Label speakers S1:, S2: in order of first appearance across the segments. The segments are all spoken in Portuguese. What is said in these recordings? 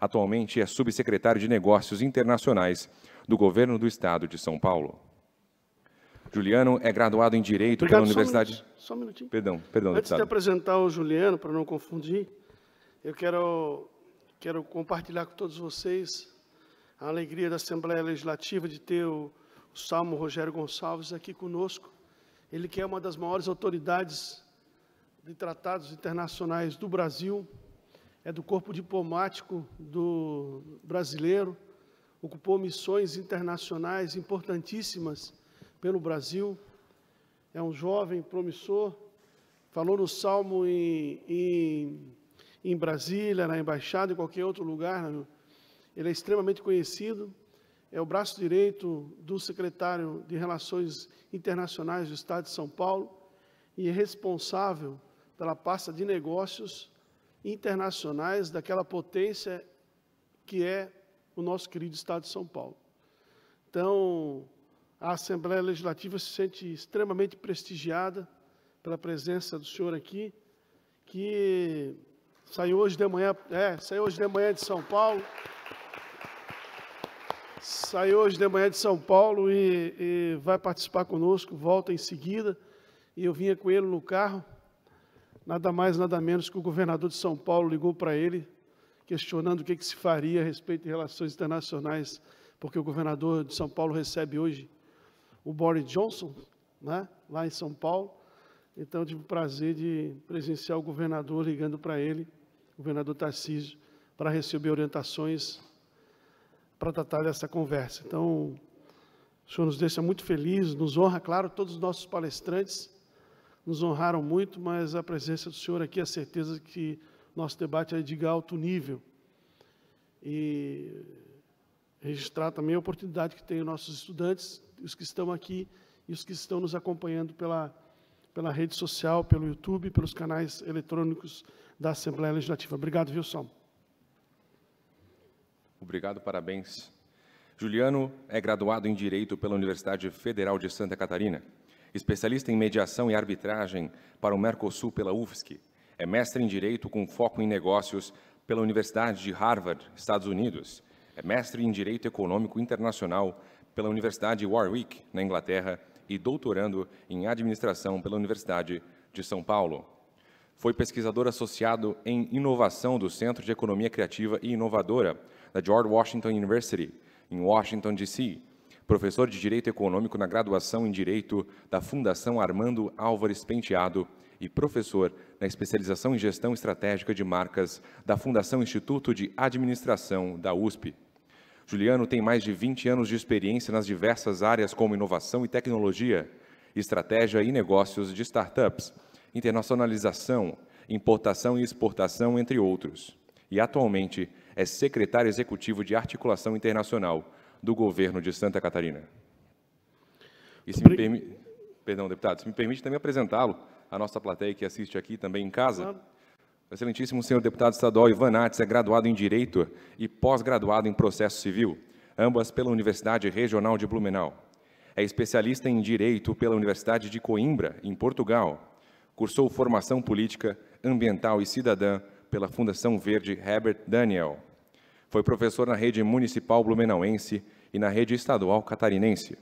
S1: Atualmente é subsecretário de Negócios Internacionais do Governo do Estado de São Paulo. Juliano é graduado em Direito Obrigado, pela só Universidade. só um minutinho. Perdão, perdão. Antes deputado. de
S2: apresentar o Juliano, para não confundir, eu quero, quero compartilhar com todos vocês a alegria da Assembleia Legislativa de ter o, o Salmo Rogério Gonçalves aqui conosco. Ele que é uma das maiores autoridades de tratados internacionais do Brasil, é do corpo diplomático do brasileiro, ocupou missões internacionais importantíssimas pelo Brasil. É um jovem promissor, falou no Salmo em, em, em Brasília, na embaixada, em qualquer outro lugar. Né? Ele é extremamente conhecido, é o braço direito do secretário de Relações Internacionais do Estado de São Paulo e é responsável pela pasta de negócios internacionais daquela potência que é o nosso querido Estado de São Paulo. Então, a Assembleia Legislativa se sente extremamente prestigiada pela presença do senhor aqui, que saiu hoje de manhã, é, saiu hoje de manhã de São Paulo. Saiu hoje de manhã de São Paulo e, e vai participar conosco, volta em seguida. E eu vinha com ele no carro, Nada mais, nada menos que o governador de São Paulo ligou para ele, questionando o que, que, se faria a respeito de relações internacionais, porque o governador de São Paulo recebe hoje o Boris Johnson, né, lá em São Paulo. Então, tive o prazer de presenciar o governador ligando para ele, o governador Tarcísio, para receber orientações para tratar dessa conversa. Então, o senhor nos deixa muito felizes, nos honra, claro, todos os nossos palestrantes nos honraram muito, mas a presença do Senhor aqui, a certeza que nosso debate é de alto nível. E registrar também a oportunidade que tem os nossos estudantes, os que estão aqui e os que estão nos acompanhando pela, pela rede social, pelo YouTube, pelos canais eletrônicos da Assembleia Legislativa. Obrigado, Wilson.
S1: Obrigado, parabéns. Juliano é graduado em Direito pela Universidade Federal de Santa Catarina especialista em mediação e arbitragem para o Mercosul pela UFSC. É mestre em Direito com foco em negócios pela Universidade de Harvard, Estados Unidos. É mestre em Direito Econômico Internacional pela Universidade Warwick, na Inglaterra, e doutorando em Administração pela Universidade de São Paulo. Foi pesquisador associado em inovação do Centro de Economia Criativa e Inovadora da George Washington University, em Washington, D.C., professor de Direito Econômico na graduação em Direito da Fundação Armando Álvares Penteado e professor na especialização em Gestão Estratégica de Marcas da Fundação Instituto de Administração da USP. Juliano tem mais de 20 anos de experiência nas diversas áreas como inovação e tecnologia, estratégia e negócios de startups, internacionalização, importação e exportação, entre outros. E atualmente é secretário executivo de Articulação Internacional do governo de Santa Catarina. E se me permi... Perdão, deputado, se me permite também apresentá-lo à nossa plateia que assiste aqui também em casa. O excelentíssimo senhor deputado estadual Ivan Nates é graduado em Direito e pós-graduado em Processo Civil, ambas pela Universidade Regional de Blumenau. É especialista em Direito pela Universidade de Coimbra, em Portugal. Cursou formação política, ambiental e cidadã pela Fundação Verde Herbert Daniel foi professor na rede municipal blumenauense e na rede estadual catarinense.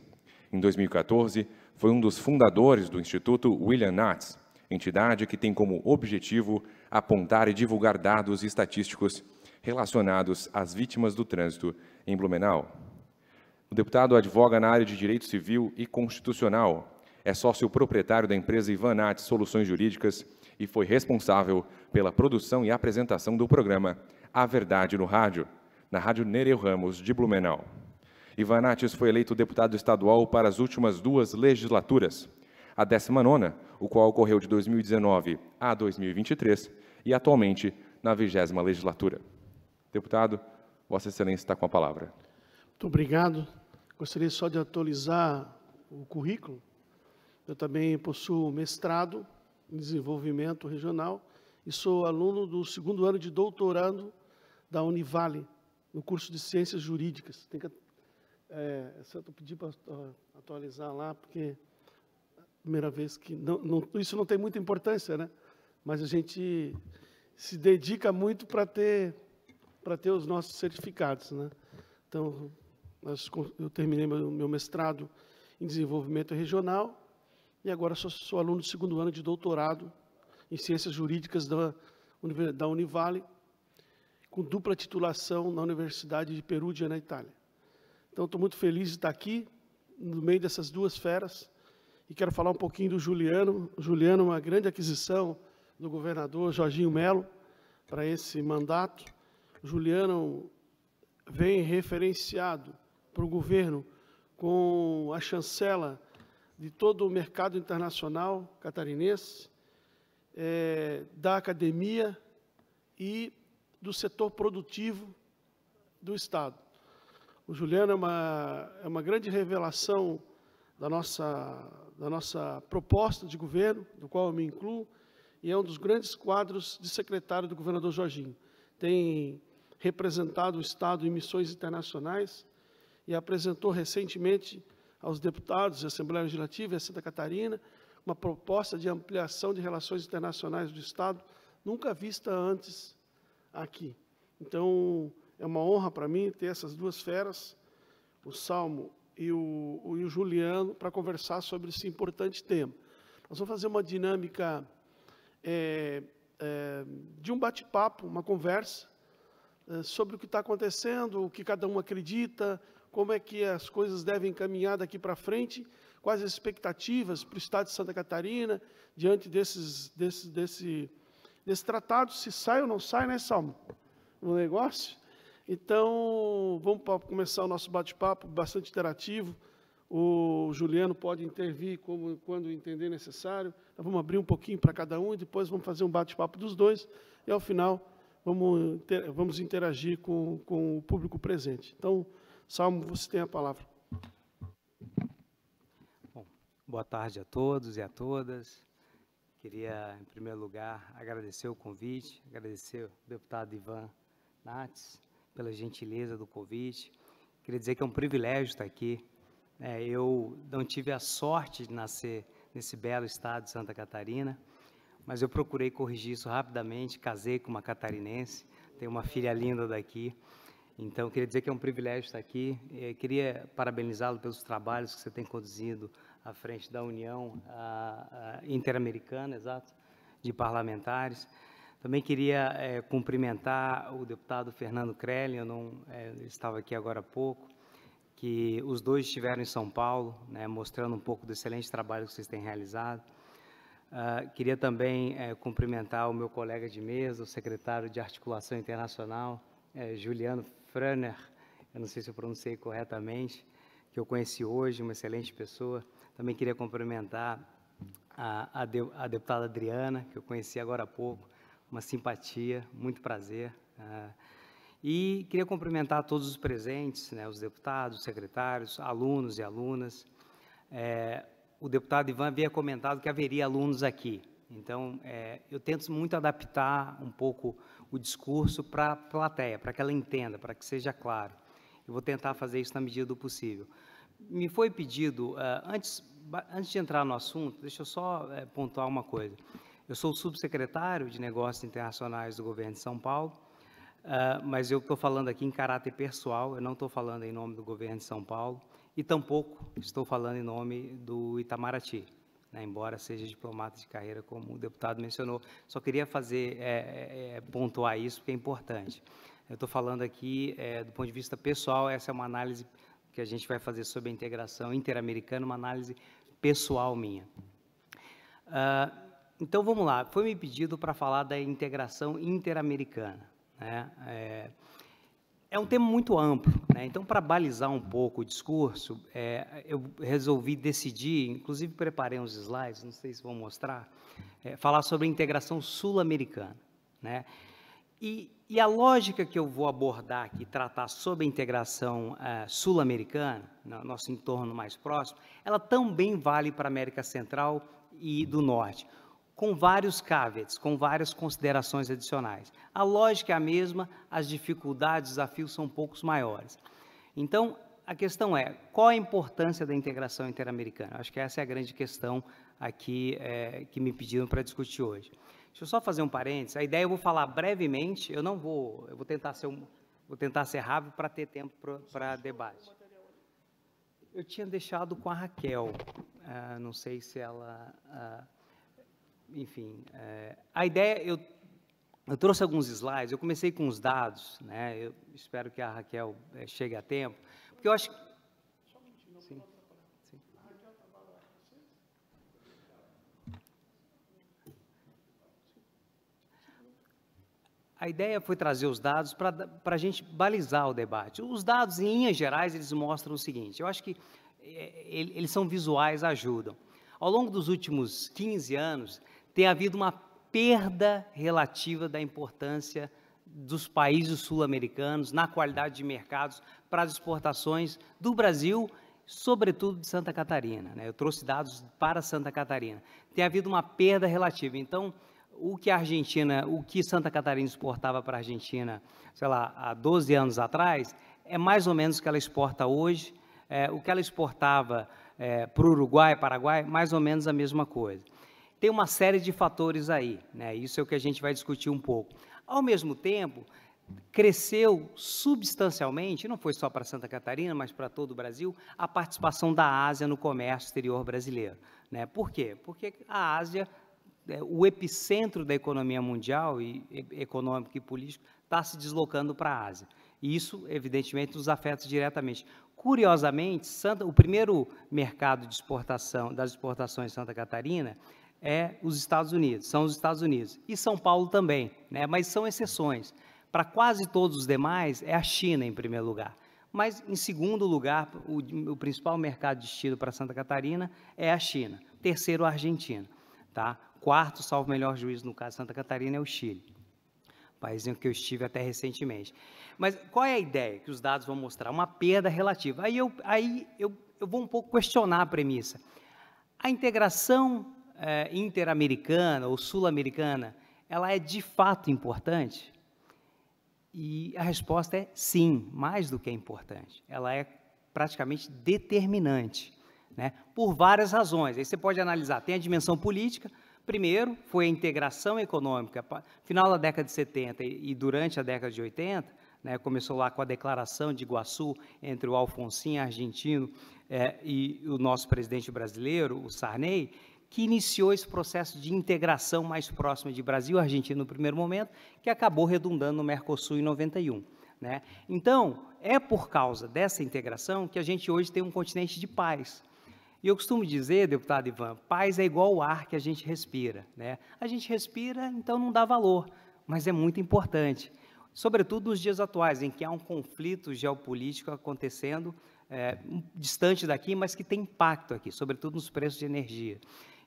S1: Em 2014, foi um dos fundadores do Instituto William Nats, entidade que tem como objetivo apontar e divulgar dados estatísticos relacionados às vítimas do trânsito em Blumenau. O deputado advoga na área de direito civil e constitucional, é sócio proprietário da empresa Ivan Ivanat Soluções Jurídicas e foi responsável pela produção e apresentação do programa a Verdade no rádio, na rádio Nereu Ramos, de Blumenau. Ivan foi eleito deputado estadual para as últimas duas legislaturas, a 19, o qual ocorreu de 2019 a 2023, e atualmente na 20 legislatura. Deputado, Vossa Excelência está com a palavra.
S2: Muito obrigado. Gostaria só de atualizar o currículo. Eu também possuo mestrado em desenvolvimento regional e sou aluno do segundo ano de doutorado da Univale, no curso de Ciências Jurídicas. Tem que, é, só pedir para atualizar lá, porque é a primeira vez que... Não, não, isso não tem muita importância, né? Mas a gente se dedica muito para ter, ter os nossos certificados, né? Então, nós, eu terminei meu, meu mestrado em desenvolvimento regional e agora sou, sou aluno do segundo ano de doutorado em ciências jurídicas da, da Univale, com dupla titulação na Universidade de Perugia, na Itália. Então, estou muito feliz de estar aqui, no meio dessas duas feras, e quero falar um pouquinho do Juliano. O Juliano é uma grande aquisição do governador Jorginho Melo para esse mandato. O Juliano vem referenciado para o governo com a chancela de todo o mercado internacional catarinense, é, da academia e do setor produtivo do Estado. O Juliano é uma, é uma grande revelação da nossa, da nossa proposta de governo, do qual eu me incluo, e é um dos grandes quadros de secretário do governador Jorginho. Tem representado o Estado em missões internacionais e apresentou recentemente aos deputados da Assembleia Legislativa e a Santa Catarina uma proposta de ampliação de relações internacionais do Estado nunca vista antes aqui. Então, é uma honra para mim ter essas duas feras, o Salmo e o, o, e o Juliano, para conversar sobre esse importante tema. Nós vamos fazer uma dinâmica é, é, de um bate-papo, uma conversa, é, sobre o que está acontecendo, o que cada um acredita, como é que as coisas devem caminhar daqui para frente, quais as expectativas para o Estado de Santa Catarina, diante desses, desse, desse desse tratado, se sai ou não sai, né, Salmo? No negócio. Então, vamos começar o nosso bate-papo bastante interativo. O Juliano pode intervir como, quando entender necessário. Nós vamos abrir um pouquinho para cada um e depois vamos fazer um bate-papo dos dois. E ao final, vamos, inter, vamos interagir com, com o público presente. Então, Salmo, você tem a palavra.
S3: Bom, boa tarde a todos e a todas. Queria, em primeiro lugar, agradecer o convite, agradecer o deputado Ivan Nates pela gentileza do convite. Queria dizer que é um privilégio estar aqui. É, eu não tive a sorte de nascer nesse belo estado de Santa Catarina, mas eu procurei corrigir isso rapidamente. Casei com uma catarinense, tenho uma filha linda daqui. Então, queria dizer que é um privilégio estar aqui. Eh, queria parabenizá-lo pelos trabalhos que você tem conduzido à frente da União Interamericana, exato, de parlamentares. Também queria é, cumprimentar o deputado Fernando Krellin, eu não é, estava aqui agora há pouco, que os dois estiveram em São Paulo, né, mostrando um pouco do excelente trabalho que vocês têm realizado. Uh, queria também é, cumprimentar o meu colega de mesa, o secretário de Articulação Internacional, é, Juliano Franer, eu não sei se eu pronunciei corretamente, que eu conheci hoje, uma excelente pessoa. Também queria cumprimentar a, a, de, a, deputada Adriana, que eu conheci agora há pouco, uma simpatia, muito prazer. Uh, e queria cumprimentar todos os presentes, né, os deputados, secretários, alunos e alunas. É, o deputado Ivan havia comentado que haveria alunos aqui. Então, é, eu tento muito adaptar um pouco o discurso para a plateia, para que ela entenda, para que seja claro. Eu vou tentar fazer isso na medida do possível me foi pedido, eh, antes, antes de entrar no assunto, deixa eu só eh, pontuar uma coisa. Eu sou subsecretário de Negócios Internacionais do governo de São Paulo, eh, mas eu estou falando aqui em caráter pessoal, eu não estou falando em nome do governo de São Paulo e tampouco estou falando em nome do Itamaraty, né, embora seja diplomata de carreira, como o deputado mencionou. Só queria fazer, é, é, pontuar isso, porque é importante. Eu estou falando aqui, é, do ponto de vista pessoal, essa é uma análise pessoal que a gente vai fazer sobre a integração interamericana, uma análise pessoal minha. Uh, então vamos lá, foi me pedido para falar da integração interamericana. Né? É, é, um tema muito amplo, né? então para balizar um pouco o discurso, é, eu resolvi decidir, inclusive preparei uns slides, não sei se vou mostrar, é, falar sobre a integração sul-americana. Né? E, e, a lógica que eu vou abordar aqui, tratar sobre a integração uh, sul-americana, no nosso entorno mais próximo, ela também vale para a América Central e do Norte, com vários caveats, com várias considerações adicionais. A lógica é a mesma, as dificuldades, os desafios são um poucos maiores. Então, a questão é, qual a importância da integração interamericana? Acho que essa é a grande questão aqui é, que me pediram para discutir hoje. Deixa eu só fazer um parênteses. A ideia eu vou falar brevemente, eu não vou, eu vou tentar ser, um, vou tentar ser rápido para ter tempo para debate. Eu tinha deixado com a Raquel, eh, não sei se ela. Eh, enfim, eh, a ideia, eu, eu trouxe alguns slides, eu comecei com os dados, né, eu espero que a Raquel chegue a tempo, porque eu acho que A ideia foi trazer os dados para a gente balizar o debate. Os dados, em linhas gerais, eles mostram o seguinte: eu acho que é, eles são visuais, ajudam. Ao longo dos últimos 15 anos, tem havido uma perda relativa da importância dos países sul-americanos na qualidade de mercados para as exportações do Brasil, sobretudo de Santa Catarina. Né? Eu trouxe dados para Santa Catarina. Tem havido uma perda relativa. Então, o que a Argentina, o que Santa Catarina exportava para a Argentina, sei lá, há 12 anos atrás, é mais ou menos o que ela exporta hoje, é, o que ela exportava é, para o Uruguai, Paraguai, mais ou menos a mesma coisa. Tem uma série de fatores aí, né? isso é o que a gente vai discutir um pouco. Ao mesmo tempo, cresceu substancialmente, não foi só para Santa Catarina, mas para todo o Brasil, a participação da Ásia no comércio exterior brasileiro. Né? Por quê? Porque a Ásia é, o epicentro da economia mundial, e, e econômico e político, está se deslocando para a Ásia. E isso, evidentemente, nos afeta diretamente. Curiosamente, Santa, o primeiro mercado de exportação das exportações de Santa Catarina é os Estados Unidos, são os Estados Unidos. E São Paulo também, né? mas são exceções. Para quase todos os demais, é a China em primeiro lugar. Mas, em segundo lugar, o, o principal mercado de estilo para Santa Catarina é a China. Terceiro, a Argentina. Tá? quarto, salvo melhor juízo, no caso Santa Catarina, é o Chile. País em que eu estive até recentemente. Mas qual é a ideia que os dados vão mostrar? Uma perda relativa. Aí eu, aí eu, eu vou um pouco questionar a premissa. A integração é, interamericana ou sul-americana, ela é de fato importante? E a resposta é sim, mais do que é importante. Ela é praticamente determinante, né? por várias razões. Aí você pode analisar, tem a dimensão política, Primeiro, foi a integração econômica. Final da década de 70 e durante a década de 80, né, começou lá com a declaração de Iguaçu entre o Alfonsin argentino é, e o nosso presidente brasileiro, o Sarney, que iniciou esse processo de integração mais próxima de Brasil e Argentina no primeiro momento, que acabou redundando no Mercosul em 91. Né? Então, é por causa dessa integração que a gente hoje tem um continente de paz. E eu costumo dizer, deputado Ivan, paz é igual o ar que a gente respira. Né? A gente respira, então não dá valor, mas é muito importante. Sobretudo nos dias atuais, em que há um conflito geopolítico acontecendo, é, distante daqui, mas que tem impacto aqui, sobretudo nos preços de energia.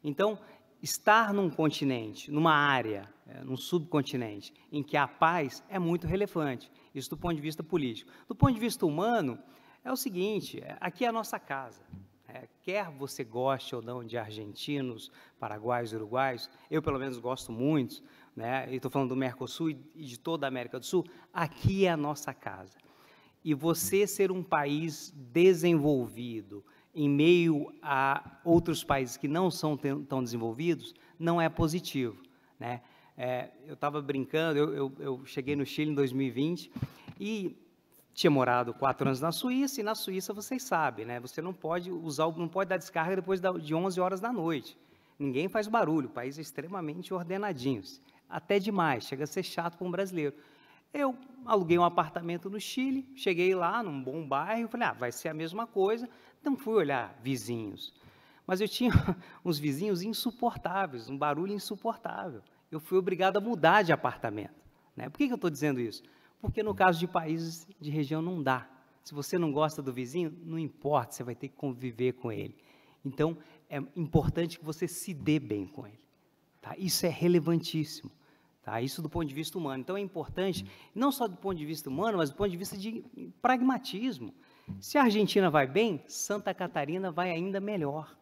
S3: Então, estar num continente, numa área, é, num subcontinente, em que há paz, é muito relevante, isso do ponto de vista político. Do ponto de vista humano, é o seguinte: é, aqui é a nossa casa. É, quer você goste ou não de argentinos, paraguaios, uruguaios, eu pelo menos gosto muito, né? E estou falando do Mercosul e de toda a América do Sul. Aqui é a nossa casa. E você ser um país desenvolvido em meio a outros países que não são tão desenvolvidos, não é positivo, né? É, eu estava brincando, eu, eu, eu cheguei no Chile em 2020 e tinha morado quatro anos na Suíça e na Suíça vocês sabem, né? Você não pode usar, não pode dar descarga depois de 11 horas da noite. Ninguém faz barulho, o país é extremamente ordenadinho, até demais, chega a ser chato para um brasileiro. Eu aluguei um apartamento no Chile, cheguei lá num bom bairro, falei, ah, vai ser a mesma coisa. Não fui olhar vizinhos, mas eu tinha uns vizinhos insuportáveis, um barulho insuportável. Eu fui obrigado a mudar de apartamento. Né? Por que, que eu estou dizendo isso? porque no caso de países de região não dá. Se você não gosta do vizinho, não importa, você vai ter que conviver com ele. Então, é importante que você se dê bem com ele. Tá? Isso é relevantíssimo. Tá? Isso do ponto de vista humano. Então, é importante, não só do ponto de vista humano, mas do ponto de vista de pragmatismo. Se a Argentina vai bem, Santa Catarina vai ainda melhor,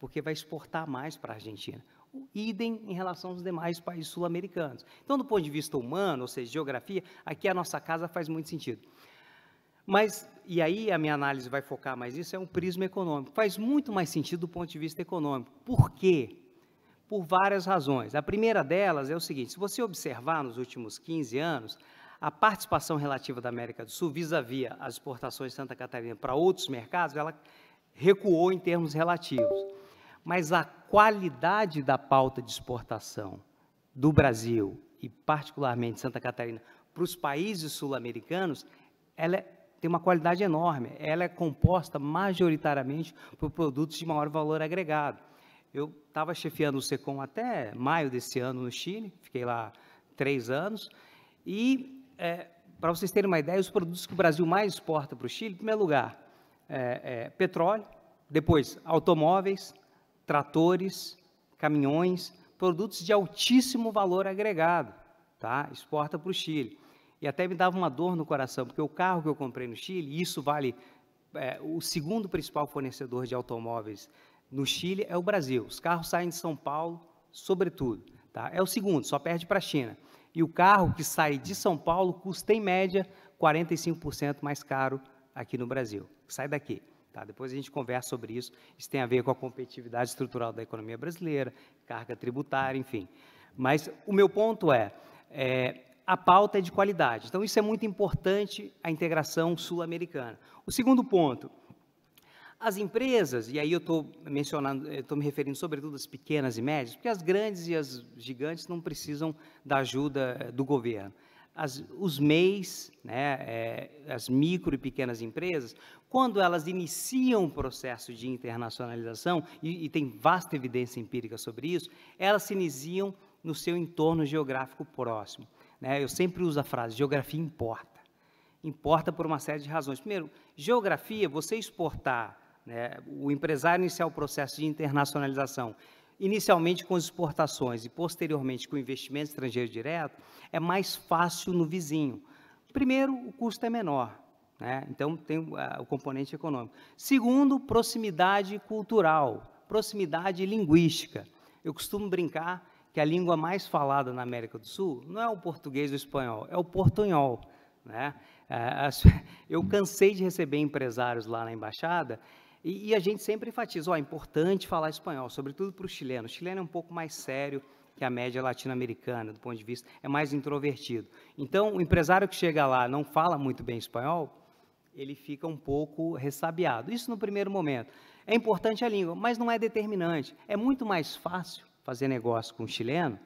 S3: porque vai exportar mais para a Argentina idem em relação aos demais países sul-americanos. Então, do ponto de vista humano, ou seja, geografia, aqui a nossa casa faz muito sentido. Mas, e aí a minha análise vai focar mais nisso, é um prisma econômico. Faz muito mais sentido do ponto de vista econômico. Por quê? Por várias razões. A primeira delas é o seguinte: se você observar nos últimos 15 anos, a participação relativa da América do Sul vis-à-vis -vis as exportações de Santa Catarina para outros mercados, ela recuou em termos relativos mas a qualidade da pauta de exportação do Brasil, e particularmente Santa Catarina, para os países sul-americanos, ela é, tem uma qualidade enorme. Ela é composta majoritariamente por produtos de maior valor agregado. Eu estava chefiando o SECOM até maio desse ano no Chile, fiquei lá três anos, e é, para vocês terem uma ideia, os produtos que o Brasil mais exporta para o Chile, em primeiro lugar, é, é petróleo, depois automóveis, tratores, caminhões, produtos de altíssimo valor agregado, tá? Exporta para o Chile. E até me dava uma dor no coração, porque o carro que eu comprei no Chile, e isso vale, é, o segundo principal fornecedor de automóveis no Chile é o Brasil. Os carros saem de São Paulo, sobretudo. Tá? É o segundo, só perde para a China. E o carro que sai de São Paulo custa, em média, 45% mais caro aqui no Brasil. Sai daqui. Tá? Depois a gente conversa sobre isso. Isso tem a ver com a competitividade estrutural da economia brasileira, carga tributária, enfim. Mas o meu ponto é, é a pauta é de qualidade. Então, isso é muito importante, a integração sul-americana. O segundo ponto, as empresas, e aí eu estou mencionando, estou me referindo sobretudo às pequenas e médias, porque as grandes e as gigantes não precisam da ajuda eh, do governo as, os MEIs, né, é, as micro e pequenas empresas, quando elas iniciam o processo de internacionalização, e, e, tem vasta evidência empírica sobre isso, elas se iniciam no seu entorno geográfico próximo. Né? Eu sempre uso a frase: geografia importa. Importa por uma série de razões. Primeiro, geografia, você exportar, né, o empresário iniciar o processo de internacionalização inicialmente com as exportações e posteriormente com o investimento estrangeiro direto, é mais fácil no vizinho. Primeiro, o custo é menor, né? então tem uh, o componente econômico. Segundo, proximidade cultural, proximidade linguística. Eu costumo brincar que a língua mais falada na América do Sul não é o português ou o espanhol, é o portunhol. Né? Ah, eu cansei de receber empresários lá na embaixada e, e a gente sempre enfatiza, ó, é importante falar espanhol, sobretudo para o chileno. O chileno é um pouco mais sério que a média latino-americana, do ponto de vista, é mais introvertido. Então, o empresário que chega lá não fala muito bem espanhol, ele fica um pouco ressabiado. Isso no primeiro momento. É importante a língua, mas não é determinante. É muito mais fácil fazer negócio com o chileno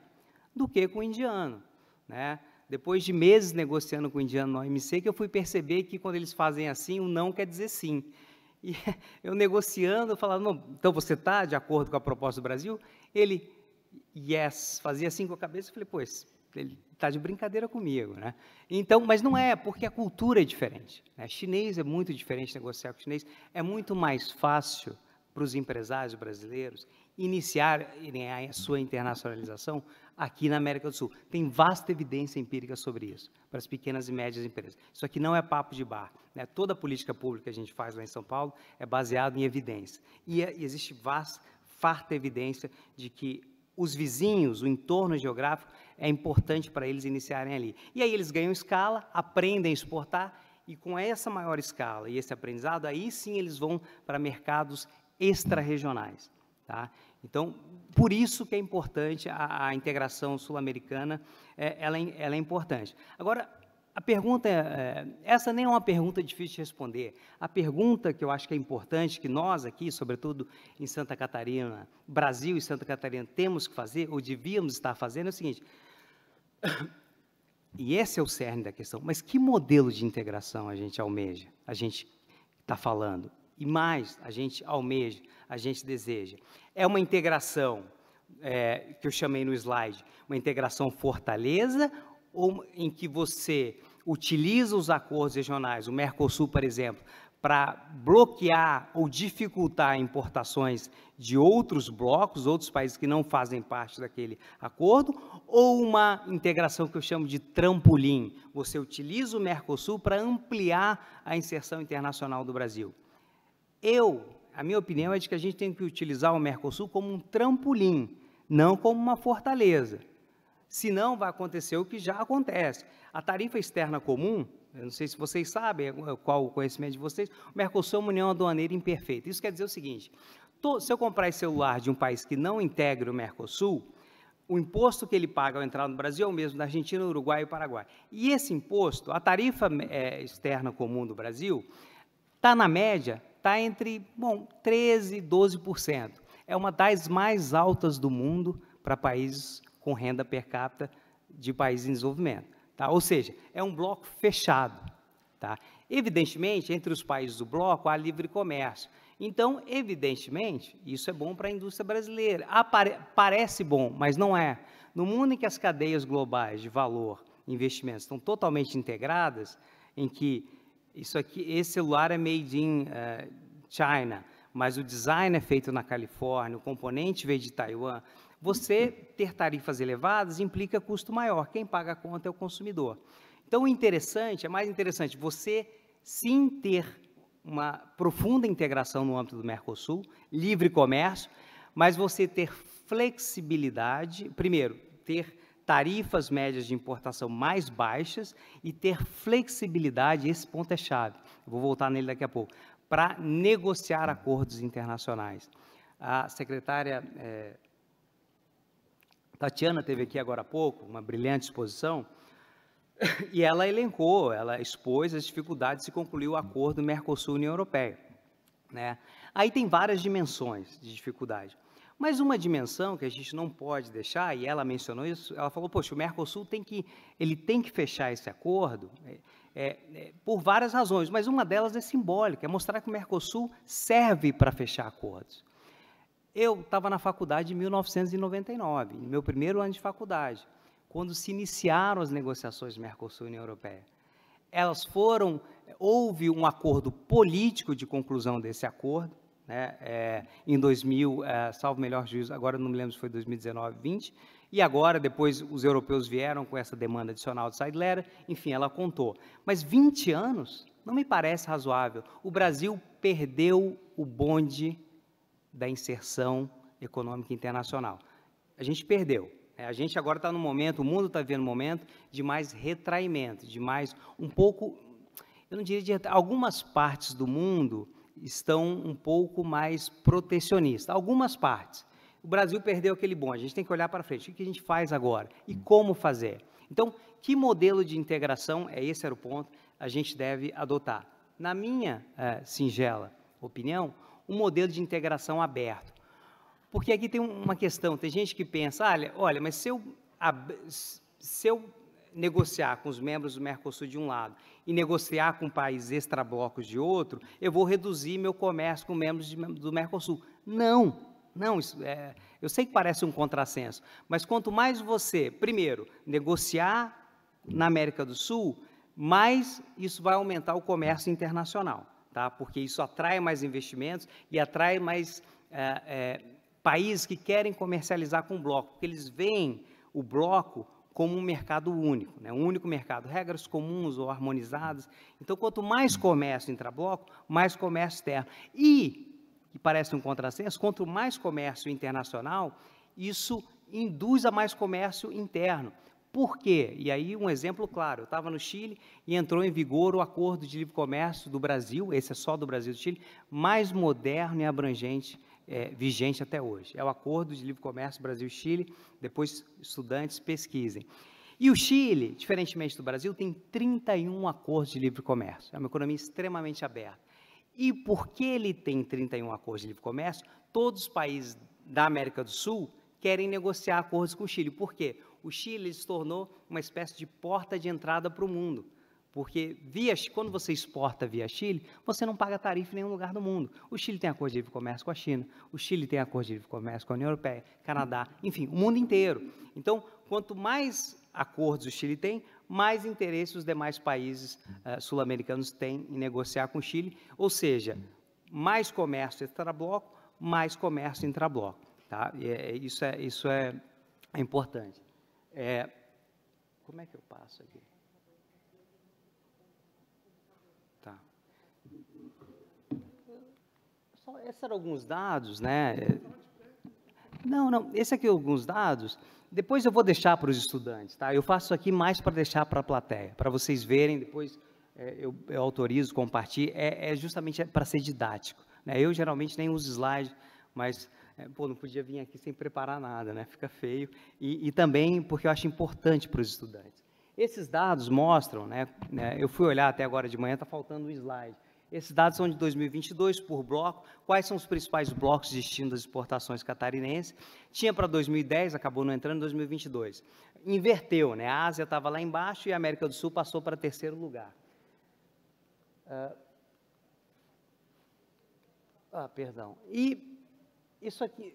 S3: do que com o indiano. Né? Depois de meses negociando com o indiano no OMC, que eu fui perceber que quando eles fazem assim, o não quer dizer sim. E eu negociando, eu falava, não, então você está de acordo com a proposta do Brasil? Ele, yes, fazia assim com a cabeça, eu falei, pois, ele está de brincadeira comigo, né? Então, mas não é, porque a cultura é diferente. Né? Chinês é muito diferente negociar com chinês, é muito mais fácil para os empresários brasileiros iniciarem a sua internacionalização aqui na América do Sul. Tem vasta evidência empírica sobre isso, para as pequenas e médias empresas. Isso aqui não é papo de bar. Né? Toda a política pública que a gente faz lá em São Paulo é baseada em evidência. E, é, e existe vasta, farta evidência de que os vizinhos, o entorno geográfico, é importante para eles iniciarem ali. E aí eles ganham escala, aprendem a exportar, e com essa maior escala e esse aprendizado, aí sim eles vão para mercados extra-regionais. Tá? Então, por isso que é importante a, a integração sul-americana, é, ela, é, ela, é importante. Agora, a pergunta, é, é, essa nem é uma pergunta difícil de responder. A pergunta que eu acho que é importante, que nós aqui, sobretudo em Santa Catarina, Brasil e Santa Catarina, temos que fazer, ou devíamos estar fazendo, é o seguinte, e esse é o cerne da questão, mas que modelo de integração a gente almeja, a gente está falando? e mais a gente almeja, a gente deseja. É uma integração, é, que eu chamei no slide, uma integração fortaleza, ou em que você utiliza os acordos regionais, o Mercosul, por exemplo, para bloquear ou dificultar importações de outros blocos, outros países que não fazem parte daquele acordo, ou uma integração que eu chamo de trampolim. Você utiliza o Mercosul para ampliar a inserção internacional do Brasil. Eu, a minha opinião é de que a gente tem que utilizar o Mercosul como um trampolim, não como uma fortaleza. Senão vai acontecer o que já acontece. A tarifa externa comum, eu não sei se vocês sabem é, qual o conhecimento de vocês, o Mercosul é uma união aduaneira imperfeita. Isso quer dizer o seguinte: se eu comprar esse celular de um país que não integra o Mercosul, o imposto que ele paga ao entrar no Brasil é o mesmo da Argentina, Uruguai e Paraguai. E esse imposto, a tarifa é, externa comum do Brasil, está na média está entre, bom, 13% e 12%. É uma das mais altas do mundo para países com renda per capita de países em desenvolvimento. Tá? Ou seja, é um bloco fechado. Tá? Evidentemente, entre os países do bloco há livre comércio. Então, evidentemente, isso é bom para a indústria brasileira. Apare parece bom, mas não é. No mundo em que as cadeias globais de valor e investimentos estão totalmente integradas, em que isso aqui, esse celular é made in uh, China, mas o design é feito na Califórnia, o componente veio de Taiwan. Você ter tarifas elevadas implica custo maior. Quem paga a conta é o consumidor. Então, o interessante, é mais interessante, você sim ter uma profunda integração no âmbito do Mercosul, livre comércio, mas você ter flexibilidade, primeiro, ter tarifas médias de importação mais baixas e ter flexibilidade, esse ponto é chave, vou voltar nele daqui a pouco, para negociar acordos internacionais. A secretária é, Tatiana teve aqui agora há pouco, uma brilhante exposição, e ela elencou, ela expôs as dificuldades de concluir o acordo Mercosul-União Europeia. Né? Aí tem várias dimensões de dificuldade. Mas uma dimensão que a gente não pode deixar, e ela mencionou isso, ela falou, poxa, o Mercosul tem que, ele tem que fechar esse acordo é, é, é por várias razões, mas uma delas é simbólica, é mostrar que o Mercosul serve para fechar acordos. Eu estava na faculdade em 1999, no meu primeiro ano de faculdade, quando se iniciaram as negociações Mercosul-União Europeia. Elas foram, houve um acordo político de conclusão desse acordo, né? É, em 2000, é, salvo melhor juízo, agora não me lembro se foi 2019, 20, e agora, depois, os europeus vieram com essa demanda adicional de side letter, enfim, ela contou. Mas 20 anos não me parece razoável. O Brasil perdeu o bonde da inserção econômica internacional. A gente perdeu. Né? A gente agora está no momento, o mundo está vivendo um momento de mais retraimento, de mais um pouco, eu não diria de algumas partes do mundo estão um pouco mais protecionistas, algumas partes. O Brasil perdeu aquele bom. a gente tem que olhar para frente. O que a gente faz agora e hum. como fazer? Então, que modelo de integração, é esse era o ponto, a gente deve adotar? Na minha é, singela opinião, um modelo de integração aberto. Porque aqui tem uma questão, tem gente que pensa, olha, olha mas se eu, se eu negociar com os membros do Mercosul de um lado e negociar com países extrablocos de outro, eu vou reduzir meu comércio com membros de, do Mercosul. Não, não, isso é, eu sei que parece um contrassenso, mas quanto mais você, primeiro, negociar na América do Sul, mais isso vai aumentar o comércio internacional, tá? porque isso atrai mais investimentos e atrai mais é, é, países que querem comercializar com o bloco, porque eles veem o bloco como um mercado único, né? um único mercado, regras comuns ou harmonizadas. Então, quanto mais comércio intrabloco, mais comércio externo. E, que parece um contrassenso, quanto mais comércio internacional, isso induz a mais comércio interno. Por quê? E aí, um exemplo claro: eu estava no Chile e entrou em vigor o Acordo de Livre Comércio do Brasil, esse é só do Brasil e do Chile, mais moderno e abrangente é, vigente até hoje. É o Acordo de Livre Comércio Brasil-Chile, depois estudantes pesquisem. E o Chile, diferentemente do Brasil, tem 31 acordos de livre comércio. É uma economia extremamente aberta. E por que ele tem 31 acordos de livre comércio, todos os países da América do Sul querem negociar acordos com o Chile. Por quê? O Chile se tornou uma espécie de porta de entrada para o mundo. Porque via, quando você exporta via Chile, você não paga tarifa em nenhum lugar do mundo. O Chile tem acordo de livre comércio com a China, o Chile tem acordo de livre comércio com a União Europeia, Canadá, enfim, o mundo inteiro. Então, quanto mais acordos o Chile tem, mais interesse os demais países uh, sul-americanos têm em negociar com o Chile, ou seja, mais comércio extra-bloco, mais comércio bloco Tá? É, é, isso, é, isso é, é importante. É, como é que eu passo aqui? Só, esses eram alguns dados, né? Não, não, esse aqui é alguns dados. Depois eu vou deixar para os estudantes, tá? Eu faço aqui mais para deixar para a plateia, para vocês verem, depois é, eu, eu, autorizo, compartilho, é, é justamente para ser didático. Né? Eu geralmente nem uso slide, mas é, pô, não podia vir aqui sem preparar nada, né? Fica feio. E, e também porque eu acho importante para os estudantes. Esses dados mostram, né, né Eu fui olhar até agora de manhã, está faltando um slide. Esses dados são de 2022 por bloco. Quais são os principais blocos de destino das exportações catarinenses? Tinha para 2010, acabou não entrando em 2022. Inverteu, né? A Ásia estava lá embaixo e a América do Sul passou para terceiro lugar. Ah, ah, perdão. E isso aqui,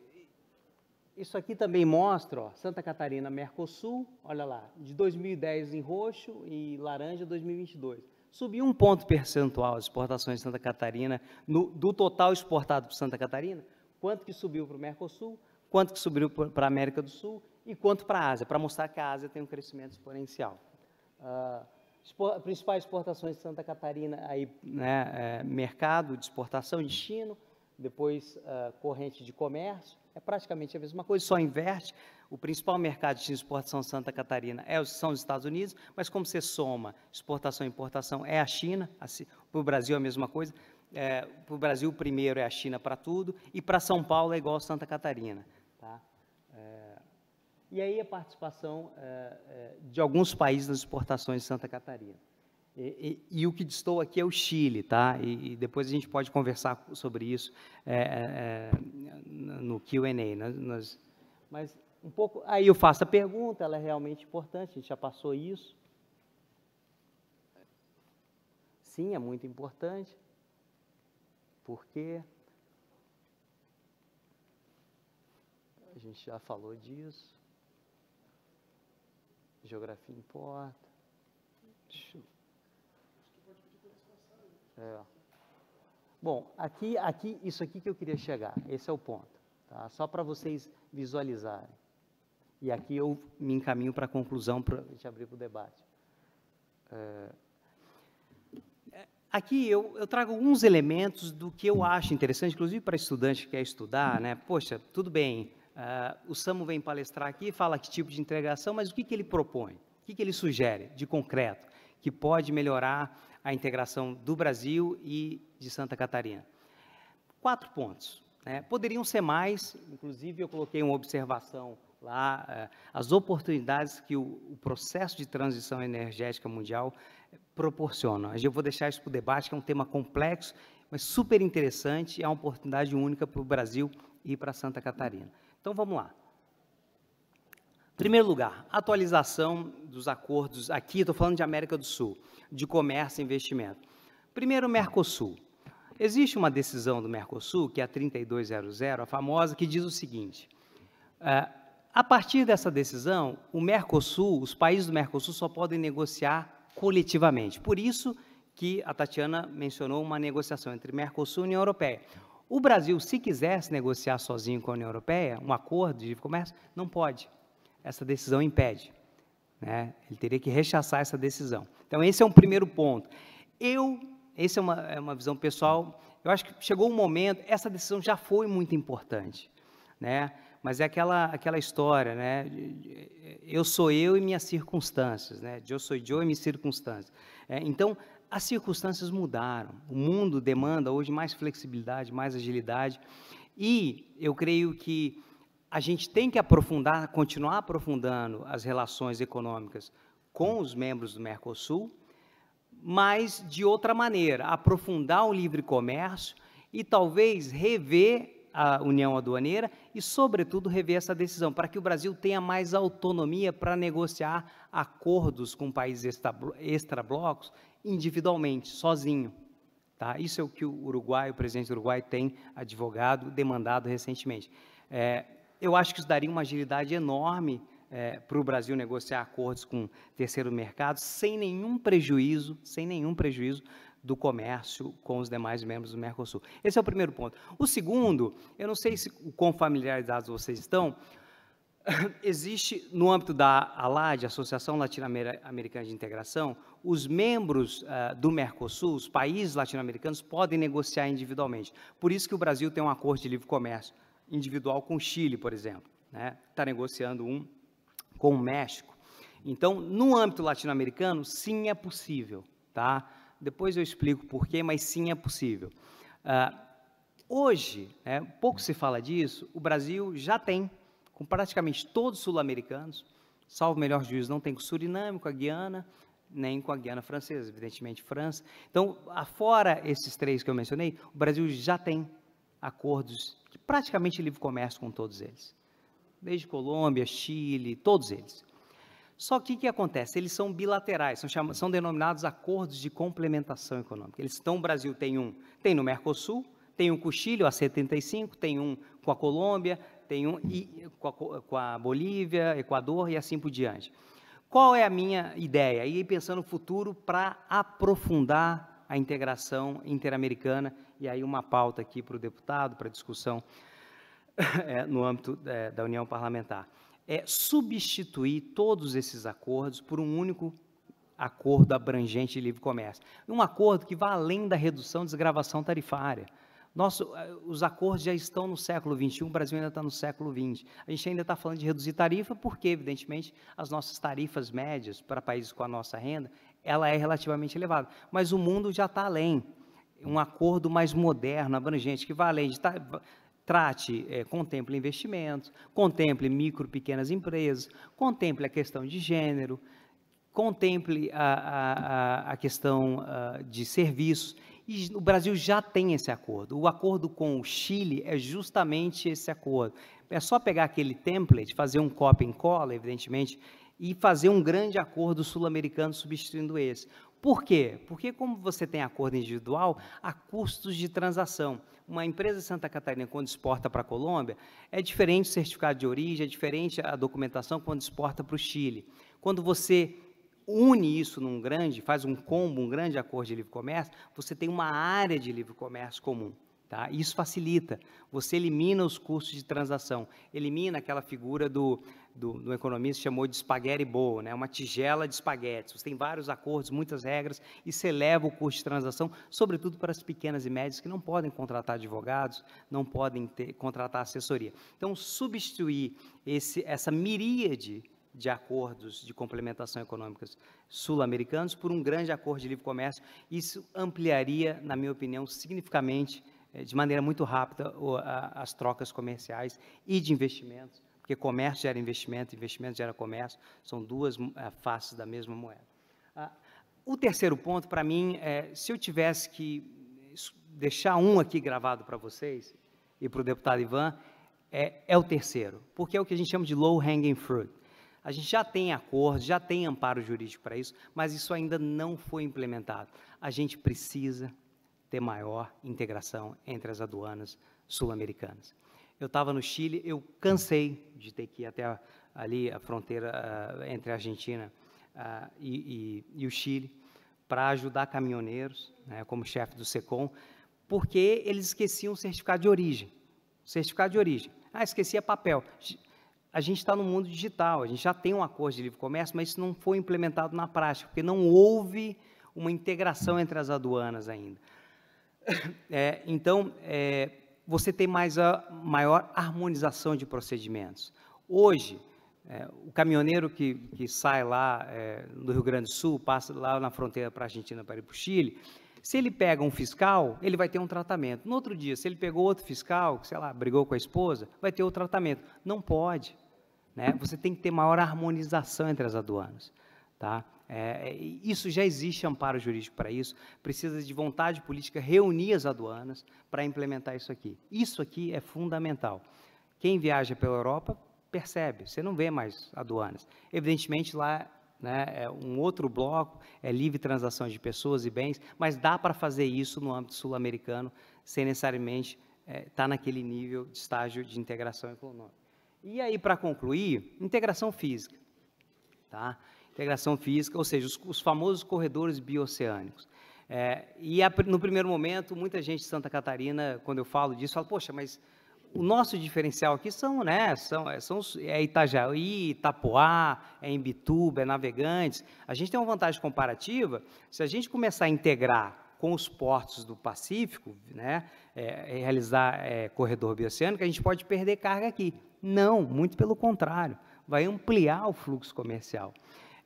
S3: isso aqui também mostra, ó, Santa Catarina, Mercosul, olha lá, de 2010 em roxo e laranja 2022. Subiu um ponto percentual as exportações de Santa Catarina, no, do total exportado para Santa Catarina, quanto que subiu para o Mercosul, quanto que subiu para a América do Sul e quanto para a Ásia, para mostrar que a Ásia tem um crescimento exponencial. Uh, principais exportações de Santa Catarina, aí, né, é, mercado de exportação de China, depois uh, corrente de comércio, é praticamente a mesma coisa, só inverte, o principal mercado de exportação Santa Catarina é, são os Estados Unidos, mas como você soma exportação e importação, é a China, assim, para o Brasil é a mesma coisa. É, para o Brasil, primeiro é a China para tudo, e para São Paulo é igual Santa Catarina. Tá? É, e aí a participação é, é, de alguns países nas exportações de Santa Catarina. E, e, e, o que estou aqui é o Chile, tá? E, e depois a gente pode conversar sobre isso é, é, é no Q&A. Mas um pouco. Aí eu faço a pergunta, ela é realmente importante, a gente já passou isso. Sim, é muito importante. Por quê? A gente já falou disso. Geografia importa. É. Bom, aqui, aqui, isso aqui que eu queria chegar. Esse é o ponto, tá? Só para vocês visualizarem. E aqui eu me encaminho para a conclusão, para a gente abrir para o debate. É, aqui eu, eu, trago alguns elementos do que eu acho interessante, inclusive para estudante que quer estudar, né? Poxa, tudo bem, uh, o Samu vem palestrar aqui fala que tipo de integração, mas o que, que ele propõe? O que, que ele sugere de concreto que pode melhorar a integração do Brasil e de Santa Catarina? Quatro pontos. Né? Poderiam ser mais, inclusive eu coloquei uma observação lá é, as oportunidades que o, processo de transição energética mundial é, proporciona. Eu vou deixar isso para o debate, que é um tema complexo, mas super interessante, é uma oportunidade única para o Brasil e para Santa Catarina. Então, vamos lá. Em primeiro lugar, atualização dos acordos, aqui estou falando de América do Sul, de comércio e investimento. Primeiro, Mercosul. Existe uma decisão do Mercosul, que é a 3200, a famosa, que diz o seguinte, é, a partir dessa decisão, o Mercosul, os países do Mercosul só podem negociar coletivamente. Por isso que a Tatiana mencionou uma negociação entre Mercosul e União Europeia. O Brasil, se quisesse negociar sozinho com a União Europeia, um acordo de comércio, não pode. Essa decisão impede. Né? Ele teria que rechaçar essa decisão. Então, esse é um primeiro ponto. Eu, essa é uma, é uma visão pessoal, eu acho que chegou um momento, essa decisão já foi muito importante. Né? Mas é aquela, aquela história, né? É, eu sou eu e minhas circunstâncias, né? Eu sou eu e minhas circunstâncias. É, então, as circunstâncias mudaram. O mundo demanda hoje mais flexibilidade, mais agilidade. E eu creio que a gente tem que aprofundar, continuar aprofundando as relações econômicas com os membros do Mercosul, mas de outra maneira, aprofundar o livre comércio e talvez rever a União Aduaneira e, sobretudo, rever essa decisão, para que o Brasil tenha mais autonomia para negociar acordos com países extra-blocos individualmente, sozinho. Tá? Isso é o que o Uruguai, o presidente do Uruguai, tem advogado, demandado recentemente. É, eu acho que isso daria uma agilidade enorme é, para o Brasil negociar acordos com terceiro mercado sem nenhum prejuízo, sem nenhum prejuízo do comércio com os demais membros do Mercosul. Esse é o primeiro ponto. O segundo, eu não sei se com familiaridade vocês estão, existe no âmbito da ALAD, Associação Latino-Americana de Integração, os membros uh, do Mercosul, os países latino-americanos, podem negociar individualmente. Por isso que o Brasil tem um acordo de livre comércio individual com o Chile, por exemplo. Está né? Tá negociando um com o México. Então, no âmbito latino-americano, sim, é possível. Tá? Depois eu explico porquê, mas sim é possível. Uh, hoje, né, pouco se fala disso, o Brasil já tem, com praticamente todos os sul-americanos, salvo melhor juiz, não tem com o Suriname, com a Guiana, nem com a Guiana Francesa, evidentemente França. Então, afora esses três que eu mencionei, o Brasil já tem acordos de praticamente livre comércio com todos eles. Desde Colômbia, Chile, todos eles. Só que o que acontece? Eles são bilaterais, são, chamados, são denominados acordos de complementação econômica. Eles estão, o Brasil tem um, tem no Mercosul, tem um com o Chile, o A75, tem um com a Colômbia, tem um e, com, a, com a Bolívia, Equador e assim por diante. Qual é a minha ideia? E pensando no futuro para aprofundar a integração interamericana, e aí uma pauta aqui para o deputado, para discussão é, no âmbito é, da União Parlamentar é substituir todos esses acordos por um único acordo abrangente de livre comércio. Um acordo que vá além da redução de desgravação tarifária. Nosso, eh, os acordos já estão no século XXI, o Brasil ainda está no século XX. A gente ainda está falando de reduzir tarifa porque, evidentemente, as nossas tarifas médias para países com a nossa renda, ela é relativamente elevada. Mas o mundo já está além. Um acordo mais moderno, abrangente, que vá além de Trate, é, contemple investimentos, contemple micro, pequenas empresas, contemple a questão de gênero, contemple a, a, a questão a, ah, de serviços. E o Brasil já tem esse acordo. O acordo com o Chile é justamente esse acordo. É só pegar aquele template, fazer um copy and cola, evidentemente, e fazer um grande acordo sul-americano substituindo esse. Por quê? Porque como você tem acordo individual, há custos de transação uma empresa de Santa Catarina, quando exporta para a Colômbia, é diferente o certificado de origem, é diferente a documentação quando exporta para o Chile. Quando você une isso num grande, faz um combo, um grande acordo de livre comércio, você tem uma área de livre comércio comum. Tá? Isso facilita. Você elimina os custos de transação, elimina aquela figura do do, do economista chamou de espaguete boa, né? uma tigela de espaguetes. Você tem vários acordos, muitas regras, e você eleva o custo de transação, sobretudo para as pequenas e médias que não podem contratar advogados, não podem ter, contratar assessoria. Então, substituir esse, essa miríade de acordos de complementação econômicas sul-americanos por um grande acordo de livre comércio, isso ampliaria, na minha opinião, significativamente eh, de maneira muito rápida as trocas comerciais e de investimentos porque comércio gera investimento, investimento gera comércio, são duas eh, faces da mesma moeda. Ah, o terceiro ponto, para mim, é, se eu tivesse que deixar um aqui gravado para vocês e para o deputado Ivan, é, é o terceiro, porque é o que a gente chama de low hanging fruit. A gente já tem acordo, já tem amparo jurídico para isso, mas isso ainda não foi implementado. A gente precisa ter maior integração entre as aduanas sul-americanas eu estava no Chile, eu cansei de ter que ir até a, ali a fronteira uh, entre a Argentina uh, e, e, e, o Chile para ajudar caminhoneiros, né, como chefe do SECOM, porque eles esqueciam o certificado de origem. Certificado de origem. Ah, esquecia é papel. A gente está no mundo digital, a gente já tem um acordo de livre comércio, mas isso não foi implementado na prática, porque não houve uma integração entre as aduanas ainda. É, então, é, você tem mais a maior harmonização de procedimentos. Hoje, é, o caminhoneiro que, que sai lá é, do Rio Grande do Sul, passa lá na fronteira para a Argentina, para ir para o Chile, se ele pega um fiscal, ele vai ter um tratamento. No outro dia, se ele pegou outro fiscal, que, sei lá, brigou com a esposa, vai ter outro tratamento. Não pode. Né? Você tem que ter maior harmonização entre as aduanas. Tá? É, é isso já existe amparo jurídico para isso, precisa de vontade política reunir as aduanas para implementar isso aqui. Isso aqui é fundamental. Quem viaja pela Europa percebe, você não vê mais aduanas. Evidentemente, lá né, é um outro bloco, é livre transação de pessoas e bens, mas dá para fazer isso no âmbito sul-americano sem necessariamente estar é, tá naquele nível de estágio de integração econômica. E aí, para concluir, integração física. Tá? integração física, ou seja, os, os famosos corredores bioceânicos. É, e a, no primeiro momento, muita gente de Santa Catarina, quando eu falo disso, fala, poxa, mas o nosso diferencial aqui são, né, são, é, são é Itajaí, Itapoá, é Imbituba, é Navegantes. A gente tem uma vantagem comparativa, se a gente começar a integrar com os portos do Pacífico, né, é, é realizar é, corredor bioceânico, a gente pode perder carga aqui. Não, muito pelo contrário, vai ampliar o fluxo comercial.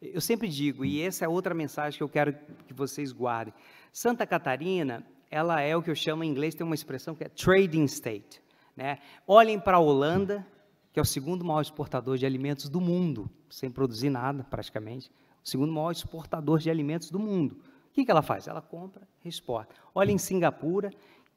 S3: Eu sempre digo, e essa é outra mensagem que eu quero que vocês guardem. Santa Catarina, ela é o que eu chamo em inglês, tem uma expressão que é trading state. Né? Olhem para a Holanda, que é o segundo maior exportador de alimentos do mundo, sem produzir nada praticamente. O segundo maior exportador de alimentos do mundo. O que, que ela faz? Ela compra e exporta. Olhem em Singapura,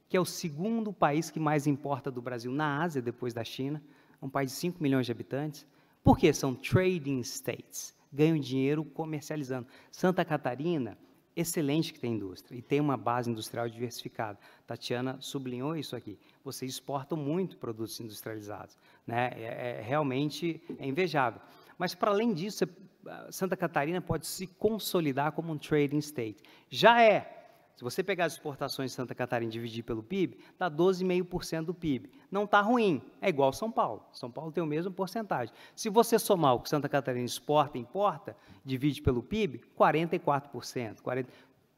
S3: que é o segundo país que mais importa do Brasil na Ásia, depois da China, é um país de 5 milhões de habitantes. Por que são trading states? ganham dinheiro comercializando. Santa Catarina, excelente que tem indústria e tem uma base industrial diversificada. Tatiana sublinhou isso aqui. Vocês exportam muito produtos industrializados, né? É, é realmente é invejável. Mas para além disso, ah, Santa Catarina pode se consolidar como um trading state. Já é, se você pegar as exportações de Santa Catarina e dividir pelo PIB, dá 12,5% do PIB. Não está ruim, é igual São Paulo. São Paulo tem o mesmo porcentagem. Se você somar o que Santa Catarina exporta e importa, divide pelo PIB, 44%. 40...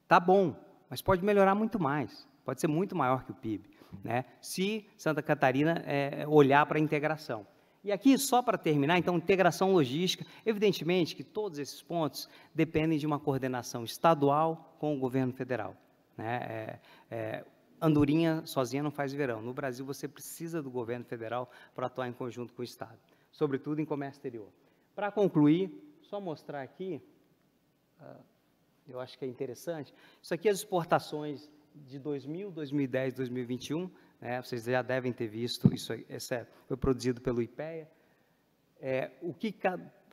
S3: Tá bom, mas pode melhorar muito mais. Pode ser muito maior que o PIB, né? se Santa Catarina é, olhar para a integração. E aqui, só para terminar, então, integração logística. Evidentemente que todos esses pontos dependem de uma coordenação estadual com o governo federal. Né? É, é, andorinha sozinha não faz verão. No Brasil, você precisa do governo federal para atuar em conjunto com o Estado, sobretudo em comércio exterior. Para concluir, só mostrar aqui, ah, eu acho que é interessante, isso aqui é as exportações de 2000, 2010, 2021, né? vocês já devem ter visto, isso foi produzido pelo IPEA. É, o que,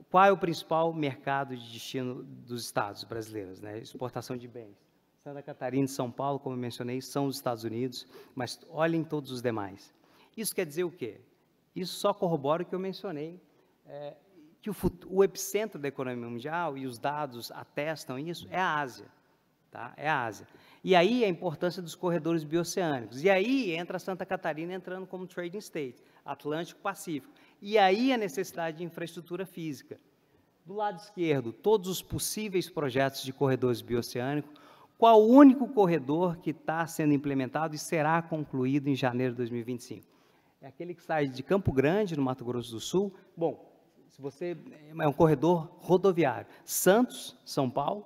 S3: qual é o principal mercado de destino dos estados brasileiros? Né? Exportação de bens. Santa Catarina e São Paulo, como eu mencionei, são os Estados Unidos, mas olhem todos os demais. Isso quer dizer o quê? Isso só corrobora o que eu mencionei, é, que o, o, epicentro da economia mundial, e os dados atestam isso, é a Ásia. Tá? É a Ásia. E aí a importância dos corredores bioceânicos. E aí entra Santa Catarina entrando como trading state, Atlântico-Pacífico. E aí a necessidade de infraestrutura física. Do lado esquerdo, todos os possíveis projetos de corredores bioceânicos, qual o único corredor que está sendo implementado e será concluído em janeiro de 2025? É aquele que sai de Campo Grande, no Mato Grosso do Sul. Bom, se você é um corredor rodoviário, Santos, São Paulo,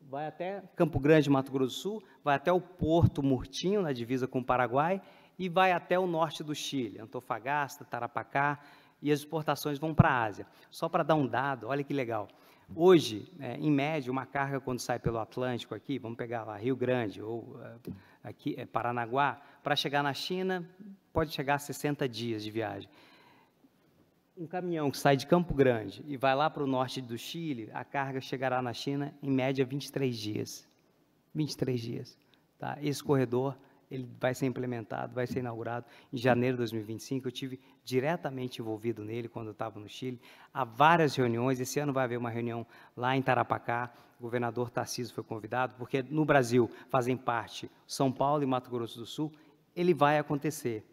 S3: vai até Campo Grande, Mato Grosso do Sul, vai até o Porto Murtinho, na divisa com o Paraguai, e vai até o norte do Chile, Antofagasta, Tarapacá, e as exportações vão para a Ásia. Só para dar um dado, olha que legal. Hoje, é, em média, uma carga quando sai pelo Atlântico aqui, vamos pegar lá Rio Grande ou é, aqui é, Paranaguá, para chegar na China pode chegar a 60 dias de viagem. Um caminhão que sai de Campo Grande e vai lá para o norte do Chile, a carga chegará na China em média 23 dias. 23 dias. Tá? Esse corredor ele vai ser implementado, vai ser inaugurado em janeiro de 2025. Eu tive diretamente envolvido nele quando eu estava no Chile. Há várias reuniões. Esse ano vai haver uma reunião lá em Tarapacá. O governador Tarcísio foi convidado, porque no Brasil fazem parte São Paulo e Mato Grosso do Sul. Ele vai acontecer.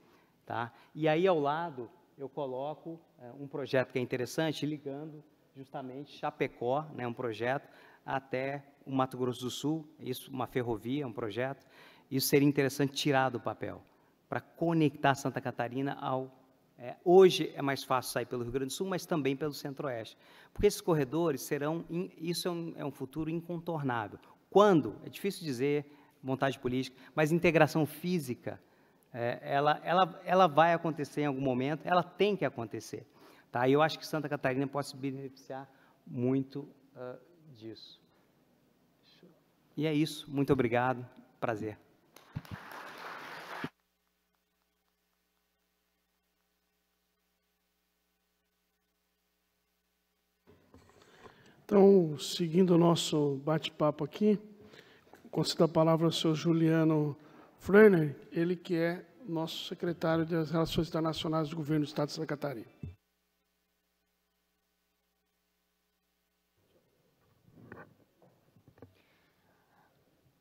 S3: Tá? E aí, ao lado, eu coloco é, um projeto que é interessante, ligando justamente Chapecó, né, um projeto, até o Mato Grosso do Sul, isso, uma ferrovia, um projeto isso seria interessante tirar do papel, para conectar Santa Catarina ao. É, hoje é mais fácil sair pelo Rio Grande do Sul, mas também pelo Centro-Oeste. Porque esses corredores serão. Isso é um, é um futuro incontornável. Quando? É difícil dizer, vontade política, mas integração física, é, ela, ela, ela vai acontecer em algum momento, ela tem que acontecer. Tá? E eu acho que Santa Catarina pode se beneficiar muito uh, disso. E é isso. Muito obrigado. Prazer.
S2: Então, seguindo o nosso bate-papo aqui, concedo a palavra ao senhor Juliano Fröner, ele que é nosso secretário das Relações Internacionais do Governo do Estado de Santa Catarina.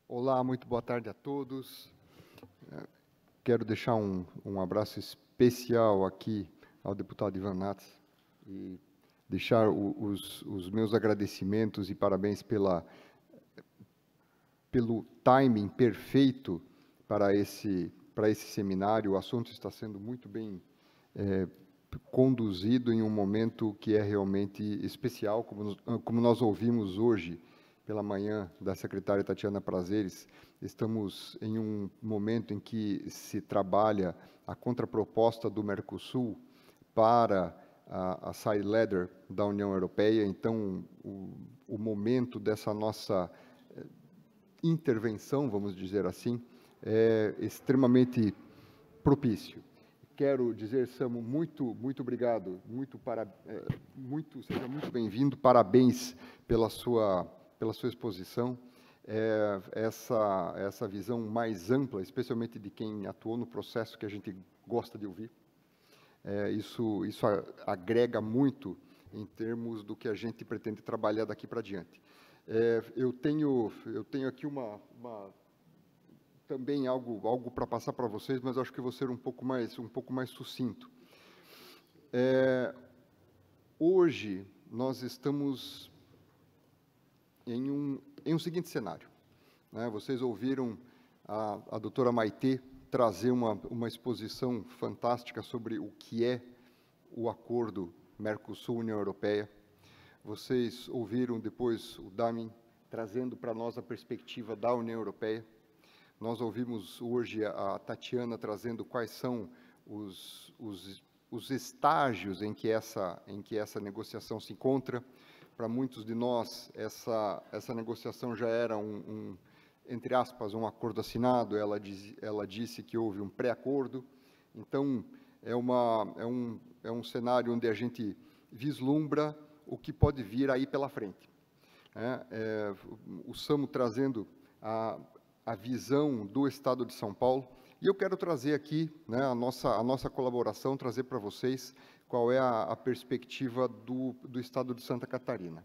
S4: Olá, muito boa tarde a todos. É, quero deixar um, um abraço especial aqui ao deputado Ivan Nats e deixar os, os meus agradecimentos e parabéns pela, pelo timing perfeito para esse, para esse seminário. O assunto está sendo muito bem é, conduzido em um momento que é realmente especial, como, como nós ouvimos hoje pela manhã da secretária Tatiana Prazeres. Estamos em um momento em que se trabalha a contraproposta do Mercosul para a, a side da União Europeia. Então, o, o momento dessa nossa eh, intervenção, vamos dizer assim, é extremamente propício. Quero dizer, Samu, muito, muito obrigado, muito para, eh, muito, seja muito bem-vindo, parabéns pela sua, pela sua exposição. É, essa, essa visão mais ampla, especialmente de quem atuou no processo que a gente gosta de ouvir. É, isso, isso agrega muito em termos do que a gente pretende trabalhar daqui para diante. É, eu, tenho, eu tenho aqui uma, uma também algo, algo para passar para vocês, mas acho que vou ser um pouco mais, um pouco mais sucinto. É, hoje nós estamos em um, em um seguinte cenário. Né? Vocês ouviram a, a doutora Maitê trazer uma, uma exposição fantástica sobre o que é o acordo Mercosul-União Europeia. Vocês ouviram depois o Damin trazendo para nós a perspectiva da União Europeia. Nós ouvimos hoje a Tatiana trazendo quais são os, os, os estágios em que, essa, em que essa negociação se encontra. Para muitos de nós, essa, essa negociação já era um, um entre aspas, um acordo assinado, ela, diz, ela disse que houve um pré-acordo. Então, é, uma, é, um, é um cenário onde a gente vislumbra o que pode vir aí pela frente. É, é, o Samo trazendo a, a visão do Estado de São Paulo, e eu quero trazer aqui né, a, nossa, a nossa colaboração, trazer para vocês qual é a, a perspectiva do, do Estado de Santa Catarina.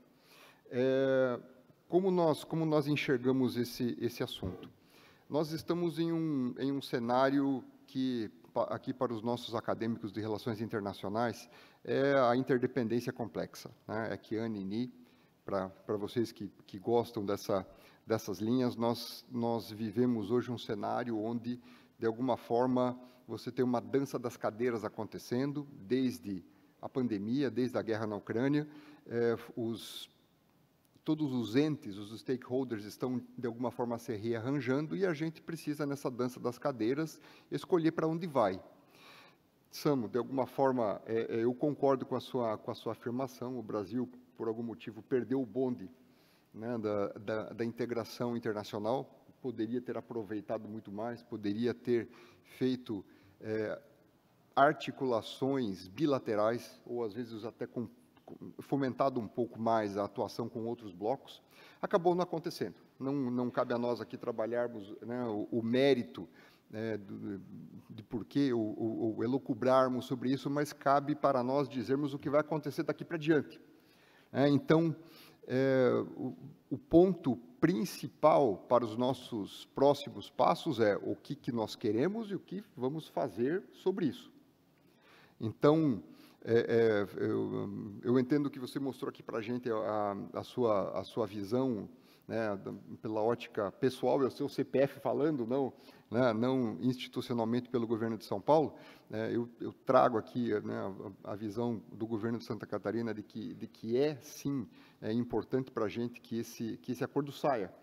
S4: É, como nós, como nós enxergamos esse, esse assunto? Nós estamos em um, em um cenário que, aqui para os nossos acadêmicos de relações internacionais, é a interdependência complexa. Né? É que Anne e Ni, para vocês que, que gostam dessa, dessas linhas, nós, nós vivemos hoje um cenário onde, de alguma forma, você tem uma dança das cadeiras acontecendo, desde a pandemia, desde a guerra na Ucrânia, eh, os todos os entes, os stakeholders estão de alguma forma se rearranjando e a gente precisa nessa dança das cadeiras escolher para onde vai. Samo, de alguma forma é, é, eu concordo com a sua com a sua afirmação. O Brasil, por algum motivo, perdeu o bonde né, da, da, da integração internacional. Poderia ter aproveitado muito mais, poderia ter feito é, articulações bilaterais ou às vezes até com fomentado um pouco mais a atuação com outros blocos, acabou não acontecendo. Não, não cabe a nós aqui trabalharmos né, o, o, mérito né, do, de porquê ou, elocubrarmos elucubrarmos sobre isso, mas cabe para nós dizermos o que vai acontecer daqui para diante. É, então, é, o, o, ponto principal para os nossos próximos passos é o que, que nós queremos e o que vamos fazer sobre isso. Então, é, é, eu, eu, entendo que você mostrou aqui para a gente a, sua, a sua visão, né, pela ótica pessoal, é o seu CPF falando, não, né, não institucionalmente pelo governo de São Paulo. Né, eu, eu, trago aqui né, a, a, visão do governo de Santa Catarina de que, de que é sim é importante para a gente que esse, que esse acordo saia.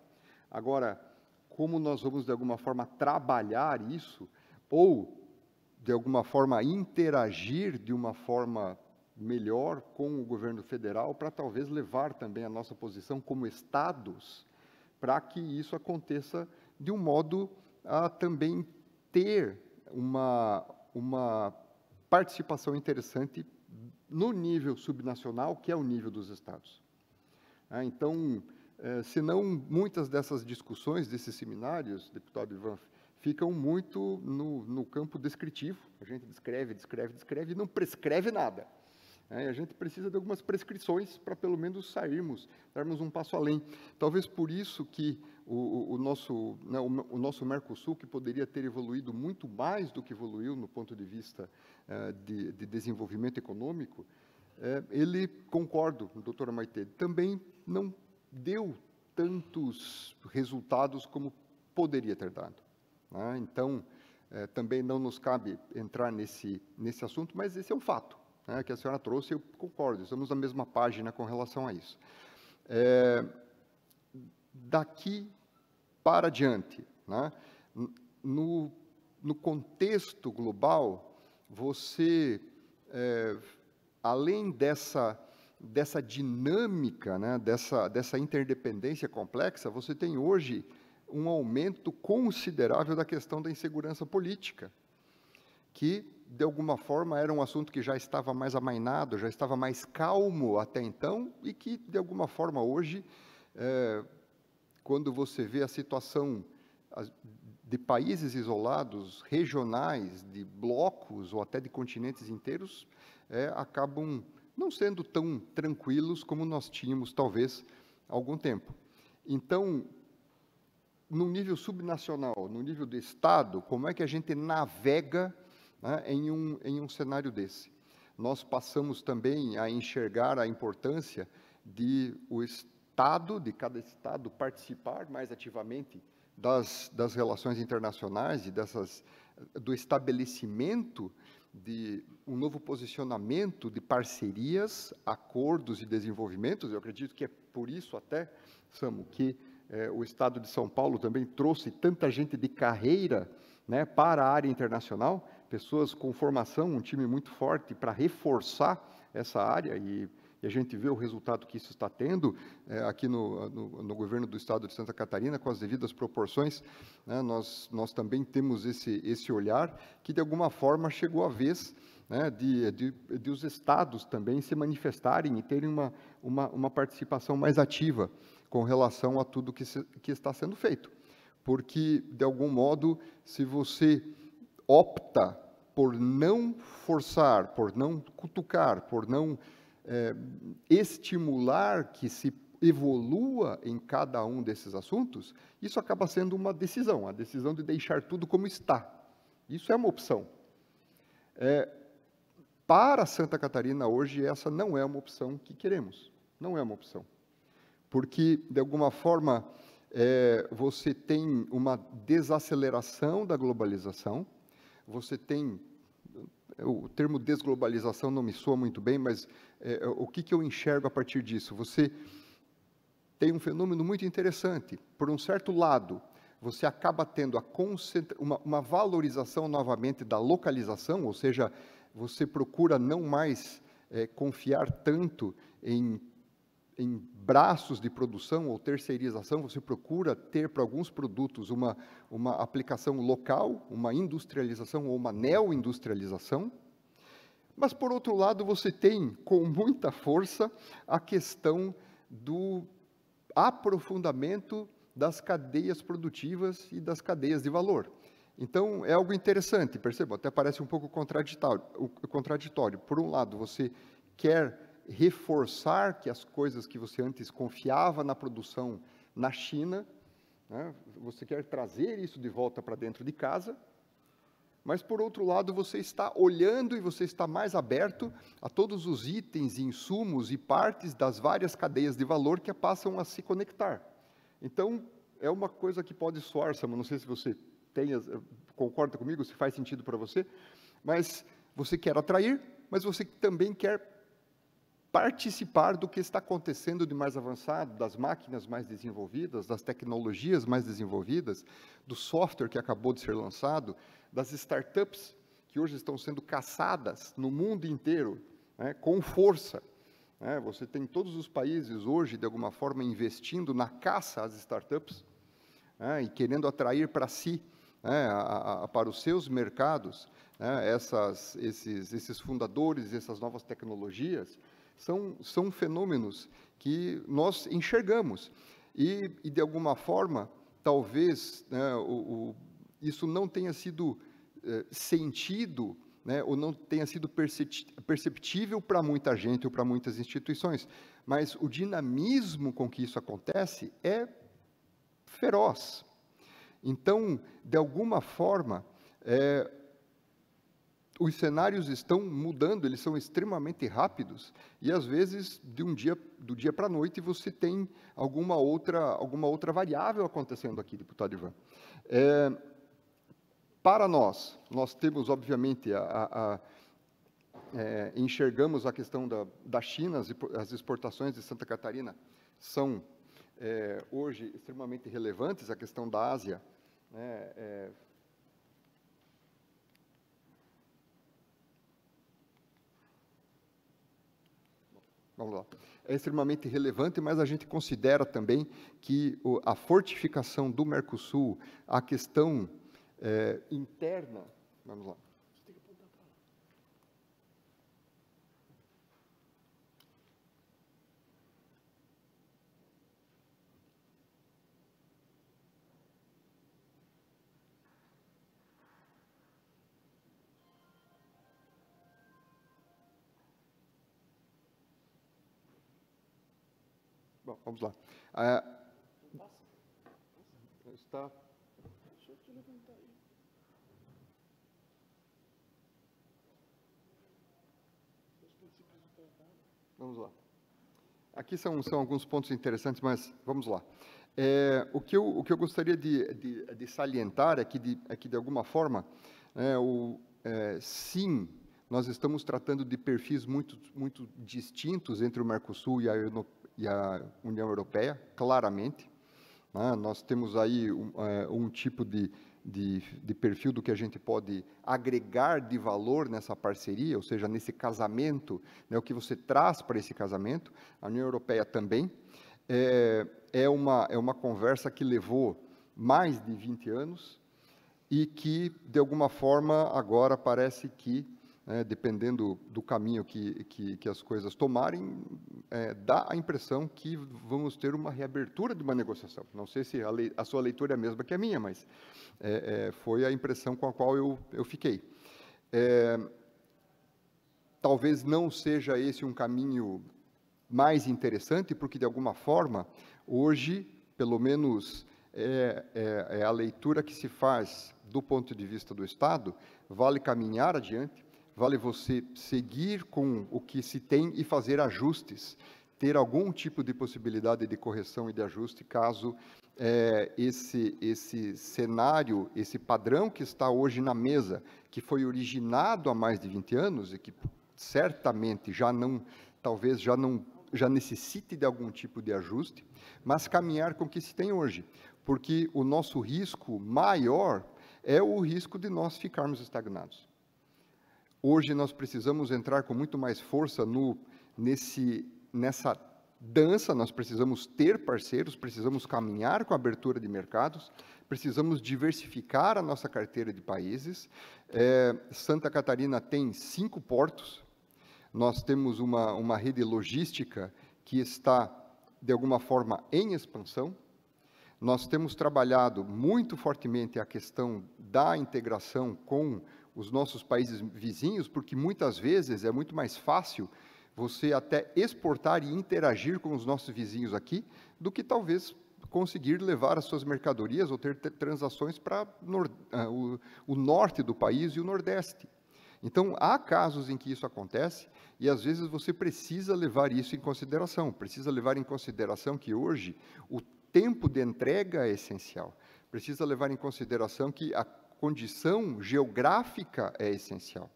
S4: Agora, como nós vamos de alguma forma trabalhar isso, ou de alguma forma, interagir de uma forma melhor com o governo federal para talvez levar também a nossa posição como estados para que isso aconteça de um modo a também ter uma, uma participação interessante no nível subnacional, que é o nível dos estados. Ah, então, eh, se senão muitas dessas discussões, desses seminários, deputado Ivan ficam muito no, no campo descritivo. A gente descreve, descreve, descreve e não prescreve nada. É, a gente precisa de algumas prescrições para pelo menos sairmos, darmos um passo além. Talvez por isso que o, o nosso, né, o, o, nosso Mercosul, que poderia ter evoluído muito mais do que evoluiu no ponto de vista uh, de, de, desenvolvimento econômico, eh, ele, concordo, doutora Maite, também não deu tantos resultados como poderia ter dado. Né? Então, é, também não nos cabe entrar nesse, nesse assunto, mas esse é um fato né, que a senhora trouxe, eu concordo, estamos na mesma página com relação a isso. É, daqui para diante, né, no, no, contexto global, você, é, além dessa dessa dinâmica, né, dessa, dessa interdependência complexa, você tem hoje um aumento considerável da questão da insegurança política, que, de alguma forma, era um assunto que já estava mais amainado, já estava mais calmo até então, e que, de alguma forma, hoje, é, quando você vê a situação de países isolados, regionais, de blocos ou até de continentes inteiros, é, acabam não sendo tão tranquilos como nós tínhamos, talvez, há algum tempo. Então, no nível subnacional, no nível do Estado, como é que a gente navega né, em, um, em um cenário desse? Nós passamos também a enxergar a importância de o Estado, de cada Estado, participar mais ativamente das, das relações internacionais e dessas, do estabelecimento de um novo posicionamento de parcerias, acordos e desenvolvimentos. Eu acredito que é por isso até, Samu, que é, o estado de São Paulo também trouxe tanta gente de carreira né, para a área internacional, pessoas com formação, um time muito forte para reforçar essa área e, e, a gente vê o resultado que isso está tendo é, aqui no, no, no, governo do estado de Santa Catarina, com as devidas proporções, né, nós, nós também temos esse, esse olhar que de alguma forma chegou a vez né, de, de, de, os estados também se manifestarem e terem uma, uma, uma participação mais ativa com relação a tudo que, se, que está sendo feito. Porque, de algum modo, se você opta por não forçar, por não cutucar, por não é, estimular que se evolua em cada um desses assuntos, isso acaba sendo uma decisão, a decisão de deixar tudo como está. Isso é uma opção. É, para Santa Catarina hoje, essa não é uma opção que queremos. Não é uma opção porque, de alguma forma, é, você tem uma desaceleração da globalização, você tem. O termo desglobalização não me soa muito bem, mas é, é o que, que eu enxergo a partir disso? Você tem um fenômeno muito interessante. Por um certo lado, você acaba tendo uma, uma, valorização novamente da localização, ou seja, você procura não mais é, confiar tanto em em braços de produção ou terceirização, você procura ter para alguns produtos uma, uma aplicação local, uma industrialização ou uma neo-industrialização Mas, por outro lado, você tem com muita força a questão do aprofundamento das cadeias produtivas e das cadeias de valor. Então, é algo interessante, percebam, até parece um pouco contraditório. Por um lado, você quer reforçar que as coisas que você antes confiava na produção na China, né, você quer trazer isso de volta para dentro de casa, mas por outro lado você está olhando e você está mais aberto a todos os itens e insumos e partes das várias cadeias de valor que passam a se conectar. Então é uma coisa que pode soar, Samu, não sei se você tem, eh, concorda comigo, se faz sentido para você, mas você quer atrair, mas você também quer participar do que está acontecendo de mais avançado, das máquinas mais desenvolvidas, das tecnologias mais desenvolvidas, do software que acabou de ser lançado, das startups que hoje estão sendo caçadas no mundo inteiro, né, com força. Né, você tem todos os países hoje, de alguma forma, investindo na caça às startups né, e querendo atrair para si, né, a, a, para os seus mercados, né, essas, esses, esses fundadores, essas novas tecnologias são, são fenômenos que nós enxergamos. E, e de alguma forma, talvez né, o, o, isso não tenha sido eh, sentido né, ou não tenha sido perceptível para muita gente ou para muitas instituições, mas o dinamismo com que isso acontece é feroz. Então, de alguma forma, é, os cenários estão mudando, eles são extremamente rápidos e às vezes de um dia do dia para a noite você tem alguma outra alguma outra variável acontecendo aqui, deputado Ivan. É, para nós, nós temos obviamente a, a, a é, enxergamos a questão da, da China, as, as exportações de Santa Catarina são é, hoje extremamente relevantes, a questão da Ásia né, é, Vamos lá. É extremamente relevante, mas a gente considera também que o, a fortificação do Mercosul, a questão é, interna, vamos lá, vamos lá. Ah, está... Vamos lá. Aqui são, são alguns pontos interessantes, mas vamos lá. É, o, que eu, o que eu gostaria de, de, de salientar é que, de, é que, de alguma forma, é, o, é, sim, nós estamos tratando de perfis muito, muito distintos entre o Mercosul e a e a União Europeia, claramente. Né? nós temos aí um, é, um tipo de, de, de, perfil do que a gente pode agregar de valor nessa parceria, ou seja, nesse casamento, né, o que você traz para esse casamento. A União Europeia também. É, é, uma, é uma conversa que levou mais de 20 anos e que, de alguma forma, agora parece que né, dependendo do caminho que, que, que as coisas tomarem, é, dá a impressão que vamos ter uma reabertura de uma negociação. Não sei se a, lei, a sua leitura é a mesma que a minha, mas é, é, foi a impressão com a qual eu, eu fiquei. É, talvez não seja esse um caminho mais interessante, porque, de alguma forma, hoje, pelo menos, é, é, é a leitura que se faz do ponto de vista do Estado, vale caminhar adiante, vale você seguir com o que se tem e fazer ajustes, ter algum tipo de possibilidade de correção e de ajuste caso é, esse, esse cenário, esse padrão que está hoje na mesa, que foi originado há mais de 20 anos e que certamente já não, talvez já não já necessite de algum tipo de ajuste, mas caminhar com o que se tem hoje, porque o nosso risco maior é o risco de nós ficarmos estagnados. Hoje nós precisamos entrar com muito mais força no, nesse, nessa dança, nós precisamos ter parceiros, precisamos caminhar com a abertura de mercados, precisamos diversificar a nossa carteira de países. É, Santa Catarina tem cinco portos, nós temos uma, uma rede logística que está, de alguma forma, em expansão. Nós temos trabalhado muito fortemente a questão da integração com os nossos países vizinhos, porque muitas vezes é muito mais fácil você até exportar e interagir com os nossos vizinhos aqui do que talvez conseguir levar as suas mercadorias ou ter transações para ah, o, o norte do país e o nordeste. Então, há casos em que isso acontece e às vezes você precisa levar isso em consideração, precisa levar em consideração que hoje o tempo de entrega é essencial, precisa levar em consideração que a condição geográfica é essencial.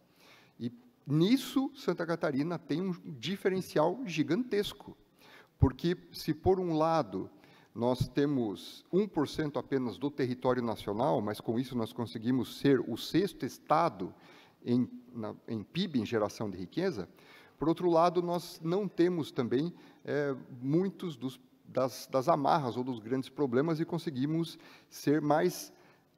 S4: E nisso, Santa Catarina tem um diferencial gigantesco. Porque, se por um lado nós temos 1% apenas do território nacional, mas com isso nós conseguimos ser o sexto estado em, na, em PIB, em geração de riqueza, por outro lado, nós não temos também é, muitos dos, das, das amarras ou dos grandes problemas e conseguimos ser mais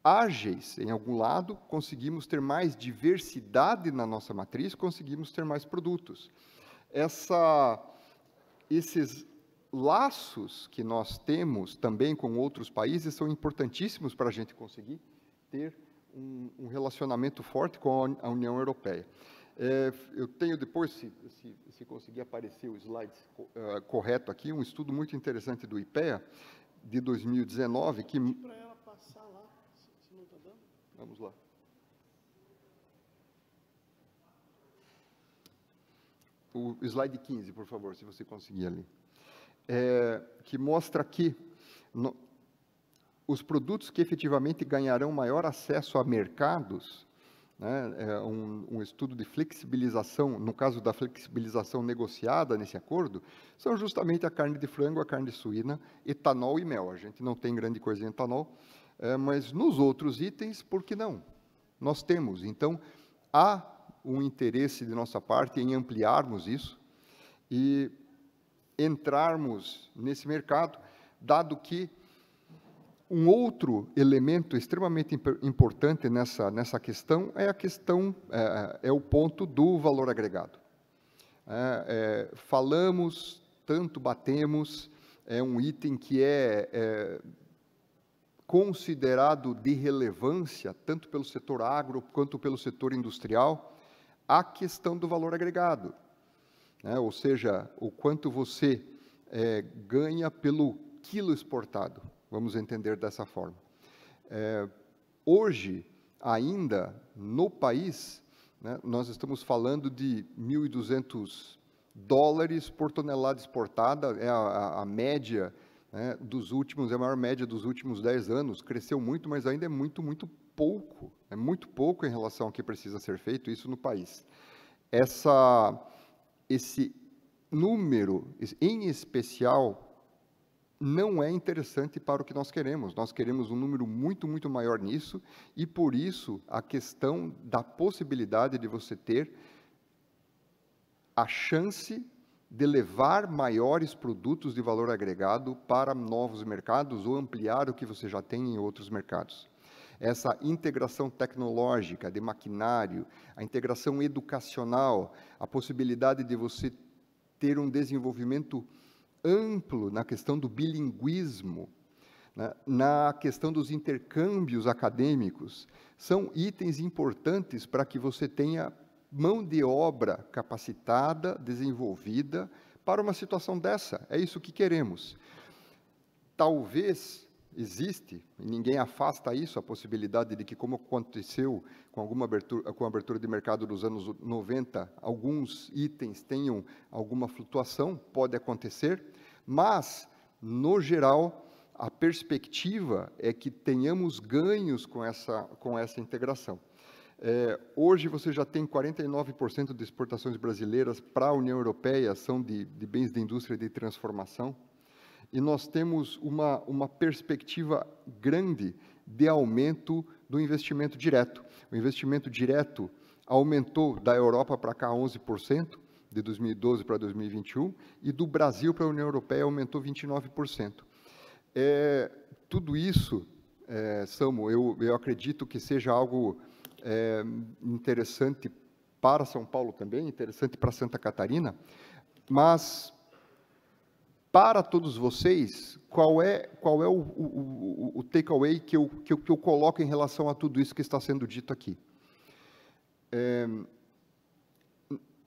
S4: ágeis em algum lado, conseguimos ter mais diversidade na nossa matriz, conseguimos ter mais produtos. Essa, esses laços que nós temos também com outros países são importantíssimos para a gente conseguir ter um, um relacionamento forte com a União Europeia. É, eu tenho depois, se, se, se, conseguir aparecer o slide uh, correto aqui, um estudo muito interessante do IPEA, de 2019, que... Vamos lá. O slide 15, por favor, se você conseguir ali. É, que mostra aqui no, os produtos que efetivamente ganharão maior acesso a mercados, né, é um, um, estudo de flexibilização, no caso da flexibilização negociada nesse acordo, são justamente a carne de frango, a carne de suína, etanol e mel. A gente não tem grande coisa em etanol, é, mas nos outros itens, por que não? Nós temos. Então, há um interesse de nossa parte em ampliarmos isso e entrarmos nesse mercado, dado que um outro elemento extremamente importante nessa, nessa questão é a questão, é, é o ponto do valor agregado. É, é, falamos, tanto batemos, é um item que é, é considerado de relevância, tanto pelo setor agro quanto pelo setor industrial, a questão do valor agregado. Né? Ou seja, o quanto você é, ganha pelo quilo exportado, vamos entender dessa forma. É, hoje, ainda no país, né, nós estamos falando de 1.200 dólares por tonelada exportada, é a, a média né, dos últimos, é a maior média dos últimos 10 anos, cresceu muito, mas ainda é muito, muito pouco. É muito pouco em relação ao que precisa ser feito isso no país. Essa, esse número, em especial, não é interessante para o que nós queremos. Nós queremos um número muito, muito maior nisso, e por isso a questão da possibilidade de você ter a chance de levar maiores produtos de valor agregado para novos mercados ou ampliar o que você já tem em outros mercados. Essa integração tecnológica de maquinário, a integração educacional, a possibilidade de você ter um desenvolvimento amplo na questão do bilinguismo, né, na questão dos intercâmbios acadêmicos, são itens importantes para que você tenha mão de obra capacitada, desenvolvida para uma situação dessa. É isso que queremos. Talvez existe, e ninguém afasta isso, a possibilidade de que, como aconteceu com, alguma abertura, com a abertura de mercado dos anos 90, alguns itens tenham alguma flutuação, pode acontecer, mas, no geral, a perspectiva é que tenhamos ganhos com essa, com essa integração. É, hoje você já tem 49% de exportações brasileiras para a União Europeia são de, de, bens de indústria de transformação. E nós temos uma, uma perspectiva grande de aumento do investimento direto. O investimento direto aumentou da Europa para cá 11%, de 2012 para 2021, e do Brasil para a União Europeia aumentou 29%. É, tudo isso, é, Samu, eu, eu acredito que seja algo é, interessante para São Paulo também, interessante para Santa Catarina, mas para todos vocês, qual é, qual é o, o, o takeaway que eu, que, eu, que eu coloco em relação a tudo isso que está sendo dito aqui? É,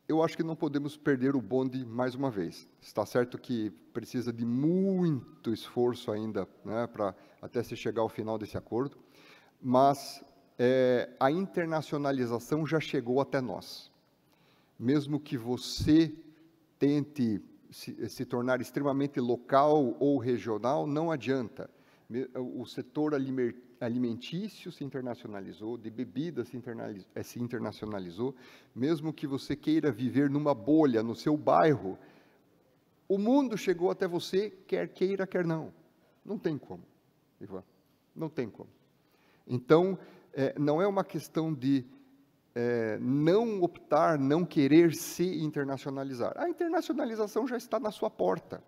S4: eu acho que não podemos perder o bonde mais uma vez. Está certo que precisa de muito esforço ainda né, para até se chegar ao final desse acordo, mas é, a internacionalização já chegou até nós. Mesmo que você tente se, se tornar extremamente local ou regional, não adianta. O setor alimentício se internacionalizou, de bebidas se, eh, se internacionalizou. Mesmo que você queira viver numa bolha, no seu bairro, o mundo chegou até você, quer queira, quer não. Não tem como, Ivan. Não tem como. Então, é, não é uma questão de é, não optar, não querer se internacionalizar. A internacionalização já está na sua porta.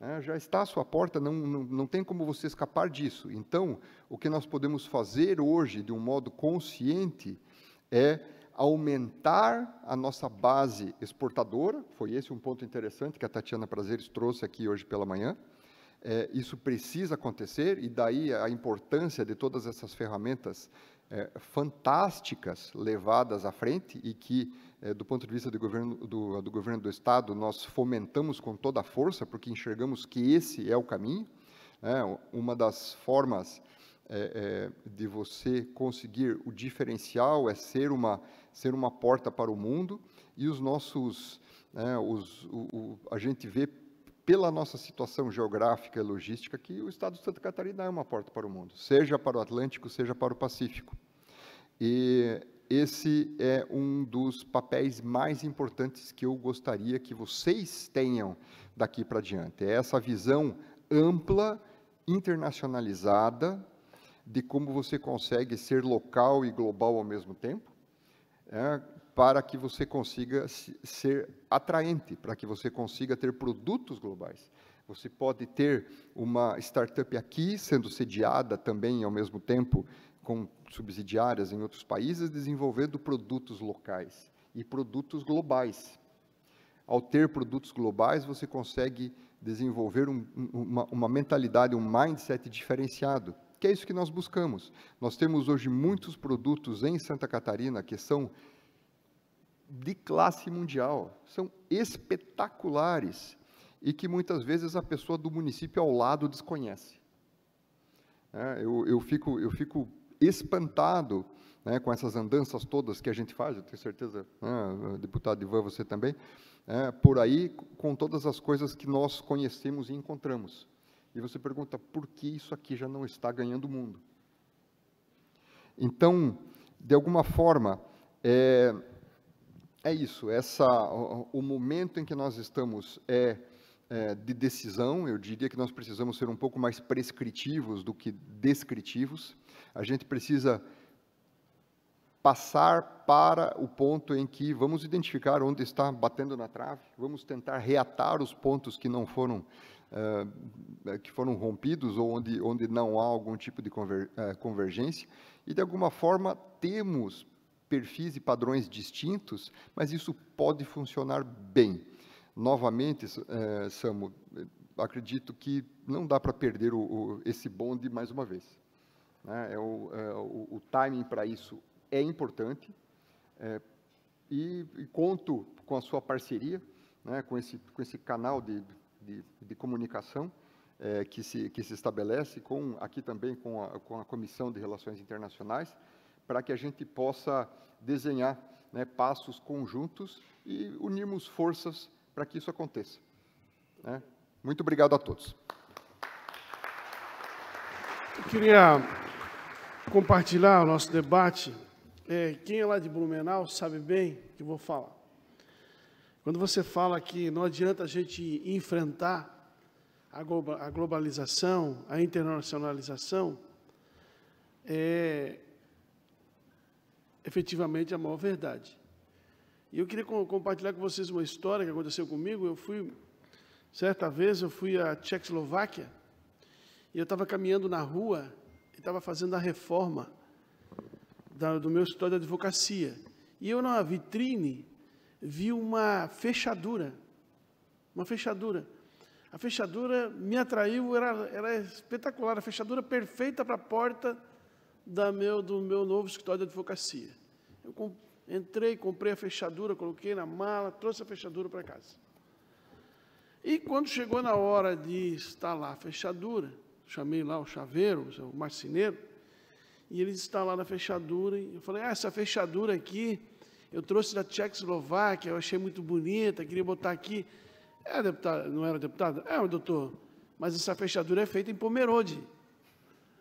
S4: É, já está à sua porta, não, não, não tem como você escapar disso. Então, o que nós podemos fazer hoje, de um modo consciente, é aumentar a nossa base exportadora. Foi esse um ponto interessante que a Tatiana Prazeres trouxe aqui hoje pela manhã. É, isso precisa acontecer, e daí a importância de todas essas ferramentas é, fantásticas levadas à frente e que, é, do ponto de vista do governo do, do, governo do Estado, nós fomentamos com toda a força, porque enxergamos que esse é o caminho. Né? Uma das formas é, é, de você conseguir o diferencial é ser uma, ser uma porta para o mundo, e os nossos. Né, os, o, o, a gente vê pela nossa situação geográfica e logística, que o Estado de Santa Catarina é uma porta para o mundo, seja para o Atlântico, seja para o Pacífico. E esse é um dos papéis mais importantes que eu gostaria que vocês tenham daqui para diante. É essa visão ampla, internacionalizada, de como você consegue ser local e global ao mesmo tempo, é, para que você consiga ser atraente, para que você consiga ter produtos globais. Você pode ter uma startup aqui sendo sediada também ao mesmo tempo com subsidiárias em outros países, desenvolvendo produtos locais e produtos globais. Ao ter produtos globais, você consegue desenvolver um, uma, uma mentalidade, um mindset diferenciado, que é isso que nós buscamos. Nós temos hoje muitos produtos em Santa Catarina que são de classe mundial, são espetaculares e que muitas vezes a pessoa do município ao lado desconhece. É, eu, eu, fico, eu fico espantado né, com essas andanças todas que a gente faz, eu tenho certeza, né, deputado Ivan, você também, é, por aí, com todas as coisas que nós conhecemos e encontramos. E você pergunta, por que isso aqui já não está ganhando o mundo? Então, de alguma forma, é, é isso, essa, o, o momento em que nós estamos é, é, de decisão, eu diria que nós precisamos ser um pouco mais prescritivos do que descritivos, a gente precisa passar para o ponto em que vamos identificar onde está batendo na trave, vamos tentar reatar os pontos que não foram é, que foram rompidos ou onde onde não há algum tipo de é, convergência e de alguma forma temos perfis e padrões distintos, mas isso pode funcionar bem. Novamente, é, Samu, eh, acredito que não dá para perder o, o, esse bonde mais uma vez. Né? É o, é, o, timing para isso é importante é, e, e, conto com a sua parceria, né, com, esse, com esse canal de, de, de comunicação que, se, que se estabelece, com, aqui também com a, com a Comissão de Relações Internacionais, para que a gente possa desenhar né, passos conjuntos e unirmos forças para que isso aconteça. Né? Muito obrigado a todos.
S2: Eu queria compartilhar o nosso debate. É, quem é lá de Blumenau sabe bem que eu vou falar. Quando você fala que não adianta a gente enfrentar a globalização, a internacionalização, é, efetivamente a maior verdade. E eu queria co compartilhar com vocês uma história que aconteceu comigo. Eu fui, certa vez, eu fui à Tchecoslováquia e eu estava caminhando na rua e estava fazendo a reforma da, do meu escritório de advocacia. E eu, na vitrine, vi uma fechadura. Uma fechadura. A fechadura me atraiu, era, era espetacular, a fechadura perfeita para a porta da meu, do meu novo escritório de advocacia. Eu entrei, comprei a fechadura, coloquei na mala, trouxe a fechadura para casa. E quando chegou na hora de instalar a fechadura, chamei lá o chaveiro, o marceneiro, e eles instalaram a fechadura. E eu falei, ah, essa fechadura aqui, eu trouxe da Tchecoslováquia, eu achei muito bonita, queria botar aqui. É, deputado, não era deputado? É, doutor, mas essa fechadura é feita em Pomerode.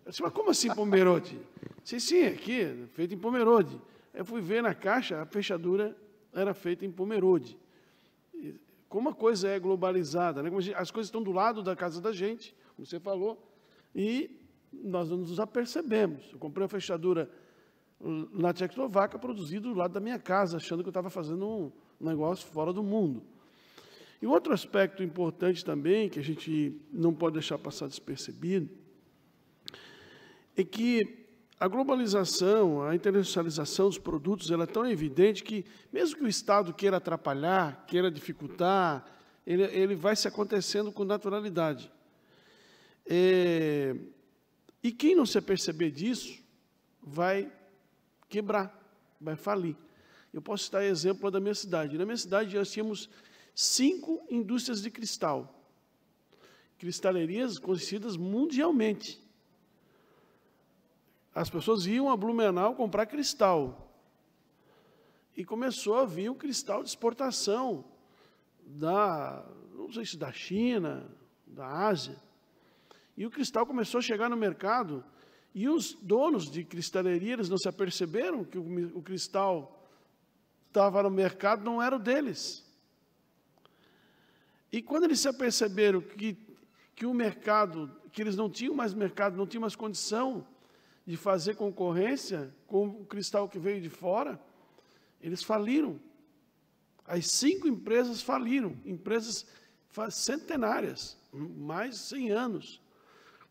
S2: Eu disse, mas como assim Pomerode? Sim, sim, aqui, feito em Pomerode. Eu fui ver na caixa, a fechadura era feita em Pomerode. Como a coisa é globalizada, né? gente, as coisas estão do lado da casa da gente, como você falou, e nós não nos apercebemos. Eu comprei uma fechadura na Tchecoslováquia, produzida do lado da minha casa, achando que eu estava fazendo um negócio fora do mundo. E outro aspecto importante também, que a gente não pode deixar passar despercebido, é que a globalização, a internacionalização dos produtos, ela é tão evidente que, mesmo que o Estado queira atrapalhar, queira dificultar, ele, ele vai se acontecendo com naturalidade. É, e quem não se aperceber disso, vai quebrar, vai falir. Eu posso citar exemplo da minha cidade. Na minha cidade, nós tínhamos cinco indústrias de cristal. Cristalerias conhecidas mundialmente. As pessoas iam a Blumenau comprar cristal. E começou a vir o cristal de exportação da, não sei se da China, da Ásia. E o cristal começou a chegar no mercado e os donos de cristaleria, eles não se aperceberam que o, o cristal estava no mercado, não era o deles. E quando eles se aperceberam que, que o mercado, que eles não tinham mais mercado, não tinham mais condição de fazer concorrência com o cristal que veio de fora, eles faliram. As cinco empresas faliram, empresas centenárias, mais de 100 anos,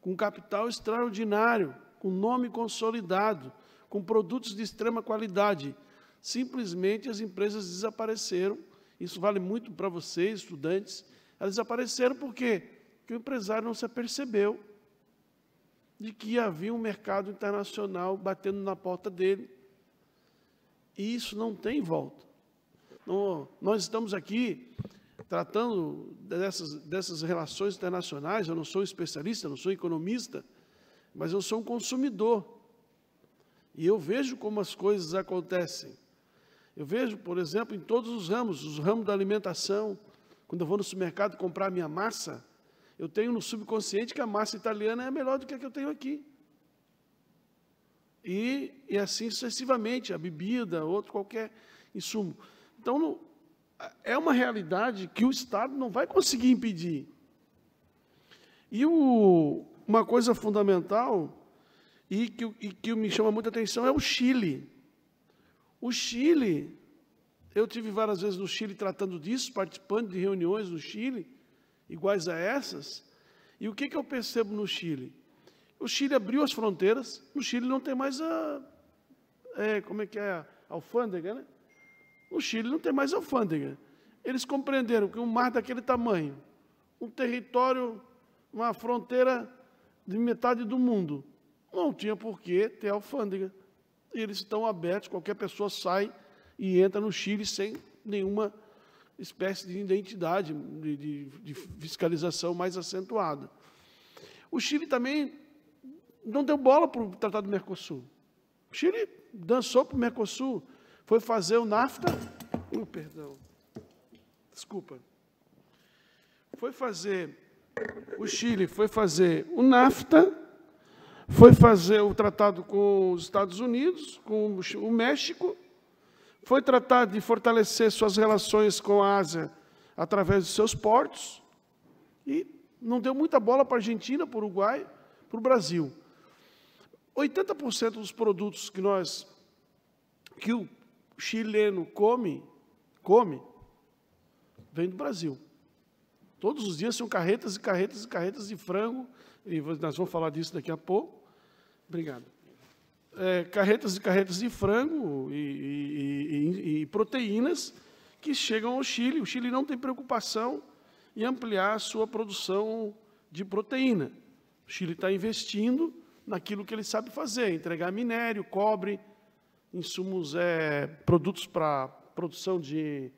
S2: com capital extraordinário, com nome consolidado, com produtos de extrema qualidade. Simplesmente as empresas desapareceram. Isso vale muito para vocês, estudantes. Elas desapareceram por quê? Porque o empresário não se apercebeu de que havia um mercado internacional batendo na porta dele. E isso não tem volta. Então, nós estamos aqui tratando dessas, dessas relações internacionais. Eu não sou especialista, não sou economista, mas eu sou um consumidor. E eu vejo como as coisas acontecem. Eu vejo, por exemplo, em todos os ramos, os ramos da alimentação. Quando eu vou no supermercado comprar minha massa, eu tenho no subconsciente que a massa italiana é melhor do que a que eu tenho aqui. E, e assim sucessivamente, a bebida, outro qualquer insumo. Então, no, é uma realidade que o Estado não vai conseguir impedir. E o, uma coisa fundamental e que, e que me chama muita atenção é o Chile. O Chile, eu tive várias vezes no Chile tratando disso, participando de reuniões no Chile iguais a essas. E o que, que eu percebo no Chile? O Chile abriu as fronteiras, no Chile não tem mais a. É, como é que é? A alfândega, né? No Chile não tem mais alfândega. Eles compreenderam que um mar daquele tamanho, um território, uma fronteira de metade do mundo, não tinha por que ter alfândega. E eles estão abertos, qualquer pessoa sai e entra no Chile sem nenhuma espécie de identidade, de, de, de fiscalização mais acentuada. O Chile também não deu bola para o Tratado do Mercosul. O Chile dançou para o Mercosul, foi fazer o NAFTA. Uh, perdão. Desculpa. Foi fazer. O Chile foi fazer o NAFTA, foi fazer o tratado com os Estados Unidos, com o México, foi tratar de fortalecer suas relações com a Ásia através dos seus portos e não deu muita bola para a Argentina, para o Uruguai, para o Brasil. 80% dos produtos que nós que o chileno come, come vem do Brasil. Todos os dias são carretas e carretas e carretas de frango, e nós vamos falar disso daqui a pouco. Obrigado é, carretas e carretas de frango e, e, e, e, proteínas que chegam ao Chile. O Chile não tem preocupação em ampliar a sua produção de proteína. O Chile está investindo naquilo que ele sabe fazer, entregar minério, cobre, insumos, é, produtos para produção de,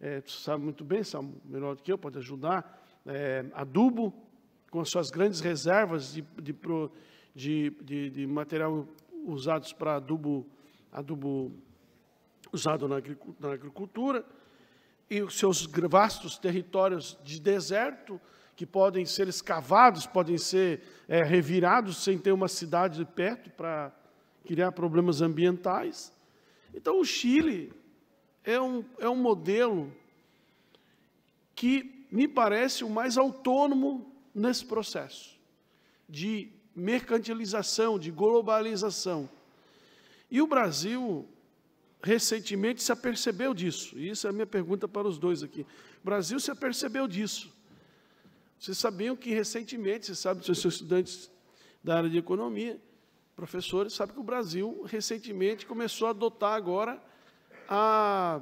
S2: é, você sabe muito bem, sabe melhor do que eu, pode ajudar, é, adubo, com as suas grandes reservas de, de, de, de material usados para adubo, adubo usado na agricultura, e os seus vastos territórios de deserto, que podem ser escavados, podem ser é, revirados sem ter uma cidade perto para criar problemas ambientais. Então, o Chile é um, é um modelo que me parece o mais autônomo nesse processo de mercantilização, de globalização. E o Brasil, recentemente, se apercebeu disso. E isso é a minha pergunta para os dois aqui. O Brasil se apercebeu disso. Vocês sabiam que recentemente, vocês sabem, vocês são estudantes da área de economia, professores, sabem que o Brasil recentemente começou a adotar agora a,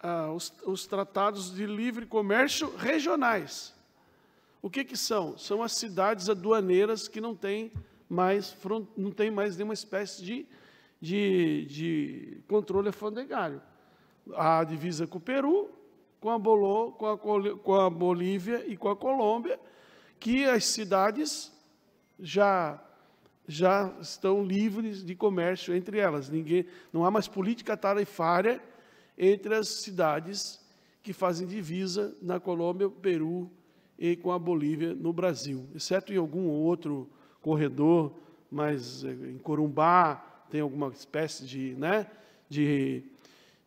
S2: a, os, os tratados de livre comércio regionais. O que, que são? São as cidades aduaneiras que não têm mais, não tem mais nenhuma espécie de, de, de controle alfandegário. A divisa com o Peru, com a, Bolô, com, a, com a Bolívia e com a Colômbia, que as cidades já já estão livres de comércio entre elas. Ninguém, não há mais política tarifária entre as cidades que fazem divisa na Colômbia, Peru e com a Bolívia no Brasil, exceto em algum outro corredor, mas eh, em Corumbá tem alguma espécie de, né, de,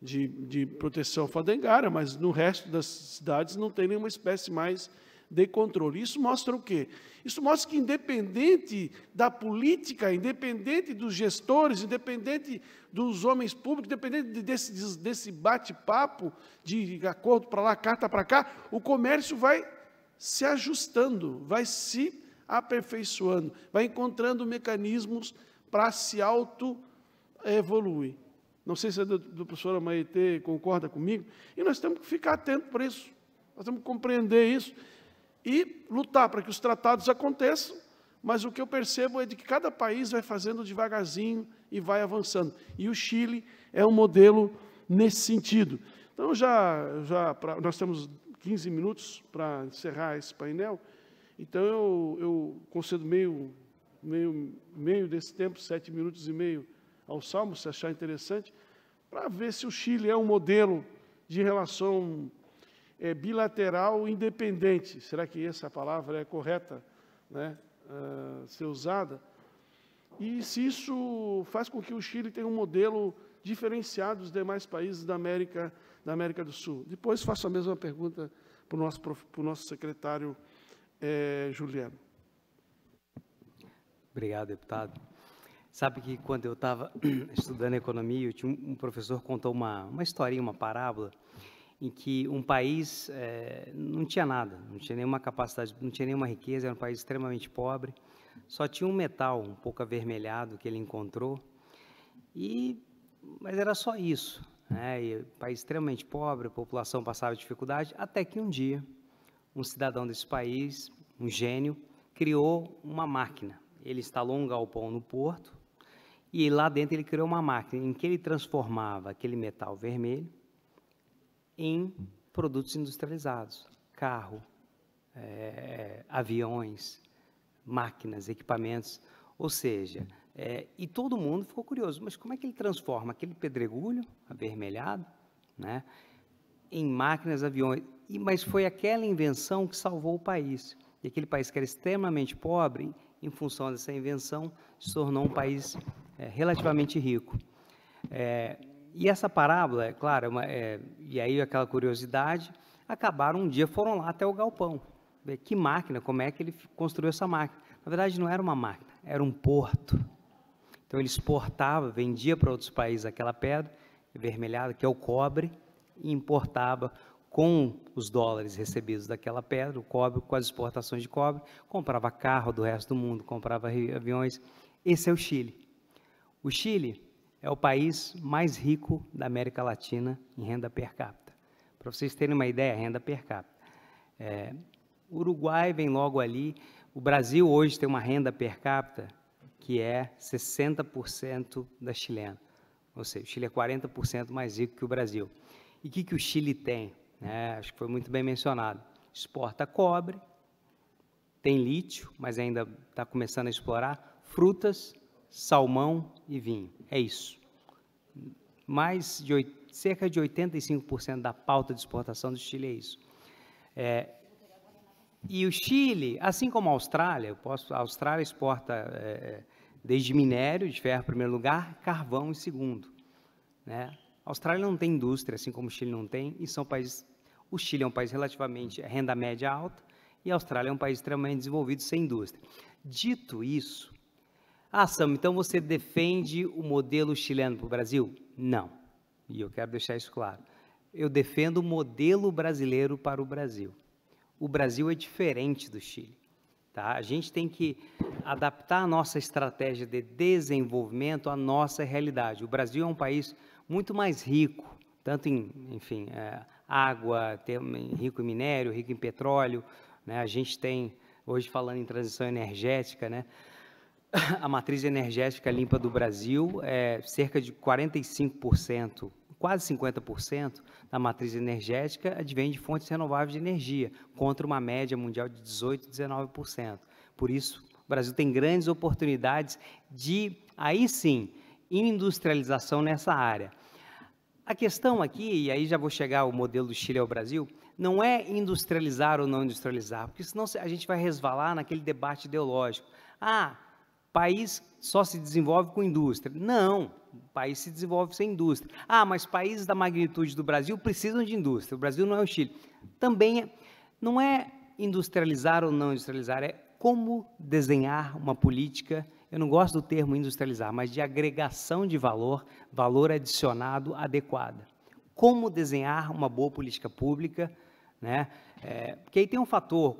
S2: de, de proteção fadengária, mas no resto das cidades não tem nenhuma espécie mais de controle. Isso mostra o quê? Isso mostra que, independente da política, independente dos gestores, independente dos homens públicos, independente desse, desse bate-papo de acordo para lá, carta para cá, o comércio vai se ajustando, vai se aperfeiçoando, vai encontrando mecanismos para se auto-evoluir. Não sei se a é professor Maitê concorda comigo, e nós temos que ficar atentos para isso, nós temos que compreender isso e lutar para que os tratados aconteçam, mas o que eu percebo é de que cada país vai fazendo devagarzinho e vai avançando. E o Chile é um modelo nesse sentido. Então, já, já pra, nós temos 15 minutos para encerrar esse painel. Então, eu, eu concedo meio, meio, meio desse tempo, sete minutos e meio, ao Salmo, se achar interessante, para ver se o Chile é um modelo de relação é, bilateral independente. Será que essa palavra é correta né, uh, ser usada? E se isso faz com que o Chile tenha um modelo diferenciado dos demais países da América Latina da América do Sul. Depois faço a mesma pergunta para o nosso, para o nosso secretário é, Juliano.
S3: Obrigado, deputado. Sabe que quando eu estava estudando economia, tinha um professor contou uma, uma historinha, uma parábola, em que um país é, não tinha nada, não tinha nenhuma capacidade, não tinha nenhuma riqueza, era um país extremamente pobre, só tinha um metal um pouco avermelhado que ele encontrou, e, mas era só isso né, e país extremamente pobre, a população passava dificuldade, até que um dia um cidadão desse país, um gênio, criou uma máquina. Ele instalou um galpão no porto e lá dentro ele criou uma máquina em que ele transformava aquele metal vermelho em produtos industrializados, carro, é, aviões, máquinas, equipamentos, ou seja, é, e todo mundo ficou curioso, mas como é que ele transforma aquele pedregulho avermelhado né, em máquinas, aviões? E, mas foi aquela invenção que salvou o país. E aquele país que era extremamente pobre, em função dessa invenção, se tornou um país é, relativamente rico. É, e essa parábola, é claro, é uma, é, e aí aquela curiosidade, acabaram um dia, foram lá até o galpão. Ver que máquina, como é que ele construiu essa máquina. Na verdade, não era uma máquina, era um porto. Então ele exportava, vendia para outros países aquela pedra vermelhada que é o cobre, e importava com os dólares recebidos daquela pedra, o cobre, com as exportações de cobre, comprava carro do resto do mundo, comprava aviões. Esse é o Chile. O Chile é o país mais rico da América Latina em renda per capita. Para vocês terem uma ideia, renda per capita. É, Uruguai vem logo ali. O Brasil hoje tem uma renda per capita que é 60% da chilena. Ou seja, o Chile é 40% mais rico que o Brasil. E o que, que o Chile tem? É, acho que foi muito bem mencionado. Exporta cobre, tem lítio, mas ainda está começando a explorar, frutas, salmão e vinho. É isso. Mais de cerca de 85% da pauta de exportação do Chile é isso. É, e o Chile, assim como a Austrália, posso, a Austrália exporta é, é, desde minério de ferro em primeiro lugar, carvão em segundo. Né? A Austrália não tem indústria, assim como o Chile não tem, e são países. O Chile é um país relativamente é, renda média alta e a Austrália é um país extremamente desenvolvido sem indústria. Dito isso, ah, Sam, então você defende o modelo chileno para o Brasil? Não. E eu quero deixar isso claro. Eu defendo o modelo brasileiro para o Brasil o Brasil é diferente do Chile. Tá? A gente tem que adaptar a nossa estratégia de desenvolvimento à nossa realidade. O Brasil é um país muito mais rico, tanto em, enfim, é, água, rico em minério, rico em petróleo. Né? A gente tem, hoje falando em transição energética, né? a matriz energética limpa do Brasil é cerca de 45% quase 50% da matriz energética advém de fontes renováveis de energia, contra uma média mundial de 18, 19%. Por isso, o Brasil tem grandes oportunidades de, aí sim, industrialização nessa área. A questão aqui, e aí já vou chegar ao modelo do Chile ao Brasil, não é industrializar ou não industrializar, porque senão a gente vai resvalar naquele debate ideológico. Ah, país só se desenvolve com indústria. Não, o país se desenvolve sem indústria. Ah, mas países da magnitude do Brasil precisam de indústria. O Brasil não é o Chile. Também é, não é industrializar ou não industrializar, é como desenhar uma política. Eu não gosto do termo industrializar, mas de agregação de valor, valor adicionado adequado. Como desenhar uma boa política pública né? É, porque aí tem um fator,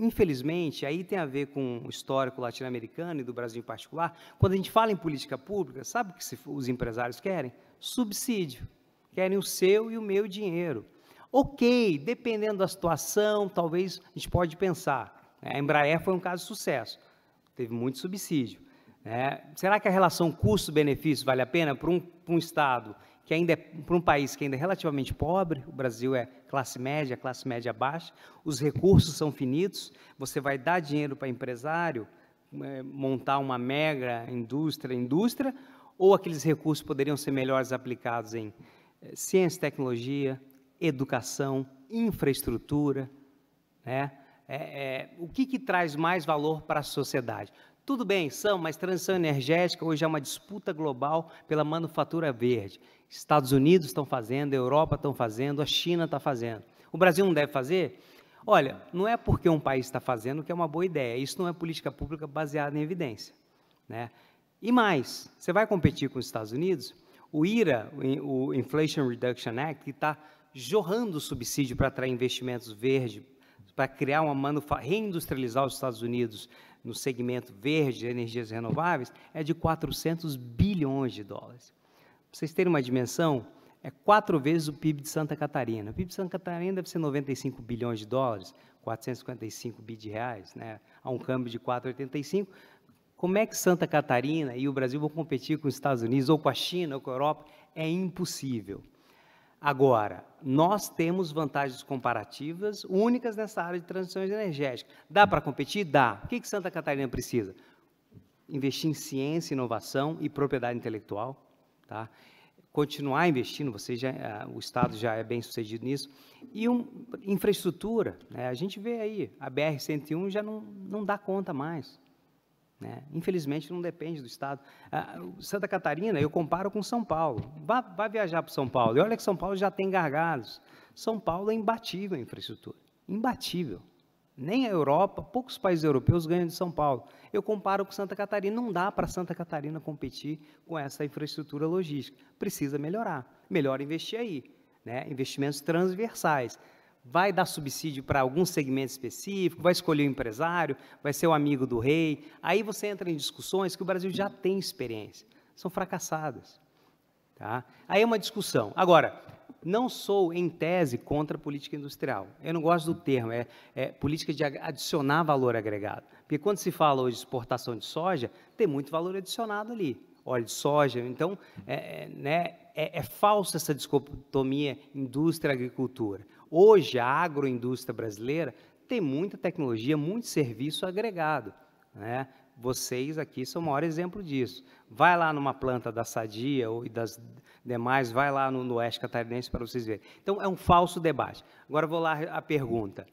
S3: infelizmente, aí tem a ver com o histórico latino-americano e do Brasil em particular. Quando a gente fala em política pública, sabe o que se, os empresários querem? Subsídio. Querem o seu e o meu dinheiro. Ok, dependendo da situação, talvez a gente pode pensar. Né? A Embraer foi um caso de sucesso, teve muito subsídio. Né? Será que a relação custo-benefício vale a pena para um, para um Estado que ainda é, para um país que ainda é relativamente pobre, o Brasil é classe média, classe média baixa, os recursos são finitos, você vai dar dinheiro para empresário é, montar uma mega indústria, indústria, ou aqueles recursos poderiam ser melhores aplicados em é, ciência e tecnologia, educação, infraestrutura, né? É, é, o que, que traz mais valor para a sociedade? Tudo bem, são, mas transição energética hoje é uma disputa global pela manufatura verde. Estados Unidos estão fazendo, a Europa estão fazendo, a China está fazendo. O Brasil não deve fazer? Olha, não é porque um país está fazendo que é uma boa ideia. Isso não é política pública baseada em evidência. Né? E mais, você vai competir com os Estados Unidos? O IRA, o Inflation Reduction Act, que está jorrando subsídio para atrair investimentos verdes, para criar uma manufatura, reindustrializar os Estados Unidos no segmento verde, energias renováveis, é de 400 bilhões de dólares. Para vocês terem uma dimensão, é quatro vezes o PIB de Santa Catarina. O PIB de Santa Catarina deve ser 95 bilhões de dólares, 455 bilhões de reais, né? a um câmbio de 4,85. Como é que Santa Catarina e o Brasil vão competir com os Estados Unidos, ou com a China, ou com a Europa? É impossível. Agora, nós temos vantagens comparativas únicas nessa área de transições energéticas. Dá para competir? Dá. O que, que Santa Catarina precisa? Investir em ciência, inovação e propriedade intelectual Tá? Continuar investindo, você já, eh, o Estado já é bem sucedido nisso. E um, infraestrutura, né? a gente vê aí, a BR-101 já não, não dá conta mais. Né? Infelizmente, não depende do Estado. Ah, Santa Catarina, eu comparo com São Paulo. Vá, vai viajar para São Paulo. E olha que São Paulo já tem gargalos. São Paulo é imbatível em infraestrutura. Imbatível. Nem a Europa, poucos países europeus ganham de São Paulo. Eu comparo com Santa Catarina, não dá para Santa Catarina competir com essa infraestrutura logística. Precisa melhorar. Melhor investir aí, né? Investimentos transversais. Vai dar subsídio para algum segmento específico, vai escolher o um empresário, vai ser o um amigo do rei. Aí você entra em discussões que o Brasil já tem experiência. São fracassadas. Tá? Aí é uma discussão. Agora, não sou, em tese, contra a política industrial. Eu não gosto do termo, é, é, política de adicionar valor agregado. Porque quando se fala hoje de exportação de soja, tem muito valor adicionado ali. Óleo de soja, então, é, é né, é, é falsa essa dicotomia indústria-agricultura. Hoje, a agroindústria brasileira tem muita tecnologia, muito serviço agregado. Né? Vocês aqui são o maior exemplo disso. Vai lá numa planta da Sadia ou das demais, vai lá no, no Oeste Catarinense para vocês verem. Então, é um falso debate. Agora, vou lá a pergunta.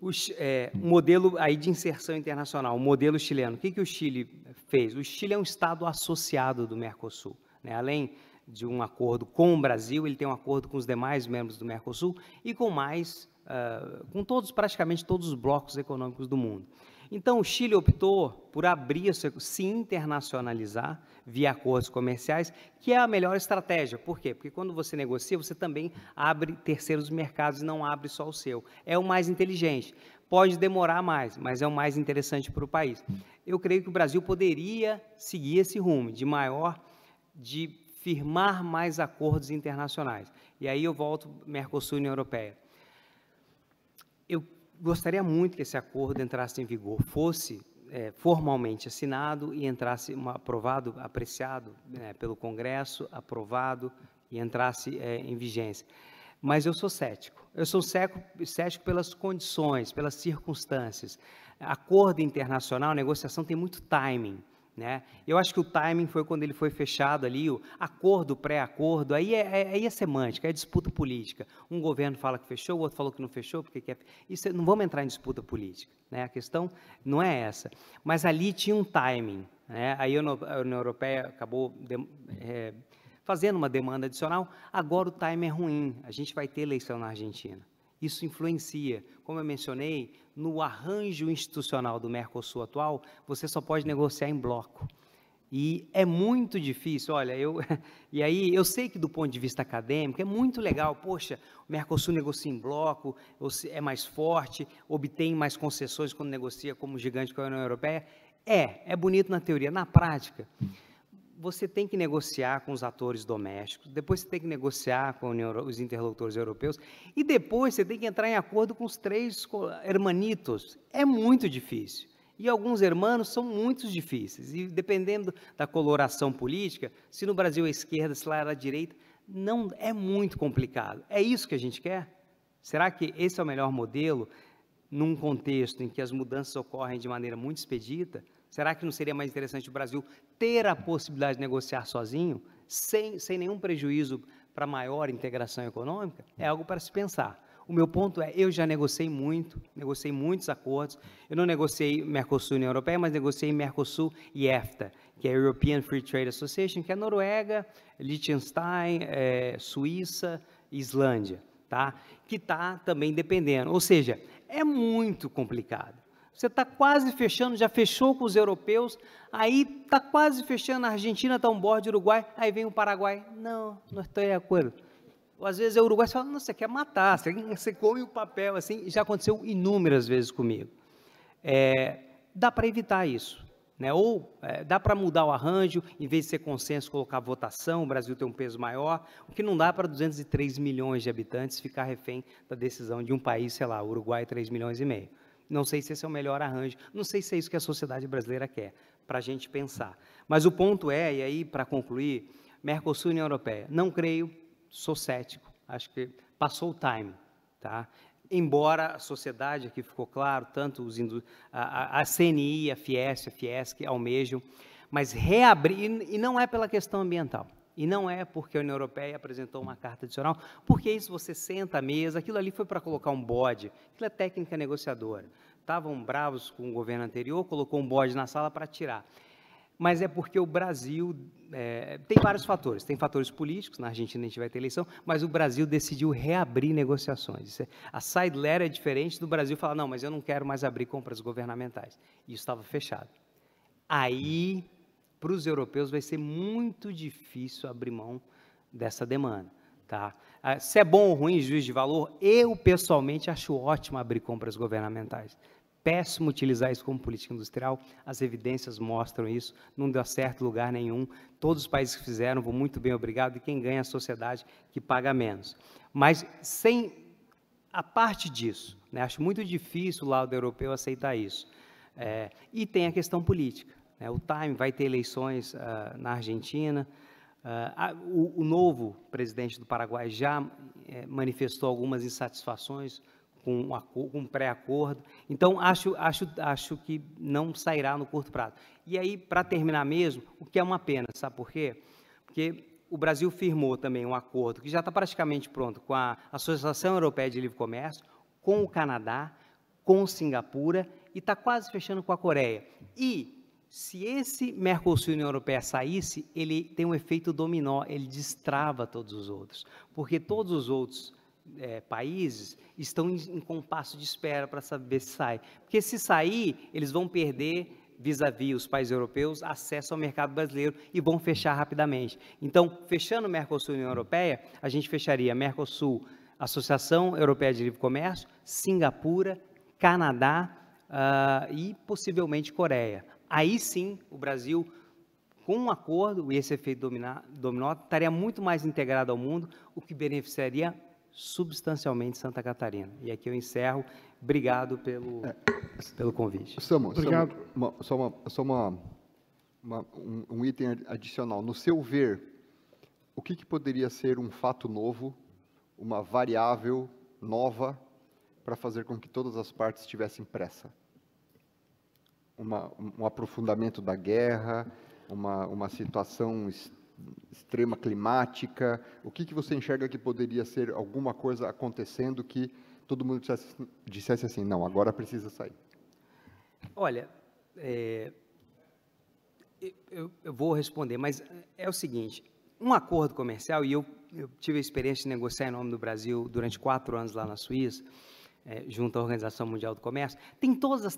S3: O é, modelo aí de inserção internacional, o modelo chileno. O que, que o Chile fez? O Chile é um estado associado do Mercosul. Né? Além de um acordo com o Brasil, ele tem um acordo com os demais membros do Mercosul e com mais, uh, com todos, praticamente todos os blocos econômicos do mundo. Então, o Chile optou por abrir, se internacionalizar via acordos comerciais, que é a melhor estratégia. Por quê? Porque quando você negocia, você também abre terceiros mercados e não abre só o seu. É o mais inteligente. Pode demorar mais, mas é o mais interessante para o país. Eu creio que o Brasil poderia seguir esse rumo de maior, de firmar mais acordos internacionais. E aí eu volto Mercosul e União Europeia. Eu gostaria muito que esse acordo entrasse em vigor, fosse é, formalmente assinado e entrasse uma, aprovado, apreciado né, pelo Congresso, aprovado e entrasse é, em vigência. Mas eu sou cético. Eu sou cético, cético pelas condições, pelas circunstâncias. Acordo internacional, negociação tem muito timing. Né? Eu acho que o timing foi quando ele foi fechado ali, o acordo, pré-acordo, aí é, é, aí é semântica, é disputa política. Um governo fala que fechou, o outro falou que não fechou, porque quer... Isso, é, não vamos entrar em disputa política, né? a questão não é essa. Mas ali tinha um timing, né? aí a União Europeia acabou de, é, fazendo uma demanda adicional, agora o timing é ruim, a gente vai ter eleição na Argentina. Isso influencia. Como eu mencionei, no arranjo institucional do Mercosul atual, você só pode negociar em bloco. E é muito difícil, olha, eu e aí eu sei que do ponto de vista acadêmico é muito legal, poxa, o Mercosul negocia em bloco, é mais forte, obtém mais concessões quando negocia como gigante com a União Europeia. É, é bonito na teoria, na prática você tem que negociar com os atores domésticos, depois você tem que negociar com os interlocutores europeus, e depois você tem que entrar em acordo com os três hermanitos. É muito difícil. E alguns hermanos são muito difíceis. E dependendo da coloração política, se no Brasil é esquerda, se lá era é direita, não é muito complicado. É isso que a gente quer? Será que esse é o melhor modelo num contexto em que as mudanças ocorrem de maneira muito expedita? Será que não seria mais interessante o Brasil ter a possibilidade de negociar sozinho, sem, sem nenhum prejuízo para maior integração econômica? É algo para se pensar. O meu ponto é, eu já negociei muito, negociei muitos acordos. Eu não negociei Mercosul e União Europeia, mas negociei Mercosul e EFTA, que é a European Free Trade Association, que é Noruega, Liechtenstein, é, Suíça, Islândia, tá? Que está também dependendo. Ou seja, é muito complicado. Você está quase fechando, já fechou com os europeus, aí está quase fechando, a Argentina está um borde, Uruguai, aí vem o Paraguai. Não, não estou de acordo. Ou às vezes é o Uruguai, você fala, não, você quer matar, você, você come o papel, assim, já aconteceu inúmeras vezes comigo. É, dá para evitar isso. Né? Ou é, dá para mudar o arranjo, em vez de ser consenso, colocar votação, o Brasil tem um peso maior, o que não dá para 203 milhões de habitantes ficar refém da decisão de um país, sei lá, Uruguai, 3 milhões e meio. Não sei se esse é o melhor arranjo, não sei se é isso que a sociedade brasileira quer, para a gente pensar. Mas o ponto é, e aí para concluir, Mercosul e União Europeia. Não creio, sou cético, acho que passou o time. Tá? Embora a sociedade, aqui ficou claro, tanto os a, a, CNI, a Fies, a Fiesc almejam, mas reabrir, e não é pela questão ambiental, e não é porque a União Europeia apresentou uma carta adicional, porque isso você senta à mesa, aquilo ali foi para colocar um bode, aquilo é técnica negociadora. Estavam bravos com o governo anterior, colocou um bode na sala para tirar. Mas é porque o Brasil. É, tem vários fatores. Tem fatores políticos, na Argentina a gente vai ter eleição, mas o Brasil decidiu reabrir negociações. É, a side letter é diferente do Brasil falar: não, mas eu não quero mais abrir compras governamentais. E isso estava fechado. Aí para os europeus vai ser muito difícil abrir mão dessa demanda. Tá? Ah, se é bom ou ruim juiz de valor, eu pessoalmente acho ótimo abrir compras governamentais. Péssimo utilizar isso como política industrial, as evidências mostram isso, não deu certo lugar nenhum. Todos os países que fizeram, vou muito bem, obrigado, e quem ganha é a sociedade que paga menos. Mas sem a parte disso, né, acho muito difícil o lado europeu aceitar isso. É, e tem a questão política. Né? O Time vai ter eleições uh, na Argentina. Uh, o, o, novo presidente do Paraguai já eh, manifestou algumas insatisfações com um, um pré-acordo. Então, acho, acho, acho que não sairá no curto prazo. E aí, para terminar mesmo, o que é uma pena, sabe por quê? Porque o Brasil firmou também um acordo que já está praticamente pronto com a Associação Europeia de Livre Comércio, com o Canadá, com Singapura e está quase fechando com a Coreia. E se esse Mercosul União Europeia saísse, ele tem um efeito dominó, ele destrava todos os outros, porque todos os outros é, países estão em, em compasso de espera para saber se sai. Porque se sair, eles vão perder vis-à-vis -vis os países europeus, acesso ao mercado brasileiro e vão fechar rapidamente. Então, fechando o Mercosul e União Europeia, a gente fecharia Mercosul, Associação Europeia de Livre Comércio, Singapura, Canadá uh, e possivelmente Coreia aí sim o Brasil, com um acordo e esse efeito dominó, estaria muito mais integrado ao mundo, o que beneficiaria substancialmente Santa Catarina. E aqui eu encerro. Obrigado pelo, é.
S4: pelo convite. Samu, Obrigado. Samu, uma, só, uma, só uma, uma um, um, item adicional. No seu ver, o que, que poderia ser um fato novo, uma variável nova, para fazer com que todas as partes tivessem pressa? uma, um aprofundamento da guerra, uma, uma situação extrema climática? O que, que você enxerga que poderia ser alguma coisa acontecendo que todo mundo dissesse, dissesse assim, não, agora precisa sair?
S3: Olha, é, eu, eu, vou responder, mas é o seguinte, um acordo comercial, e eu, eu tive a experiência de negociar em nome do Brasil durante quatro anos lá na Suíça, é, junto à Organização Mundial do Comércio, tem todas as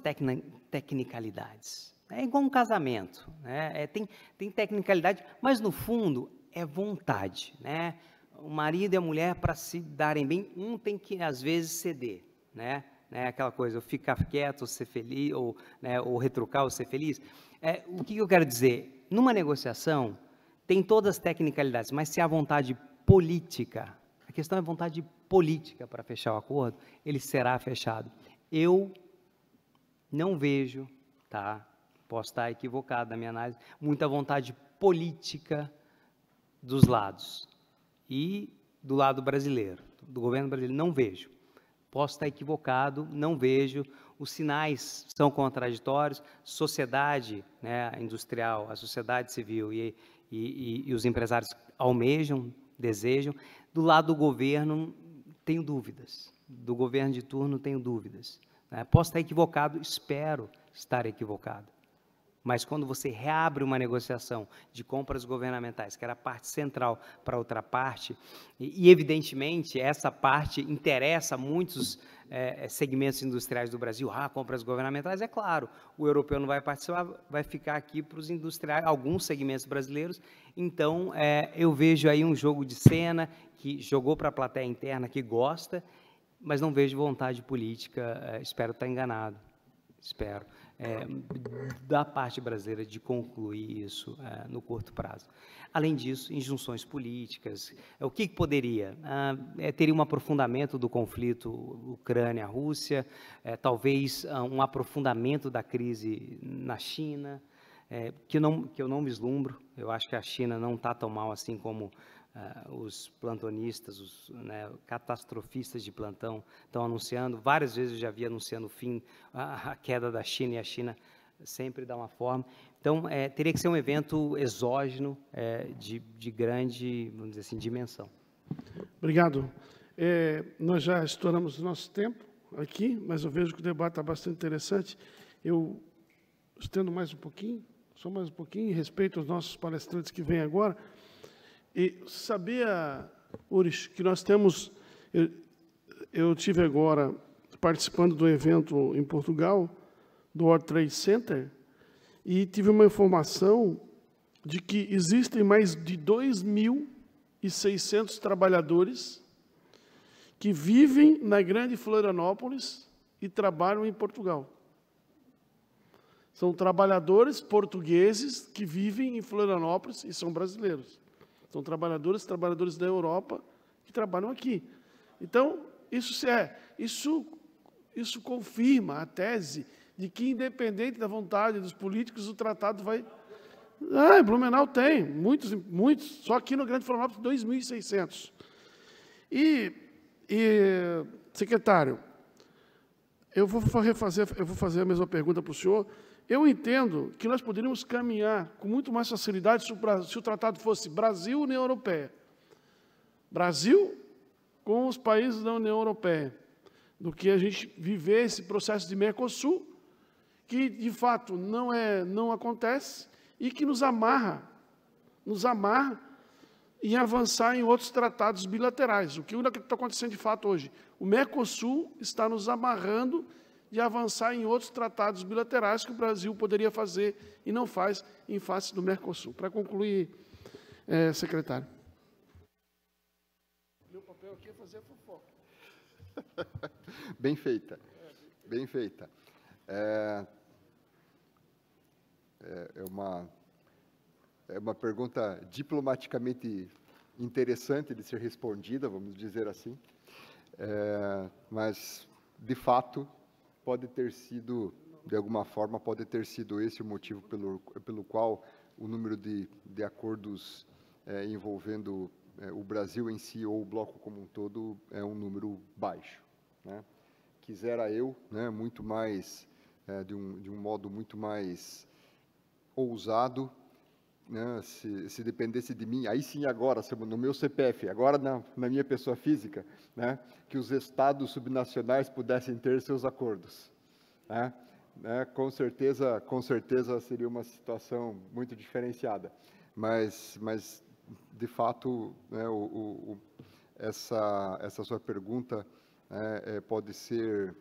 S3: tecnicalidades. É igual um casamento, né? É, tem, tem tecnicalidade, mas no fundo é vontade, né? O marido e a mulher, para se darem bem, um tem que, às vezes, ceder, né? né? Aquela coisa, ou ficar quieto, ou ser feliz, ou, né, ou retrucar, ou ser feliz. É, o que eu quero dizer? Numa negociação, tem todas as tecnicalidades, mas se há vontade política, a questão é vontade política política para fechar o acordo, ele será fechado. Eu não vejo, tá? Posso estar equivocado na minha análise, muita vontade política dos lados. E do lado brasileiro, do governo brasileiro, não vejo. Posso estar equivocado, não vejo. Os sinais são contraditórios. Sociedade né, industrial, a sociedade civil e, e, e, os empresários almejam, desejam. Do lado do governo, tenho dúvidas, do governo de turno tenho dúvidas. Né? Posso estar equivocado, espero estar equivocado. Mas quando você reabre uma negociação de compras governamentais, que era a parte central para outra parte, e, e evidentemente essa parte interessa muitos é, segmentos industriais do Brasil, ah, compras governamentais, é claro, o europeu não vai participar, vai ficar aqui para os industriais, alguns segmentos brasileiros. Então, é, eu vejo aí um jogo de cena que jogou para a plateia interna que gosta, mas não vejo vontade política, é, espero estar enganado, espero é, da parte brasileira de concluir isso é, no curto prazo. Além disso, injunções políticas. É, o que poderia? Ah, é, teria um aprofundamento do conflito Ucrânia-Rússia, é, talvez ah, um aprofundamento da crise na China, é, que, não, que eu não vislumbro. Eu acho que a China não está tão mal assim como Uh, os plantonistas, os né, catastrofistas de plantão estão anunciando. Várias vezes eu já vi anunciando o fim, a, a, queda da China, e a China sempre dá uma forma. Então, é, teria que ser um evento exógeno é, de, de, grande,
S2: vamos dizer assim, dimensão. Obrigado. É, nós já estouramos o nosso tempo aqui, mas eu vejo que o debate está bastante interessante. Eu estendo mais um pouquinho, só mais um pouquinho, respeito aos nossos palestrantes que vêm agora. E sabia, Uris, que nós temos. Eu, eu tive agora participando do evento em Portugal, do World Trade Center, e tive uma informação de que existem mais de 2.600 trabalhadores que vivem na grande Florianópolis e trabalham em Portugal. São trabalhadores portugueses que vivem em Florianópolis e são brasileiros. São trabalhadoras e trabalhadores da Europa que trabalham aqui. Então, isso, é, isso, isso confirma a tese de que, independente da vontade dos políticos, o tratado vai. Ah, Blumenau tem, muitos, muitos, só aqui no Grande Florianópolis, 2.600. E, e, secretário, eu vou, refazer, eu vou fazer a mesma pergunta para o senhor, eu entendo que nós poderíamos caminhar com muito mais facilidade se o tratado fosse Brasil-União Europeia. Brasil com os países da União Europeia, do que a gente viver esse processo de Mercosul, que de fato não, é, não acontece e que nos amarra, nos amarra em avançar em outros tratados bilaterais. O que está acontecendo de fato hoje? O Mercosul está nos amarrando de avançar em outros tratados bilaterais que o Brasil poderia fazer e não faz em face do Mercosul. Para concluir, é, secretário. Meu papel aqui é fazer a fofoca.
S4: bem feita, bem feita. É, é, é, uma, é uma pergunta diplomaticamente interessante de ser respondida, vamos dizer assim, é, mas, de fato, pode ter sido, de alguma forma, pode ter sido esse o motivo pelo, pelo qual o número de, de acordos é, envolvendo é, o Brasil em si ou o bloco como um todo é um número baixo. Né? Quisera eu, né, muito mais, é, de, um, de um modo muito mais ousado, né, se, se, dependesse de mim, aí sim agora, no meu CPF, agora na, na minha pessoa física, né, que os estados subnacionais pudessem ter seus acordos. Né, né com certeza, com certeza seria uma situação muito diferenciada, mas, mas de fato, né, o, o, essa, essa sua pergunta né, é, pode ser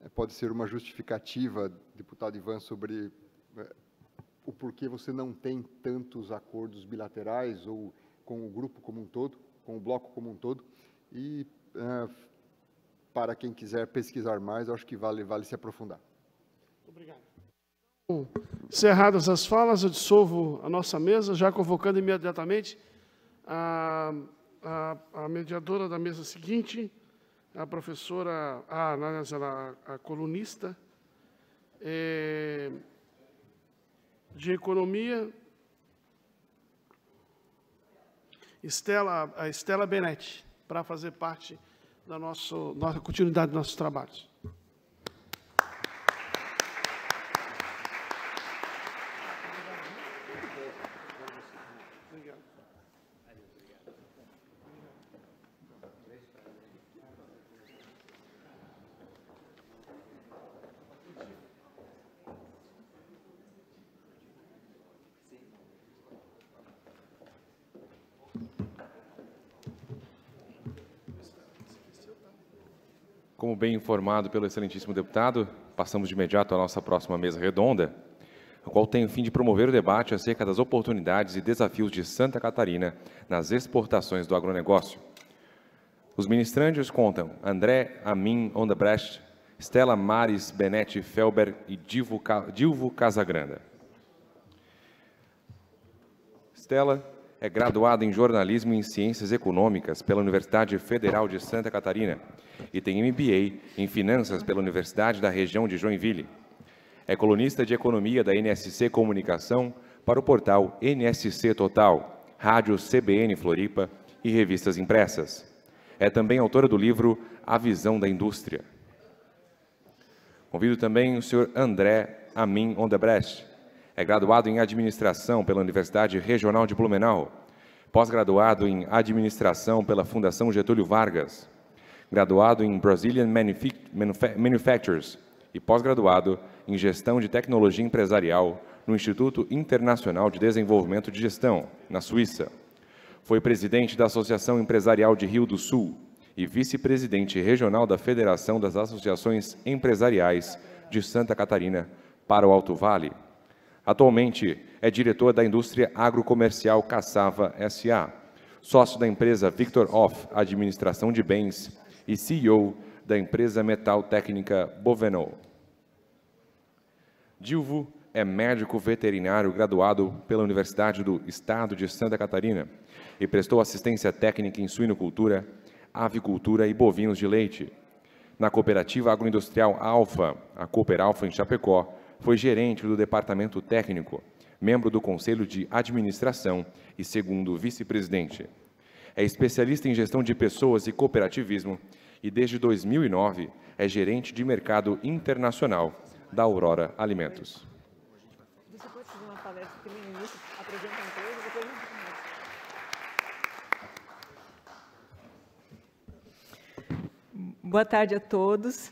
S4: é, pode ser uma justificativa, deputado Ivan, sobre é, o porquê você não tem tantos acordos bilaterais ou com o grupo como um todo, com o bloco como um todo. E uh, para quem quiser pesquisar mais, acho que vale, vale se aprofundar. Obrigado.
S2: cerradas as falas, eu dissolvo a nossa mesa, já convocando imediatamente a, a, a mediadora da mesa seguinte, a professora, ah, a, a, a colunista. É, de Economia, Estela, a Estela Benetti, para fazer parte da nossa continuidade dos nossos trabalhos.
S1: bem informado pelo excelentíssimo deputado, passamos de imediato à nossa próxima mesa redonda, a qual tem o fim de promover o debate acerca das oportunidades e desafios de Santa Catarina nas exportações do agronegócio. Os ministrantes contam André Amin Ondebrecht, Stella Maris Benetti Felber e Dilvo, Dilvo Casagranda. Stella, é graduado em jornalismo e em ciências econômicas pela Universidade Federal de Santa Catarina e tem MBA em finanças pela Universidade da Região de Joinville. É colunista de economia da NSC Comunicação para o portal NSC Total, Rádio CBN Floripa e revistas impressas. É também autora do livro A Visão da Indústria. Convido também o senhor André Amin Ondebrecht é graduado em Administração pela Universidade Regional de Blumenau, pós-graduado em Administração pela Fundação Getúlio Vargas, graduado em Brazilian Manufacturers Manufa e pós-graduado em Gestão de Tecnologia Empresarial no Instituto Internacional de Desenvolvimento de Gestão, na Suíça. Foi presidente da Associação Empresarial de Rio do Sul e vice-presidente regional da Federação das Associações Empresariais de Santa Catarina para o Alto Vale. Atualmente é diretor da indústria agrocomercial Caçava SA, sócio da empresa Victor Off Administração de Bens e CEO da empresa metal técnica Bovenol. Dilvo é médico veterinário graduado pela Universidade do Estado de Santa Catarina e prestou assistência técnica em suinocultura, avicultura e bovinos de leite. Na cooperativa agroindustrial Alfa, a Cooper Alfa em Chapecó, foi gerente do departamento técnico, membro do conselho de administração e segundo vice-presidente. É especialista em gestão de pessoas e cooperativismo e desde 2009 é gerente de mercado internacional da Aurora Alimentos.
S5: Boa tarde a todos.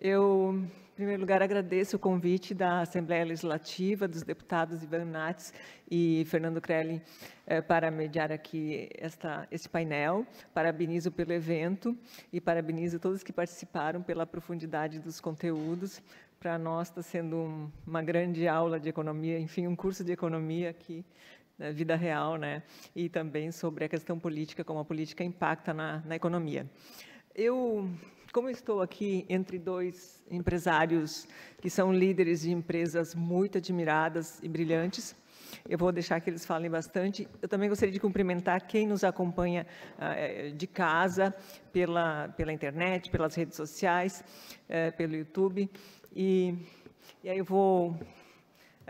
S5: Eu em primeiro lugar, agradeço o convite da Assembleia Legislativa, dos deputados Ivan Nates e Fernando Crelli eh, para mediar aqui esta, este painel. Parabenizo pelo evento e parabenizo todos que participaram pela profundidade dos conteúdos. Para nós está sendo uma grande aula de economia, enfim, um curso de economia aqui na né, vida real, né? E também sobre a questão política, como a política impacta na, na economia. Eu como estou aqui entre dois empresários que são líderes de empresas muito admiradas e brilhantes, eu vou deixar que eles falem bastante. Eu também gostaria de cumprimentar quem nos acompanha ah, é, de casa, pela, pela internet, pelas redes sociais, eh, pelo YouTube. E, e aí eu vou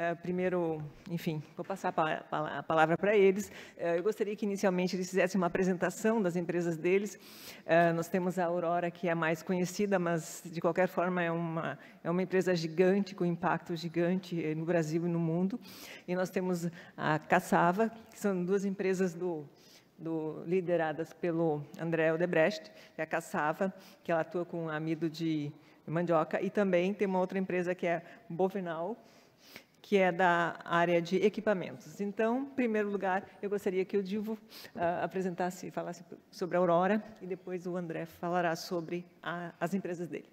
S5: eh, primeiro, enfim, vou passar a palavra para eles. Eh, eu gostaria que inicialmente eles fizessem uma apresentação das empresas deles. Eh, nós temos a Aurora, que é a mais conhecida, mas de qualquer forma é uma, é uma empresa gigante, com impacto gigante no Brasil e no mundo. E nós temos a Caçava, que são duas empresas do, do, lideradas pelo André Odebrecht, que é a Caçava, que ela atua com amido de mandioca, e também tem uma outra empresa que é Bovenal, que é da área de equipamentos. Então, em primeiro lugar, eu gostaria que o Divo uh, apresentasse e falasse sobre a Aurora, e depois o André falará sobre a, as empresas dele.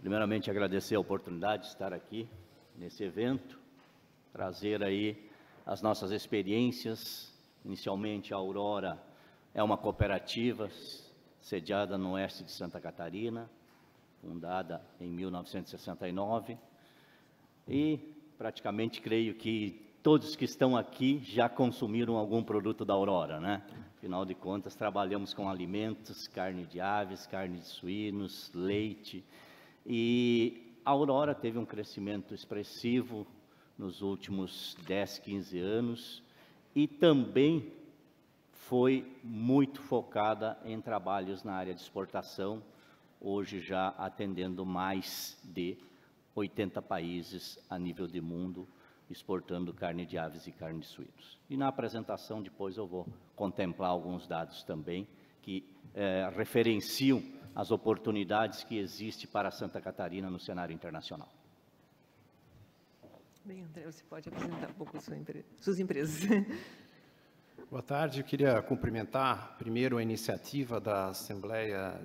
S6: Primeiramente, agradecer a oportunidade de estar aqui nesse evento, trazer aí as nossas experiências. Inicialmente, a Aurora é uma cooperativa sediada no oeste de Santa Catarina, fundada em 1969. E praticamente creio que todos que estão aqui já consumiram algum produto da Aurora, né? Afinal de contas, trabalhamos com alimentos, carne de aves, carne de suínos, leite. E a Aurora teve um crescimento expressivo nos últimos 10, 15 anos e também foi muito focada em trabalhos na área de exportação, hoje já atendendo mais de 80 países a nível de mundo, exportando carne de aves e carne de suínos. E na apresentação depois eu vou contemplar alguns dados também que eh, referenciam as oportunidades que existem para Santa Catarina no cenário internacional.
S5: Bem, André, você pode apresentar um pouco sua suas empresas.
S6: Boa tarde, eu queria cumprimentar
S7: primeiro a iniciativa da Assembleia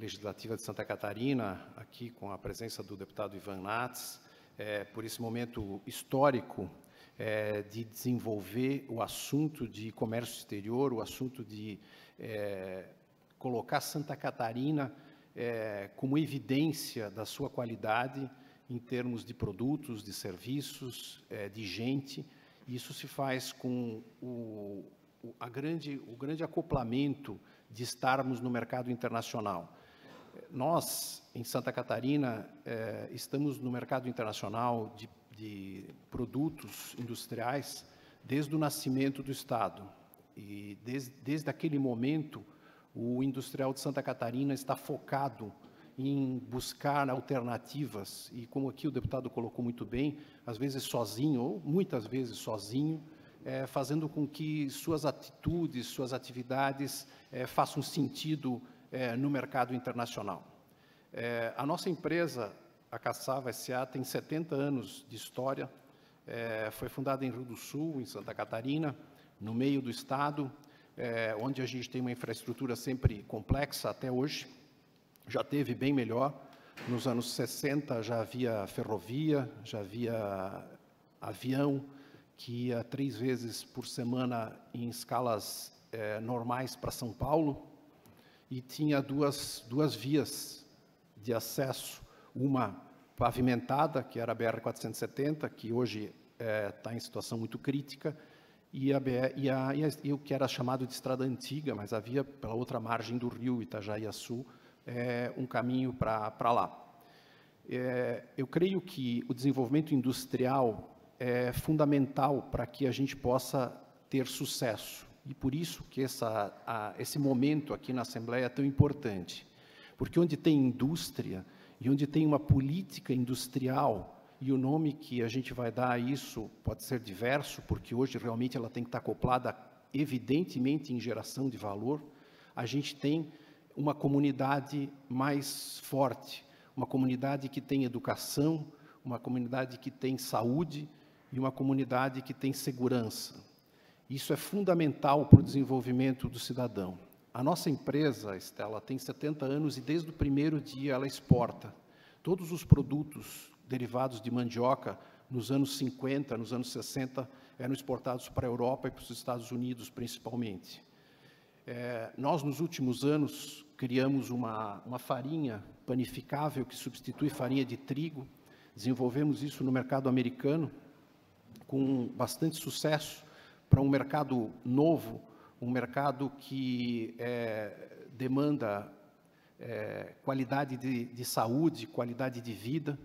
S7: Legislativa de Santa Catarina, aqui com a presença do deputado Ivan Nats, é, por esse momento histórico é, de desenvolver o assunto de comércio exterior, o assunto de é, colocar Santa Catarina é, como evidência da sua qualidade em termos de produtos, de serviços, é, de gente. Isso se faz com o, o, grande, o grande acoplamento de estarmos no mercado internacional. Nós, em Santa Catarina, é, estamos no mercado internacional de, de, produtos industriais desde o nascimento do Estado. E desde, desde aquele momento, o industrial de Santa Catarina está focado em buscar alternativas. E como aqui o deputado colocou muito bem, às vezes sozinho, ou muitas vezes sozinho, é, fazendo com que suas atitudes, suas atividades é, façam sentido é, no mercado internacional. É, a nossa empresa, a Caçava SA, tem 70 anos de história, é, foi fundada em Rio do Sul, em Santa Catarina, no meio do estado, é, onde a gente tem uma infraestrutura sempre complexa até hoje, já teve bem melhor. Nos anos 60 já havia ferrovia, já havia avião, que ia três vezes por semana em escalas é, normais para São Paulo, e tinha duas, duas vias de acesso, uma pavimentada, que era a BR-470, que hoje está eh, é, em situação muito crítica, e, a, e, a, e, a, e, o que era chamado de estrada antiga, mas havia pela outra margem do rio itajaí Sul é, um caminho para lá. É, eu creio que o desenvolvimento industrial é fundamental para que a gente possa ter sucesso. E por isso que essa, a, esse momento aqui na Assembleia é tão importante. Porque onde tem indústria e onde tem uma política industrial, e o nome que a gente vai dar a isso pode ser diverso, porque hoje realmente ela tem que estar acoplada, evidentemente, em geração de valor, a gente tem uma comunidade mais forte, uma comunidade que tem educação, uma comunidade que tem saúde e uma comunidade que tem segurança. Isso é fundamental para o desenvolvimento do cidadão. A nossa empresa, Estela, tem 70 anos e desde o primeiro dia ela exporta. Todos os produtos derivados de mandioca, nos anos 50, nos anos 60, eram exportados para a Europa e para os Estados Unidos, principalmente. É, nós, nos últimos anos, criamos uma, uma farinha panificável que substitui farinha de trigo. Desenvolvemos isso no mercado americano com bastante sucesso para um mercado novo, um mercado que é, demanda é, qualidade de, de saúde, qualidade de vida,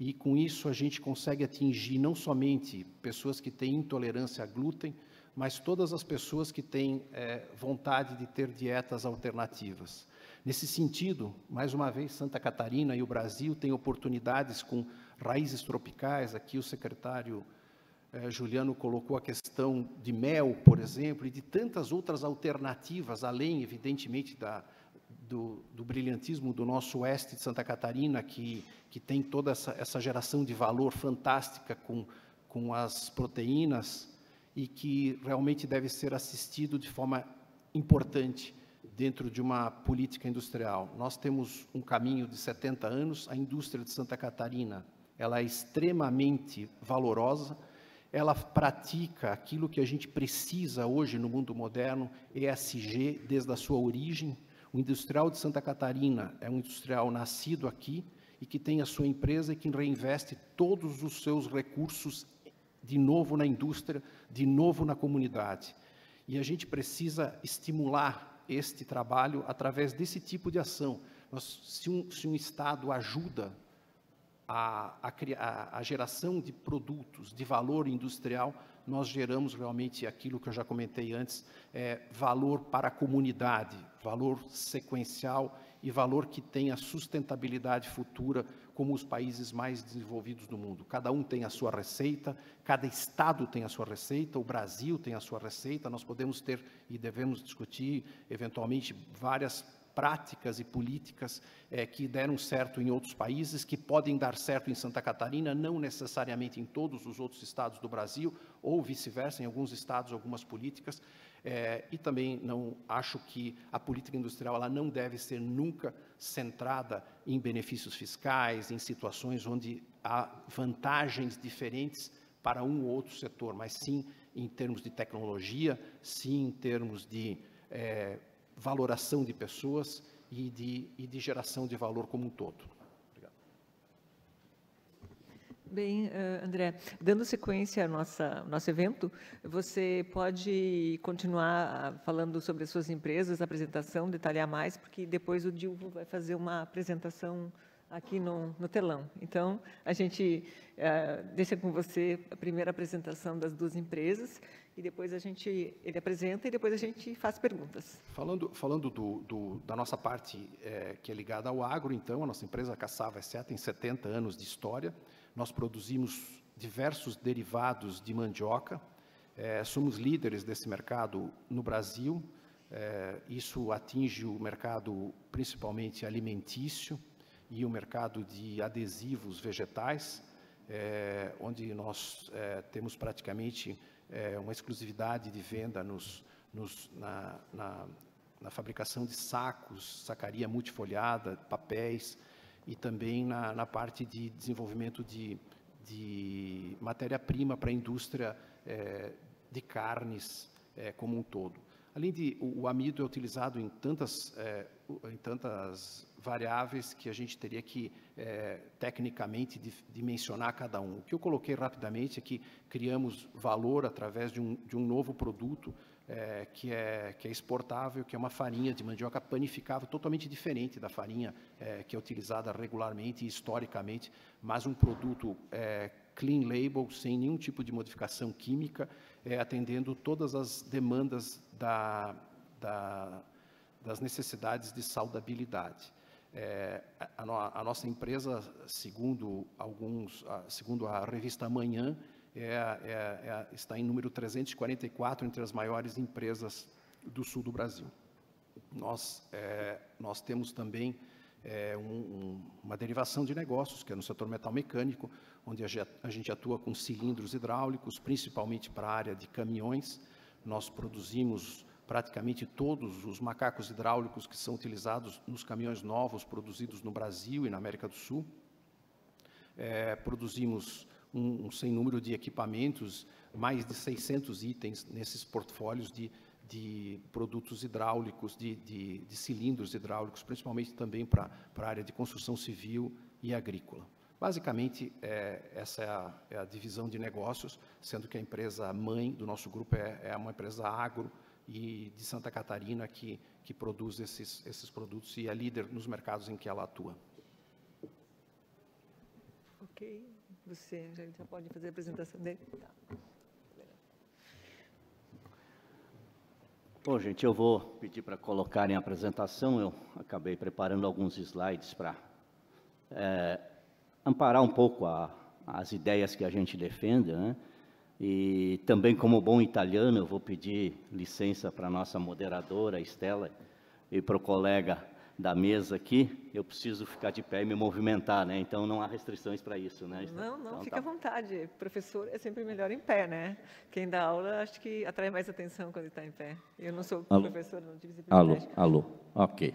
S7: e com isso a gente consegue atingir não somente pessoas que têm intolerância a glúten, mas todas as pessoas que têm é, vontade de ter dietas alternativas. Nesse sentido, mais uma vez, Santa Catarina e o Brasil têm oportunidades com raízes tropicais. Aqui o secretário é, Juliano colocou a questão de mel, por exemplo, e de tantas outras alternativas, além, evidentemente, da, do, do, brilhantismo do nosso oeste de Santa Catarina, que, que tem toda essa, essa geração de valor fantástica com, com as proteínas e que realmente deve ser assistido de forma importante dentro de uma política industrial. Nós temos um caminho de 70 anos, a indústria de Santa Catarina, ela é extremamente valorosa, ela pratica aquilo que a gente precisa hoje no mundo moderno, ESG, desde a sua origem. O industrial de Santa Catarina é um industrial nascido aqui e que tem a sua empresa e que reinveste todos os seus recursos de novo na indústria, de novo na comunidade. E a gente precisa estimular este trabalho através desse tipo de ação. Nós, se, um, se um Estado ajuda a, a, a, geração de produtos de valor industrial, nós geramos realmente aquilo que eu já comentei antes, é, valor para a comunidade, valor sequencial e valor que tenha sustentabilidade futura, como os países mais desenvolvidos do mundo. Cada um tem a sua receita, cada estado tem a sua receita, o Brasil tem a sua receita, nós podemos ter e devemos discutir, eventualmente, várias práticas e políticas é, que deram certo em outros países, que podem dar certo em Santa Catarina, não necessariamente em todos os outros estados do Brasil, ou vice-versa, em alguns estados, algumas políticas. É, e também não acho que a política industrial ela não deve ser nunca centrada em benefícios fiscais, em situações onde há vantagens diferentes para um ou outro setor, mas sim em termos de tecnologia, sim em termos de é, valoração de pessoas e de, e de geração de valor como um todo.
S5: Obrigado. Bem, eh, André, dando sequência ao nosso evento, você pode continuar ah, falando sobre as suas empresas, a apresentação, detalhar mais, porque depois o Dilvo vai fazer uma apresentação aqui no, no, telão. Então, a gente eh, deixa com você a primeira apresentação das duas empresas e depois a gente ele apresenta e depois a gente faz perguntas.
S7: Falando falando do, do da nossa parte é, que é ligada ao agro, então a nossa empresa Caçava certa tem 70 anos de história. Nós produzimos diversos derivados de mandioca. É, somos líderes desse mercado no Brasil. É, isso atinge o mercado principalmente alimentício e o mercado de adesivos vegetais, é, onde nós é, temos praticamente é, uma exclusividade de venda nos, nos, na, na, na, fabricação de sacos, sacaria multifoliada, papéis, e também na, na parte de desenvolvimento de, de matéria-prima para a indústria é, de carnes é, como um todo. Além de o, o, amido é utilizado em tantas, é, em tantas variáveis que a gente teria que, é, tecnicamente, dimensionar cada um. O que eu coloquei rapidamente é que criamos valor através de um, de um novo produto é, que, é, que é exportável, que é uma farinha de mandioca panificável, totalmente diferente da farinha é, que é utilizada regularmente e historicamente, mas um produto clean label, sem nenhum tipo de modificação química, atendendo todas as demandas da, da das necessidades de saudabilidade. É, a, a, nossa empresa, segundo alguns, a, segundo a revista Amanhã, é, é, é está em número 344 entre as maiores empresas do sul do Brasil. Nós, é, nós temos também é, um, um, uma derivação de negócios, que é no setor metal mecânico, onde a gente atua com cilindros hidráulicos, principalmente para a área de caminhões. Nós produzimos praticamente todos os macacos hidráulicos que são utilizados nos caminhões novos produzidos no Brasil e na América do Sul. É, produzimos um, um, sem número de equipamentos, mais de 600 itens nesses portfólios de, de produtos hidráulicos, de, de, de cilindros hidráulicos, principalmente também para a área de construção civil e agrícola. Basicamente, é, essa é a, é a, divisão de negócios, sendo que a empresa mãe do nosso grupo é, é uma empresa agro, e de Santa Catarina que, que produz esses, esses produtos e é líder nos mercados em que ela atua.
S5: Ok, você já, já pode fazer a apresentação dele. Tá.
S6: Bom, gente, eu vou pedir para colocarem a apresentação. Eu acabei preparando alguns slides para é, amparar um pouco a, as ideias que a gente defende, né? E também, como bom italiano, eu vou pedir licença para a nossa moderadora, Estela, e para o colega da mesa aqui, eu preciso ficar de pé e me movimentar, né? Então não há restrições para isso, né? Não, não, então, fica tá. à
S5: vontade. Professor é sempre melhor em pé, né? Quem dá aula acho que atrai mais atenção quando está em pé. Eu não sou alô. professor, não tive Alô,
S6: alô, ok.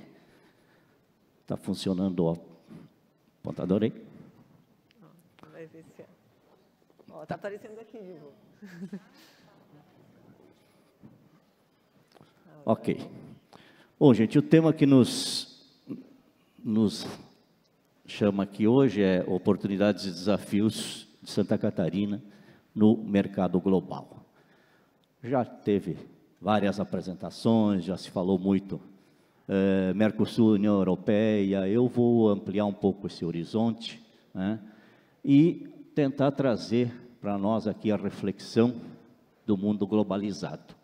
S6: Está funcionando o apontador aí?
S5: Vai ver se é. Ó, tá aparecendo aqui,
S6: ok. Bom, gente, o tema que nos, nos chama aqui hoje é Oportunidades e Desafios de Santa Catarina no Mercado Global. Já teve várias apresentações, já se falou muito é, Mercosul, União Europeia, eu vou ampliar um pouco esse horizonte né, e tentar trazer para nós aqui a reflexão do mundo globalizado.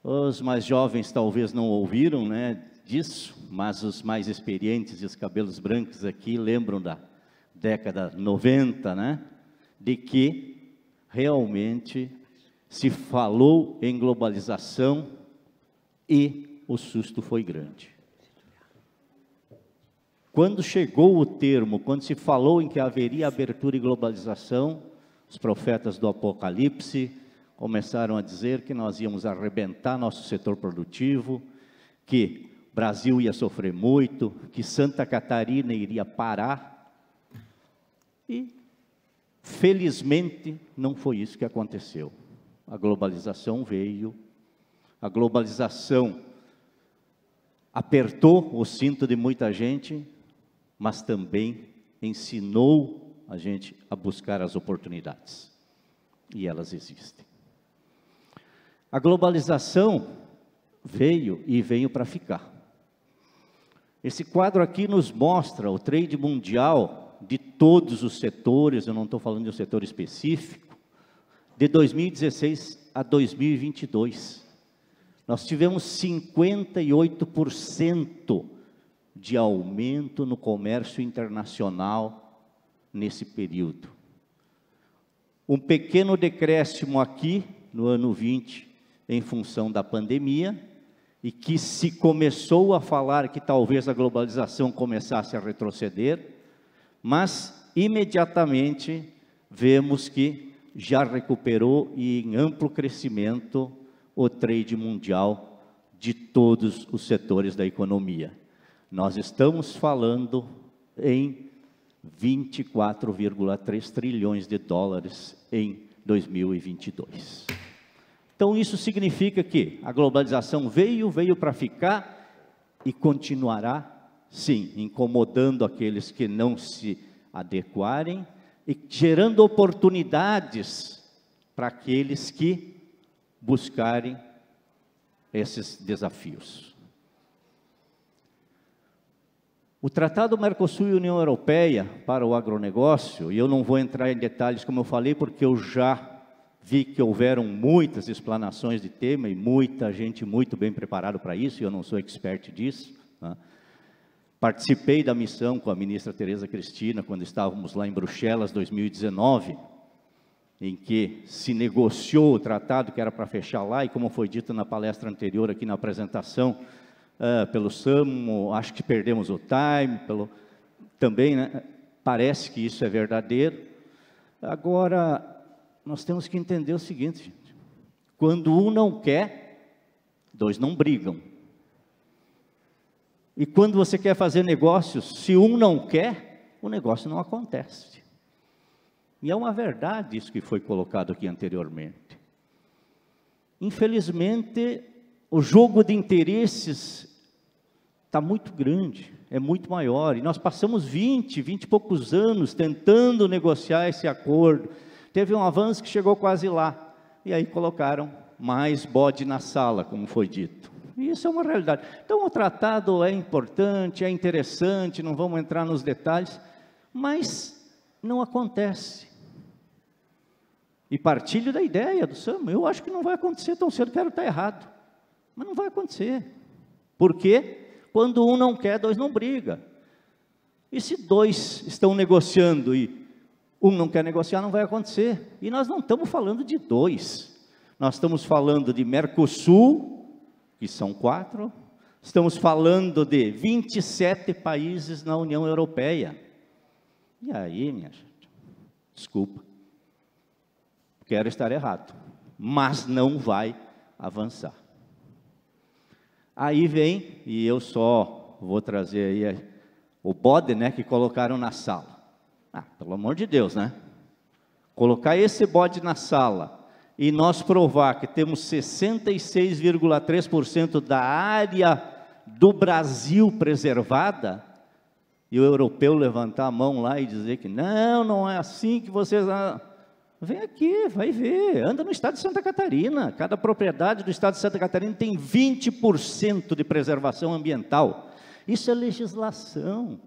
S6: Os mais jovens talvez não ouviram né, disso, mas os mais experientes e os cabelos brancos aqui lembram da década 90, né, de que realmente se falou em globalização e o susto foi grande. Quando chegou o termo, quando se falou em que haveria abertura e globalização, os profetas do Apocalipse começaram a dizer que nós íamos arrebentar nosso setor produtivo, que Brasil ia sofrer muito, que Santa Catarina iria parar. E, felizmente, não foi isso que aconteceu. A globalização veio, a globalização apertou o cinto de muita gente, mas também ensinou a gente a buscar as oportunidades. E elas existem. A globalização veio e veio para ficar. Esse quadro aqui nos mostra o trade mundial de todos os setores, eu não estou falando de um setor específico, de 2016 a 2022. Nós tivemos 58% de aumento no comércio internacional nesse período. Um pequeno decréscimo aqui no ano 20, em função da pandemia, e que se começou a falar que talvez a globalização começasse a retroceder, mas imediatamente vemos que já recuperou e em amplo crescimento o trade mundial de todos os setores da economia. Nós estamos falando em 24,3 trilhões de dólares em 2022. Então isso significa que a globalização veio, veio para ficar e continuará, sim, incomodando aqueles que não se adequarem e gerando oportunidades para aqueles que buscarem esses desafios. O Tratado Mercosul e União Europeia para o agronegócio, e eu não vou entrar em detalhes como eu falei, porque eu já vi que houveram muitas explanações de tema e muita gente muito bem preparada para isso, e eu não sou expert disso. Né? Participei da missão com a ministra Tereza Cristina quando estávamos lá em Bruxelas, 2019, em que se negociou o tratado que era para fechar lá, e como foi dito na palestra anterior aqui na apresentação, uh, pelo Samo, acho que perdemos o time, pelo, também né, parece que isso é verdadeiro. Agora, nós temos que entender o seguinte, gente. quando um não quer, dois não brigam. E quando você quer fazer negócios, se um não quer, o negócio não acontece. E é uma verdade isso que foi colocado aqui anteriormente. Infelizmente, o jogo de interesses está muito grande, é muito maior. E nós passamos 20, 20 e poucos anos tentando negociar esse acordo. Teve um avanço que chegou quase lá. E aí colocaram mais bode na sala, como foi dito. E isso é uma realidade. Então, o tratado é importante, é interessante, não vamos entrar nos detalhes, mas não acontece. E partilho da ideia do Sam, eu acho que não vai acontecer tão cedo, quero estar errado. Mas não vai acontecer. Por quê? Quando um não quer, dois não briga. E se dois estão negociando e um não quer negociar, não vai acontecer. E nós não estamos falando de dois. Nós estamos falando de Mercosul, que são quatro. Estamos falando de 27 países na União Europeia. E aí, minha gente, desculpa. Quero estar errado, mas não vai avançar. Aí vem, e eu só vou trazer aí é, o bode, né, que colocaram na sala. Ah, pelo amor de Deus, né? Colocar esse bode na sala e nós provar que temos 66,3% da área do Brasil preservada, e o europeu levantar a mão lá e dizer que não, não é assim que vocês. Vem aqui, vai ver. Anda no estado de Santa Catarina. Cada propriedade do estado de Santa Catarina tem 20% de preservação ambiental. Isso é legislação.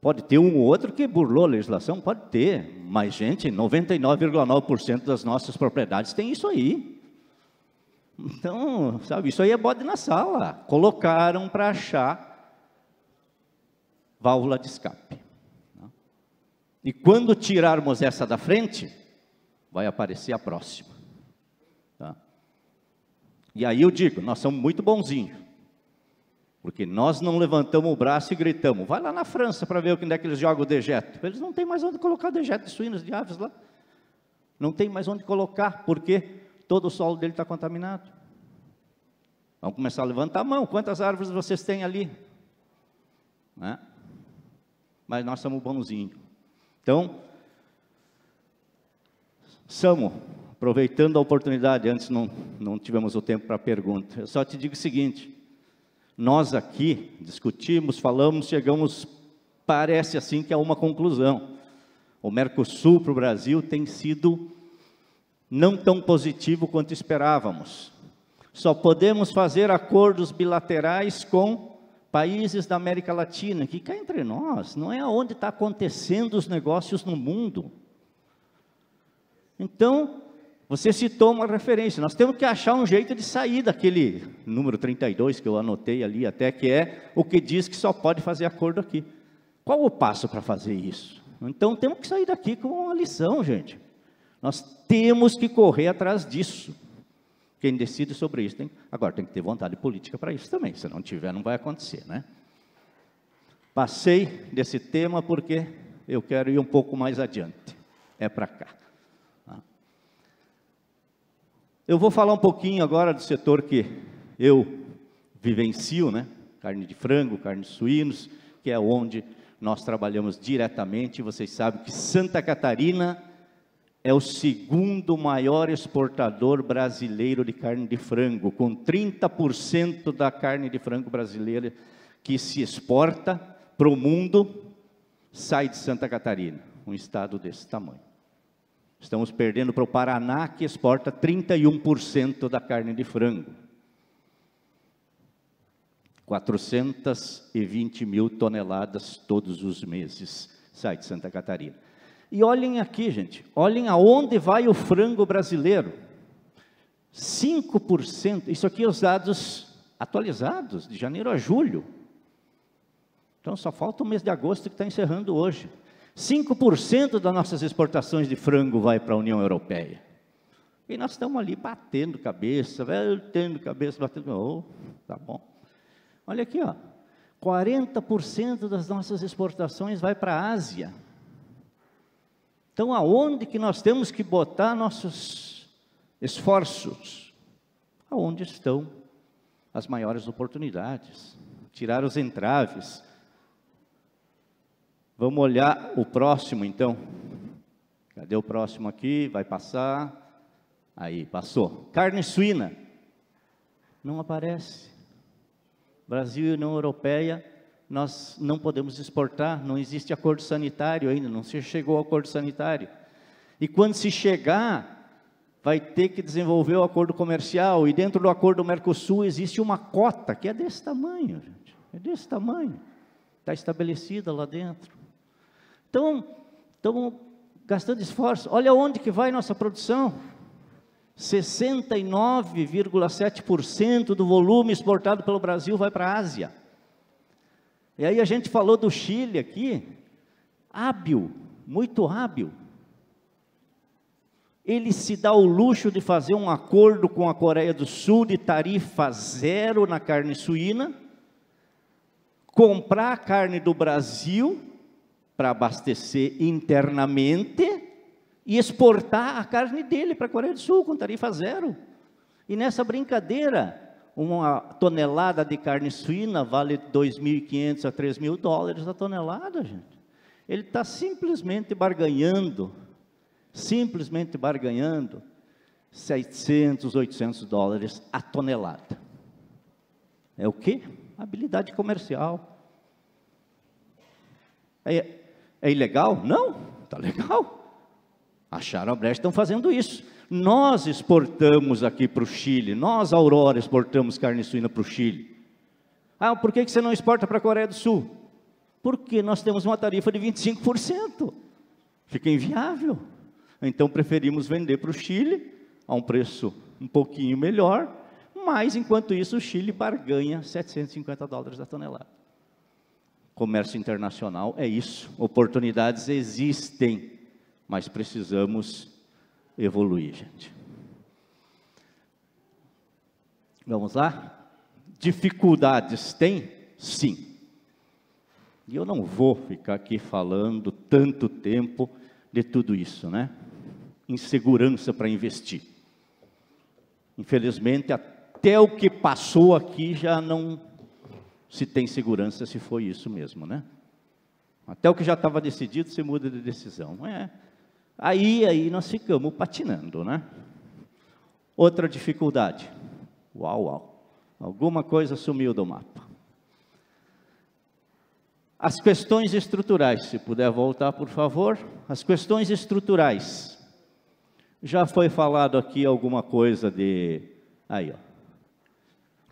S6: Pode ter um ou outro que burlou a legislação, pode ter, mas, gente, 99,9% das nossas propriedades tem isso aí. Então, sabe, isso aí é bode na sala. Colocaram para achar válvula de escape. E quando tirarmos essa da frente, vai aparecer a próxima. Tá? E aí eu digo, nós somos muito bonzinhos. Porque nós não levantamos o braço e gritamos, vai lá na França para ver onde é que eles jogam o dejeto. Eles não têm mais onde colocar dejeto de suínos, de aves lá. Não tem mais onde colocar, porque todo o solo dele está contaminado. Vamos começar a levantar a mão. Quantas árvores vocês têm ali? Né? Mas nós somos bonzinhos. Então, Samo, aproveitando a oportunidade, antes não, não tivemos o tempo para pergunta, eu só te digo o seguinte: nós aqui discutimos, falamos, chegamos, parece assim que a é uma conclusão. O Mercosul para o Brasil tem sido não tão positivo quanto esperávamos. Só podemos fazer acordos bilaterais com países da América Latina, que cá entre nós, não é onde está acontecendo os negócios no mundo. Então, você citou uma referência, nós temos que achar um jeito de sair daquele número 32 que eu anotei ali, até que é o que diz que só pode fazer acordo aqui. Qual o passo para fazer isso? Então, temos que sair daqui com uma lição, gente. Nós temos que correr atrás disso. Quem decide sobre isso tem. Agora, tem que ter vontade política para isso também. Se não tiver, não vai acontecer, né? Passei desse tema porque eu quero ir um pouco mais adiante. É para cá. Tá? Eu vou falar um pouquinho agora do setor que eu vivencio, né? Carne de frango, carne de suínos, que é onde nós trabalhamos diretamente. Vocês sabem que Santa Catarina é o segundo maior exportador brasileiro de carne de frango, com 30% da carne de frango brasileira que se exporta para o mundo sai de Santa Catarina, um estado desse tamanho. Estamos perdendo para o Paraná, que exporta 31% da carne de frango. 420 mil toneladas todos os meses sai de Santa Catarina. E olhem aqui, gente, olhem aonde vai o frango brasileiro. 5%, isso aqui é os dados atualizados, de janeiro a julho. Então só falta o mês de agosto que está encerrando hoje. 5% das nossas exportações de frango vai para a União Europeia. E nós estamos ali batendo cabeça, batendo cabeça, batendo. Oh, tá bom. Olha aqui, ó. 40% das nossas exportações vai para a Ásia. Então, aonde que nós temos que botar nossos esforços? Aonde estão as maiores oportunidades? Tirar os entraves. Vamos olhar o próximo, então. Cadê o próximo aqui? Vai passar. Aí, passou. Carne suína. Não aparece. Brasil e União Europeia nós não podemos exportar, não existe acordo sanitário ainda, não se chegou ao acordo sanitário. E quando se chegar, vai ter que desenvolver o acordo comercial, e dentro do acordo do Mercosul existe uma cota que é desse tamanho, gente. é desse tamanho, está estabelecida lá dentro. Então, estamos gastando esforço, olha onde que vai nossa produção, 69,7% do volume exportado pelo Brasil vai para a Ásia. E aí a gente falou do Chile aqui, hábil, muito hábil. Ele se dá o luxo de fazer um acordo com a Coreia do Sul de tarifa zero na carne suína, comprar a carne do Brasil para abastecer internamente e exportar a carne dele para a Coreia do Sul com tarifa zero. E nessa brincadeira, uma tonelada de carne suína vale 2.500 a 3.000 dólares a tonelada, gente. Ele está simplesmente barganhando, simplesmente barganhando 700, 800 dólares a tonelada. É o quê? Habilidade comercial. É, é ilegal? Não, está legal. Acharam a brecha, estão fazendo isso. Nós exportamos aqui para o Chile, nós, Aurora, exportamos carne suína para o Chile. Ah, por que, que você não exporta para a Coreia do Sul? Porque nós temos uma tarifa de 25%. Fica inviável. Então preferimos vender para o Chile a um preço um pouquinho melhor, mas enquanto isso o Chile barganha 750 dólares a tonelada. Comércio internacional é isso. Oportunidades existem, mas precisamos evoluir, gente. Vamos lá? Dificuldades tem? Sim. E eu não vou ficar aqui falando tanto tempo de tudo isso, né? Insegurança para investir. Infelizmente, até o que passou aqui já não se tem segurança se foi isso mesmo, né? Até o que já estava decidido se muda de decisão. não É, Aí, aí nós ficamos patinando, né? Outra dificuldade. Uau, uau. Alguma coisa sumiu do mapa. As questões estruturais, se puder voltar, por favor. As questões estruturais. Já foi falado aqui alguma coisa de. Aí, ó.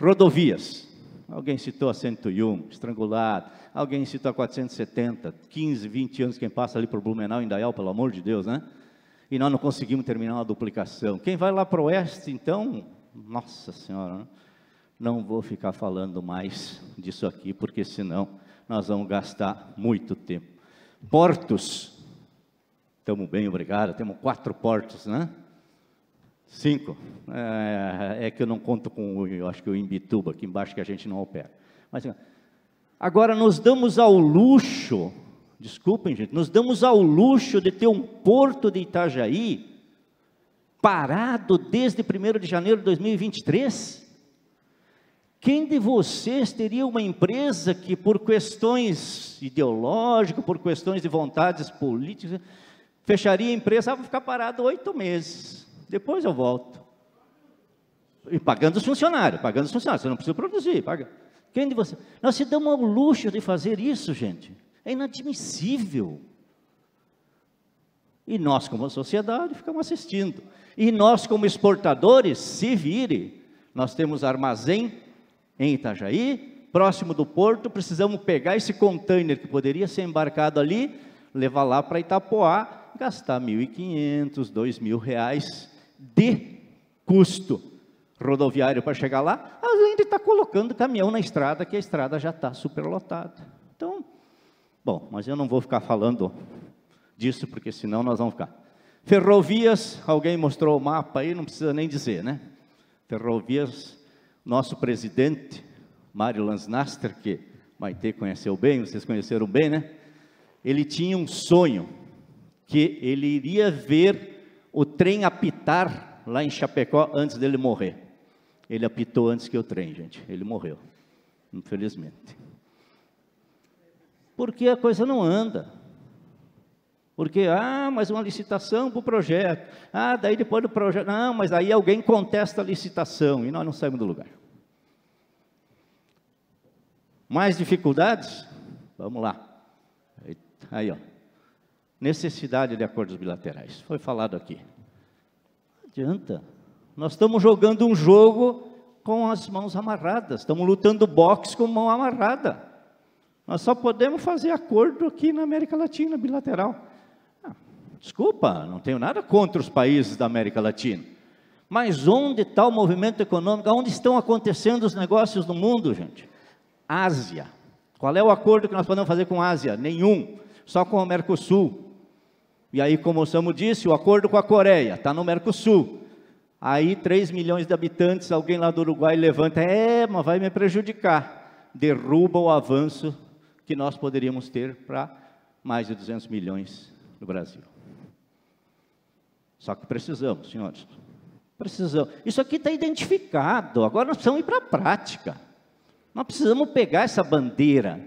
S6: Rodovias. Alguém citou a 101, estrangulado. Alguém cita 470, 15, 20 anos, quem passa ali para o Blumenau, Indaial, pelo amor de Deus, né? E nós não conseguimos terminar uma duplicação. Quem vai lá para o oeste, então, nossa senhora, né? não vou ficar falando mais disso aqui, porque senão nós vamos gastar muito tempo. Portos, estamos bem, obrigado, temos quatro portos, né? Cinco. É, é, que eu não conto com, eu acho que o Imbituba, aqui embaixo que a gente não opera. Mas Agora, nos damos ao luxo, desculpem, gente, nos damos ao luxo de ter um porto de Itajaí parado desde 1 de janeiro de 2023? Quem de vocês teria uma empresa que, por questões ideológicas, por questões de vontades políticas, fecharia a empresa? Ah, vou ficar parado oito meses, depois eu volto. E pagando os funcionários, pagando os funcionários, você não precisa produzir, paga. Quem de vocês? Nós se damos ao luxo de fazer isso, gente. É inadmissível. E nós, como sociedade, ficamos assistindo. E nós, como exportadores, se vire. Nós temos armazém em Itajaí, próximo do porto, precisamos pegar esse container que poderia ser embarcado ali, levar lá para Itapoá, gastar R$ 1.500, R$ 2.000 de custo rodoviário para chegar lá, ainda está colocando caminhão na estrada, que a estrada já está superlotada. Então, bom, mas eu não vou ficar falando disso, porque senão nós vamos ficar. Ferrovias, alguém mostrou o mapa aí, não precisa nem dizer, né? Ferrovias, nosso presidente, Mário Lanznaster, que Maite conheceu bem, vocês conheceram bem, né? Ele tinha um sonho, que ele iria ver o trem apitar lá em Chapecó antes dele morrer. Ele apitou antes que o trem, gente. Ele morreu, infelizmente. Porque a coisa não anda. Porque, ah, mas uma licitação para o projeto. Ah, daí depois do projeto. Não, mas aí alguém contesta a licitação e nós não saímos do lugar. Mais dificuldades? Vamos lá. Aí, ó. Necessidade de acordos bilaterais. Foi falado aqui. Não adianta. Nós estamos jogando um jogo com as mãos amarradas, estamos lutando boxe com mão amarrada. Nós só podemos fazer acordo aqui na América Latina, bilateral. Ah, desculpa, não tenho nada contra os países da América Latina. Mas onde está o movimento econômico? Onde estão acontecendo os negócios no mundo, gente? Ásia. Qual é o acordo que nós podemos fazer com a Ásia? Nenhum. Só com o Mercosul. E aí, como o Samu disse, o acordo com a Coreia está no Mercosul. Aí 3 milhões de habitantes, alguém lá do Uruguai levanta, é, mas vai me prejudicar. Derruba o avanço que nós poderíamos ter para mais de 200 milhões no Brasil. Só que precisamos, senhores. Precisamos. Isso aqui está identificado. Agora nós precisamos ir para a prática. Nós precisamos pegar essa bandeira.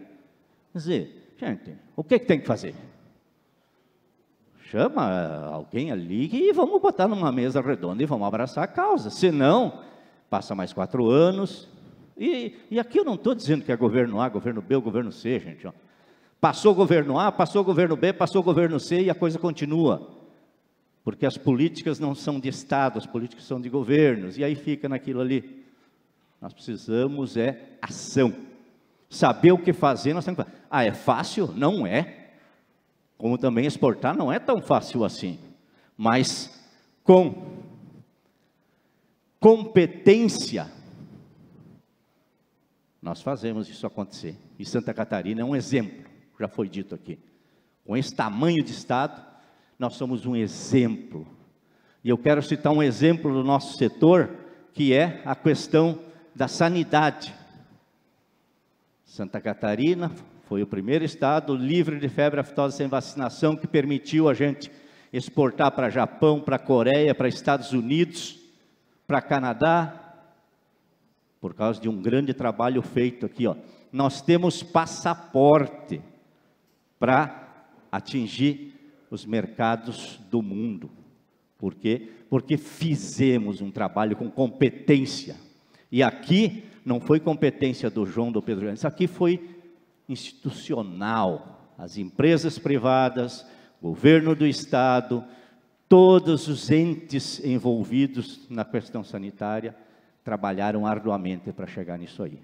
S6: Quer dizer, gente, o que, é que tem que fazer? chama eh, alguém ali e vamos botar numa mesa redonda e vamos abraçar a causa. Se não, passa mais quatro anos. E, e aqui eu não estou dizendo que é governo A, governo B ou governo C, gente. Ó. Passou governo A, passou governo B, passou governo C e a coisa continua. Porque as políticas não são de Estado, as políticas são de governos. E aí fica naquilo ali. Nós precisamos é ação. Saber o que fazer, nós temos que fazer. Ah, é fácil? Não é como também exportar não é tão fácil assim, mas com competência nós fazemos isso acontecer. E Santa Catarina é um exemplo, já foi dito aqui. Com esse tamanho de estado, nós somos um exemplo. E eu quero citar um exemplo do nosso setor, que é a questão da sanidade. Santa Catarina foi o primeiro estado livre de febre aftosa sem vacinação que permitiu a gente exportar para Japão, para Coreia, para Estados Unidos, para Canadá, por causa de um grande trabalho feito aqui, ó. Nós temos passaporte para atingir os mercados do mundo. Por quê? Porque fizemos um trabalho com competência. E aqui não foi competência do João do Pedro, isso aqui foi institucional, as empresas privadas, governo do estado, todos os entes envolvidos na questão sanitária trabalharam arduamente para chegar nisso aí.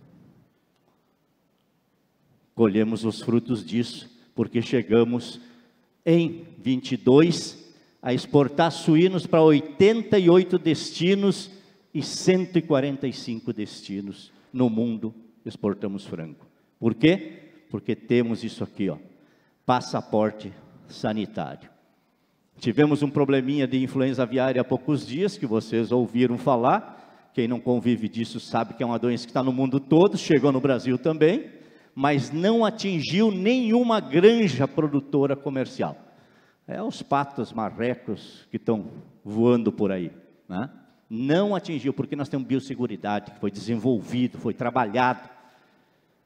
S6: Colhemos os frutos disso, porque chegamos em 22 a exportar suínos para 88 destinos e 145 destinos no mundo exportamos frango. Por quê? porque temos isso aqui, ó, passaporte sanitário. Tivemos um probleminha de influenza aviária há poucos dias, que vocês ouviram falar. Quem não convive disso sabe que é uma doença que está no mundo todo, chegou no Brasil também, mas não atingiu nenhuma granja produtora comercial. É os patos marrecos que estão voando por aí. Né? Não atingiu, porque nós temos biosseguridade, que foi desenvolvido, foi trabalhado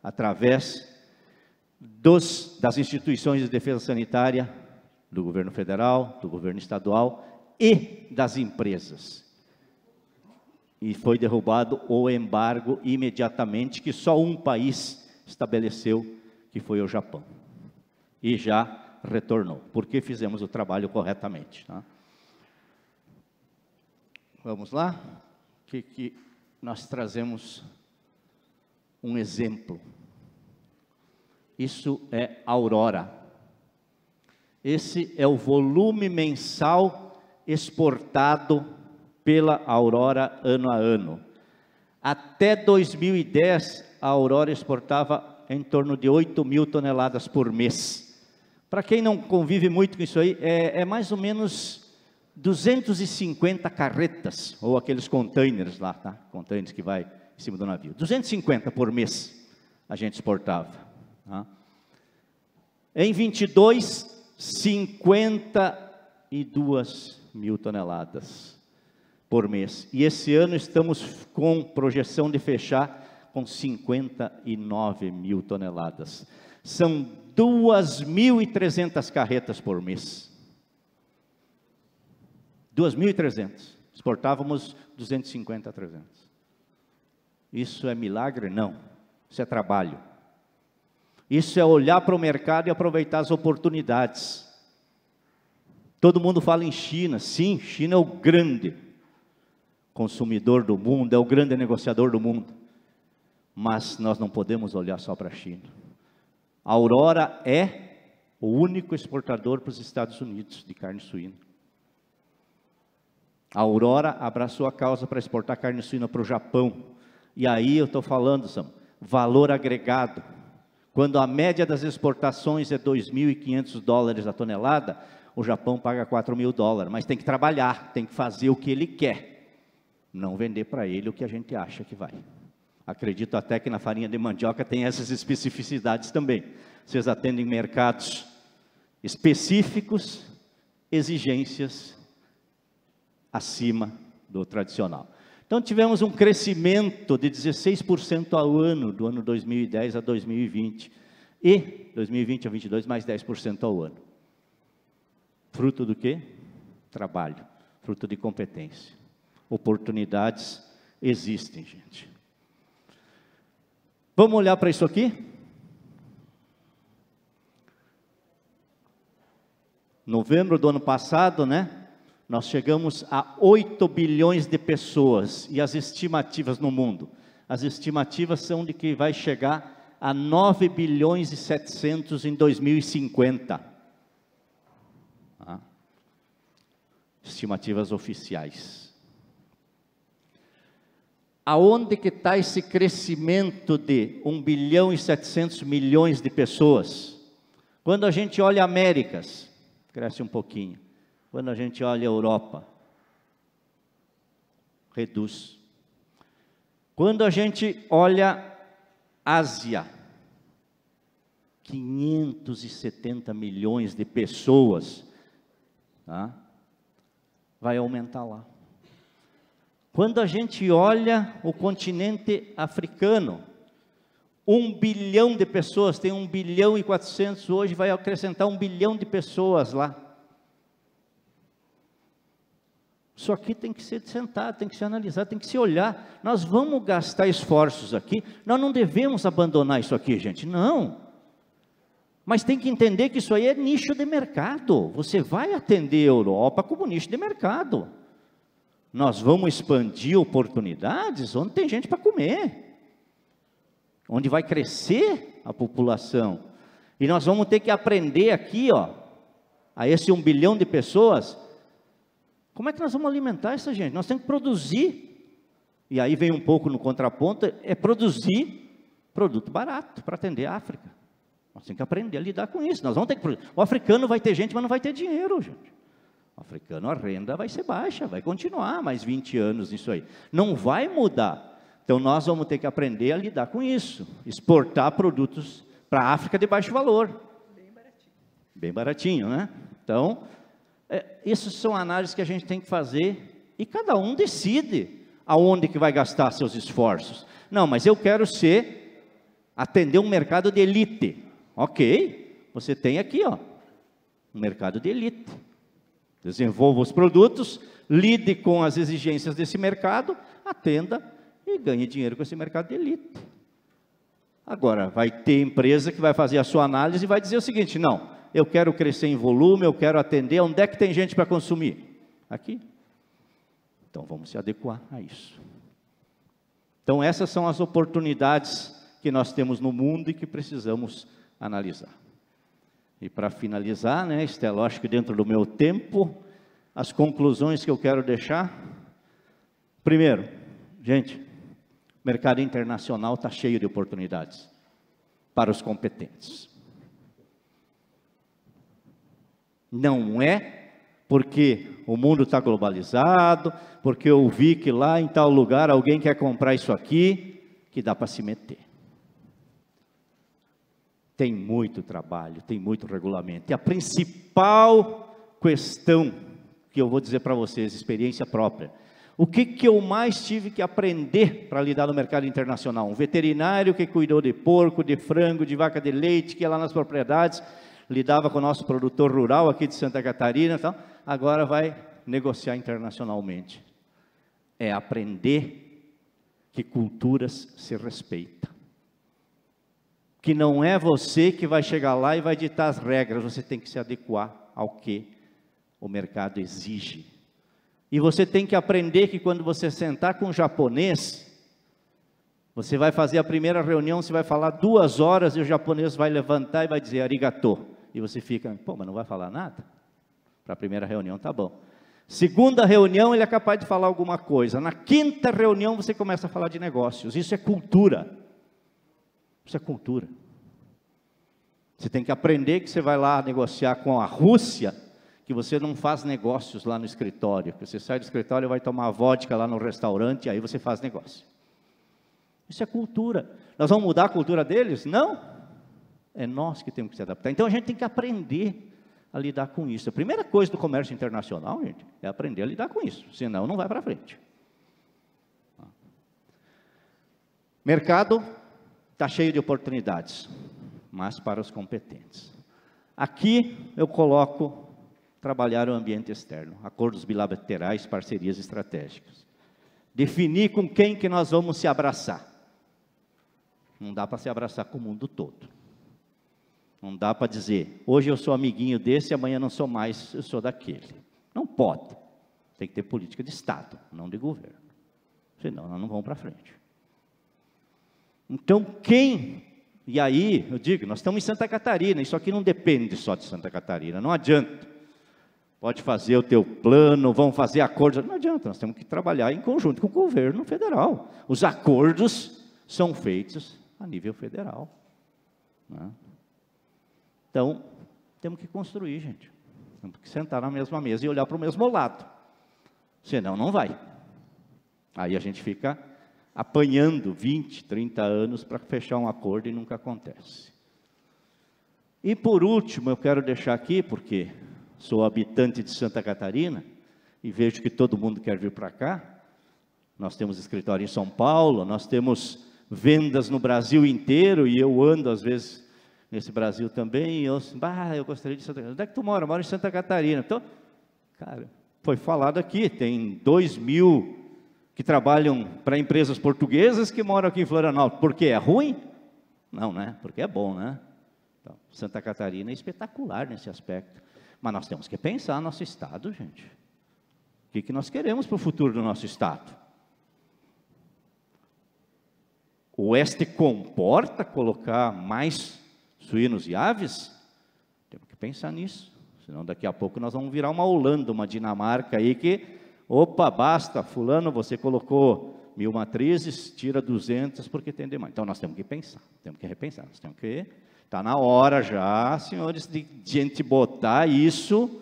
S6: através dos, das instituições de defesa sanitária, do governo federal, do governo estadual e das empresas. E foi derrubado o embargo imediatamente, que só um país estabeleceu, que foi o Japão. E já retornou, porque fizemos o trabalho corretamente. Tá? Vamos lá? Que, que nós trazemos um exemplo isso é aurora. Esse é o volume mensal exportado pela aurora ano a ano. Até 2010, a aurora exportava em torno de 8 mil toneladas por mês. Para quem não convive muito com isso aí, é, é mais ou menos 250 carretas, ou aqueles containers lá, tá? Containers que vai em cima do navio. 250 por mês a gente exportava. Em 22, 52 mil toneladas por mês. E esse ano estamos com projeção de fechar com 59 mil toneladas. São 2.300 carretas por mês. 2.300. Exportávamos 250 a 300. Isso é milagre? Não. Isso é trabalho. Isso é olhar para o mercado e aproveitar as oportunidades. Todo mundo fala em China, sim, China é o grande consumidor do mundo, é o grande negociador do mundo. Mas nós não podemos olhar só para a China. A Aurora é o único exportador para os Estados Unidos de carne suína. A Aurora abraçou a causa para exportar carne suína para o Japão. E aí eu estou falando, Sam, valor agregado quando a média das exportações é 2.500 dólares a tonelada, o Japão paga 4.000 dólares, mas tem que trabalhar, tem que fazer o que ele quer, não vender para ele o que a gente acha que vai. Acredito até que na farinha de mandioca tem essas especificidades também. Vocês atendem mercados específicos, exigências acima do tradicional. Então tivemos um crescimento de 16% ao ano, do ano 2010 a 2020, e 2020 a 2022 mais 10% ao ano. Fruto do quê? Trabalho, fruto de competência. Oportunidades existem, gente. Vamos olhar para isso aqui? Novembro do ano passado, né? Nós chegamos a 8 bilhões de pessoas e as estimativas no mundo. As estimativas são de que vai chegar a 9 bilhões e 700 em 2050. Ah. Estimativas oficiais. Aonde que está esse crescimento de 1 bilhão e 700 milhões de pessoas? Quando a gente olha Américas, cresce um pouquinho. Quando a gente olha a Europa, reduz. Quando a gente olha Ásia, 570 milhões de pessoas, tá? vai aumentar lá. Quando a gente olha o continente africano, um bilhão de pessoas, tem um bilhão e quatrocentos hoje, vai acrescentar um bilhão de pessoas lá. Isso aqui tem que ser sentado, tem que ser analisado, tem que se olhar. Nós vamos gastar esforços aqui, nós não devemos abandonar isso aqui, gente, não. Mas tem que entender que isso aí é nicho de mercado. Você vai atender a Europa como nicho de mercado. Nós vamos expandir oportunidades onde tem gente para comer, onde vai crescer a população. E nós vamos ter que aprender aqui, ó, a esse um bilhão de pessoas como é que nós vamos alimentar essa gente? Nós temos que produzir, e aí vem um pouco no contraponto, é produzir produto barato para atender a África. Nós temos que aprender a lidar com isso. Nós vamos ter que produzir. O africano vai ter gente, mas não vai ter dinheiro, gente. O africano, a renda vai ser baixa, vai continuar mais 20 anos nisso aí. Não vai mudar. Então, nós vamos ter que aprender a lidar com isso. Exportar produtos para a África de baixo valor. Bem baratinho. Bem baratinho, né? Então, essas é, são análises que a gente tem que fazer e cada um decide aonde que vai gastar seus esforços. Não, mas eu quero ser atender um mercado de elite. OK? Você tem aqui, ó, um mercado de elite. Desenvolva os produtos, lide com as exigências desse mercado, atenda e ganhe dinheiro com esse mercado de elite. Agora, vai ter empresa que vai fazer a sua análise e vai dizer o seguinte: não, eu quero crescer em volume, eu quero atender. Onde é que tem gente para consumir? Aqui. Então vamos se adequar a isso. Então essas são as oportunidades que nós temos no mundo e que precisamos analisar. E para finalizar, né, Estela, acho que dentro do meu tempo, as conclusões que eu quero deixar. Primeiro, gente, o mercado internacional está cheio de oportunidades para os competentes. Não é porque o mundo está globalizado, porque eu vi que lá em tal lugar alguém quer comprar isso aqui, que dá para se meter. Tem muito trabalho, tem muito regulamento. E a principal questão que eu vou dizer para vocês, experiência própria, o que, que eu mais tive que aprender para lidar no mercado internacional? Um veterinário que cuidou de porco, de frango, de vaca de leite, que é lá nas propriedades lidava com o nosso produtor rural aqui de Santa Catarina, então agora vai negociar internacionalmente. É aprender que culturas se respeitam. Que não é você que vai chegar lá e vai ditar as regras, você tem que se adequar ao que o mercado exige. E você tem que aprender que quando você sentar com um japonês, você vai fazer a primeira reunião, você vai falar duas horas e o japonês vai levantar e vai dizer arigato. E você fica, pô, mas não vai falar nada? Para a primeira reunião, tá bom. Segunda reunião, ele é capaz de falar alguma coisa. Na quinta reunião, você começa a falar de negócios. Isso é cultura. Isso é cultura. Você tem que aprender que você vai lá negociar com a Rússia, que você não faz negócios lá no escritório. Que você sai do escritório e vai tomar vodka lá no restaurante, e aí você faz negócio. Isso é cultura. Nós vamos mudar a cultura deles? Não. É nós que temos que se adaptar. Então a gente tem que aprender a lidar com isso. A primeira coisa do comércio internacional, gente, é aprender a lidar com isso, senão não vai para frente. Mercado está cheio de oportunidades, mas para os competentes. Aqui eu coloco trabalhar o ambiente externo, acordos bilaterais, parcerias estratégicas. Definir com quem que nós vamos se abraçar. Não dá para se abraçar com o mundo todo. Não dá para dizer, hoje eu sou amiguinho desse e amanhã não sou mais, eu sou daquele. Não pode. Tem que ter política de Estado, não de governo. Senão nós não vamos para frente. Então, quem. E aí, eu digo, nós estamos em Santa Catarina, isso aqui não depende só de Santa Catarina, não adianta. Pode fazer o teu plano, vão fazer acordos, não adianta, nós temos que trabalhar em conjunto com o governo federal. Os acordos são feitos a nível federal. Né? Então, temos que construir, gente. Temos que sentar na mesma mesa e olhar para o mesmo lado. Senão, não vai. Aí a gente fica apanhando 20, 30 anos para fechar um acordo e nunca acontece. E por último, eu quero deixar aqui, porque sou habitante de Santa Catarina e vejo que todo mundo quer vir para cá. Nós temos escritório em São Paulo, nós temos vendas no Brasil inteiro e eu ando às vezes nesse Brasil também. E eu bah eu gostaria de Santa Catarina. Onde é que tu mora? Eu moro em Santa Catarina. Então, cara, foi falado aqui, tem dois mil que trabalham para empresas portuguesas que moram aqui em Florianópolis. Porque é ruim? Não, né? Porque é bom, né? Então, Santa Catarina é espetacular nesse aspecto. Mas nós temos que pensar nosso Estado, gente. O que, que nós queremos para o futuro do nosso Estado? O Oeste comporta colocar mais suínos e aves? Temos que pensar nisso, senão daqui a pouco nós vamos virar uma Holanda, uma Dinamarca aí que, opa, basta, fulano, você colocou mil matrizes, tira 200 porque tem demais. Então nós temos que pensar, temos que repensar, nós temos que... Está na hora já, senhores, de gente botar isso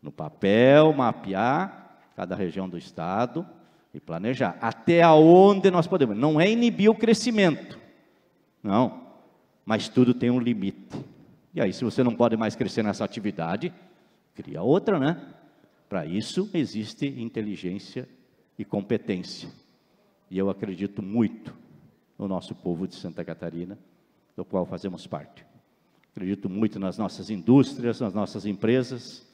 S6: no papel, mapear cada região do Estado e planejar. Até aonde nós podemos. Não é inibir o crescimento, não mas tudo tem um limite. E aí, se você não pode mais crescer nessa atividade, cria outra, né? Para isso existe inteligência e competência. E eu acredito muito no nosso povo de Santa Catarina, do qual fazemos parte. Acredito muito nas nossas indústrias, nas nossas empresas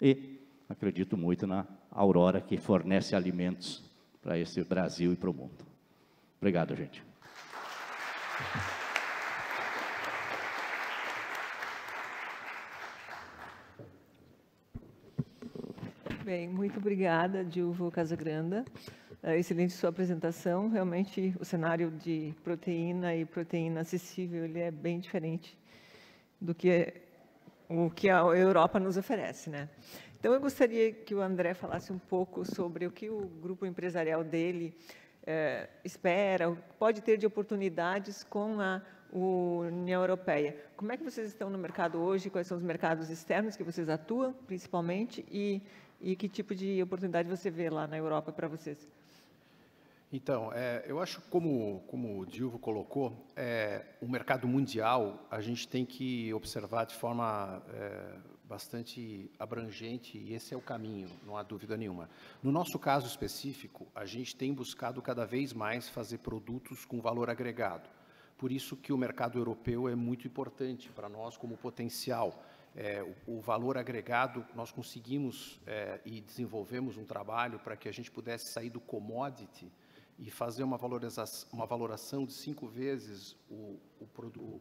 S6: e acredito muito na Aurora que fornece alimentos para esse Brasil e para o mundo. Obrigado, gente.
S5: Bem, muito obrigada, Dilvo Casagranda. É, excelente sua apresentação. Realmente, o cenário de proteína e proteína acessível ele é bem diferente do que o que a Europa nos oferece, né? Então, eu gostaria que o André falasse um pouco sobre o que o grupo empresarial dele é, espera, pode ter de oportunidades com a União Europeia. Como é que vocês estão no mercado hoje? Quais são os mercados externos que vocês atuam, principalmente? E e que tipo de oportunidade você vê lá na Europa para vocês?
S7: Então, é, eu acho como como o Dilvo colocou, é, o mercado mundial a gente tem que observar de forma é, bastante abrangente e esse é o caminho, não há dúvida nenhuma. No nosso caso específico, a gente tem buscado cada vez mais fazer produtos com valor agregado. Por isso que o mercado europeu é muito importante para nós como potencial é, o, o, valor agregado, nós conseguimos é, e desenvolvemos um trabalho para que a gente pudesse sair do commodity e fazer uma, valorização, uma valoração de cinco vezes o, o,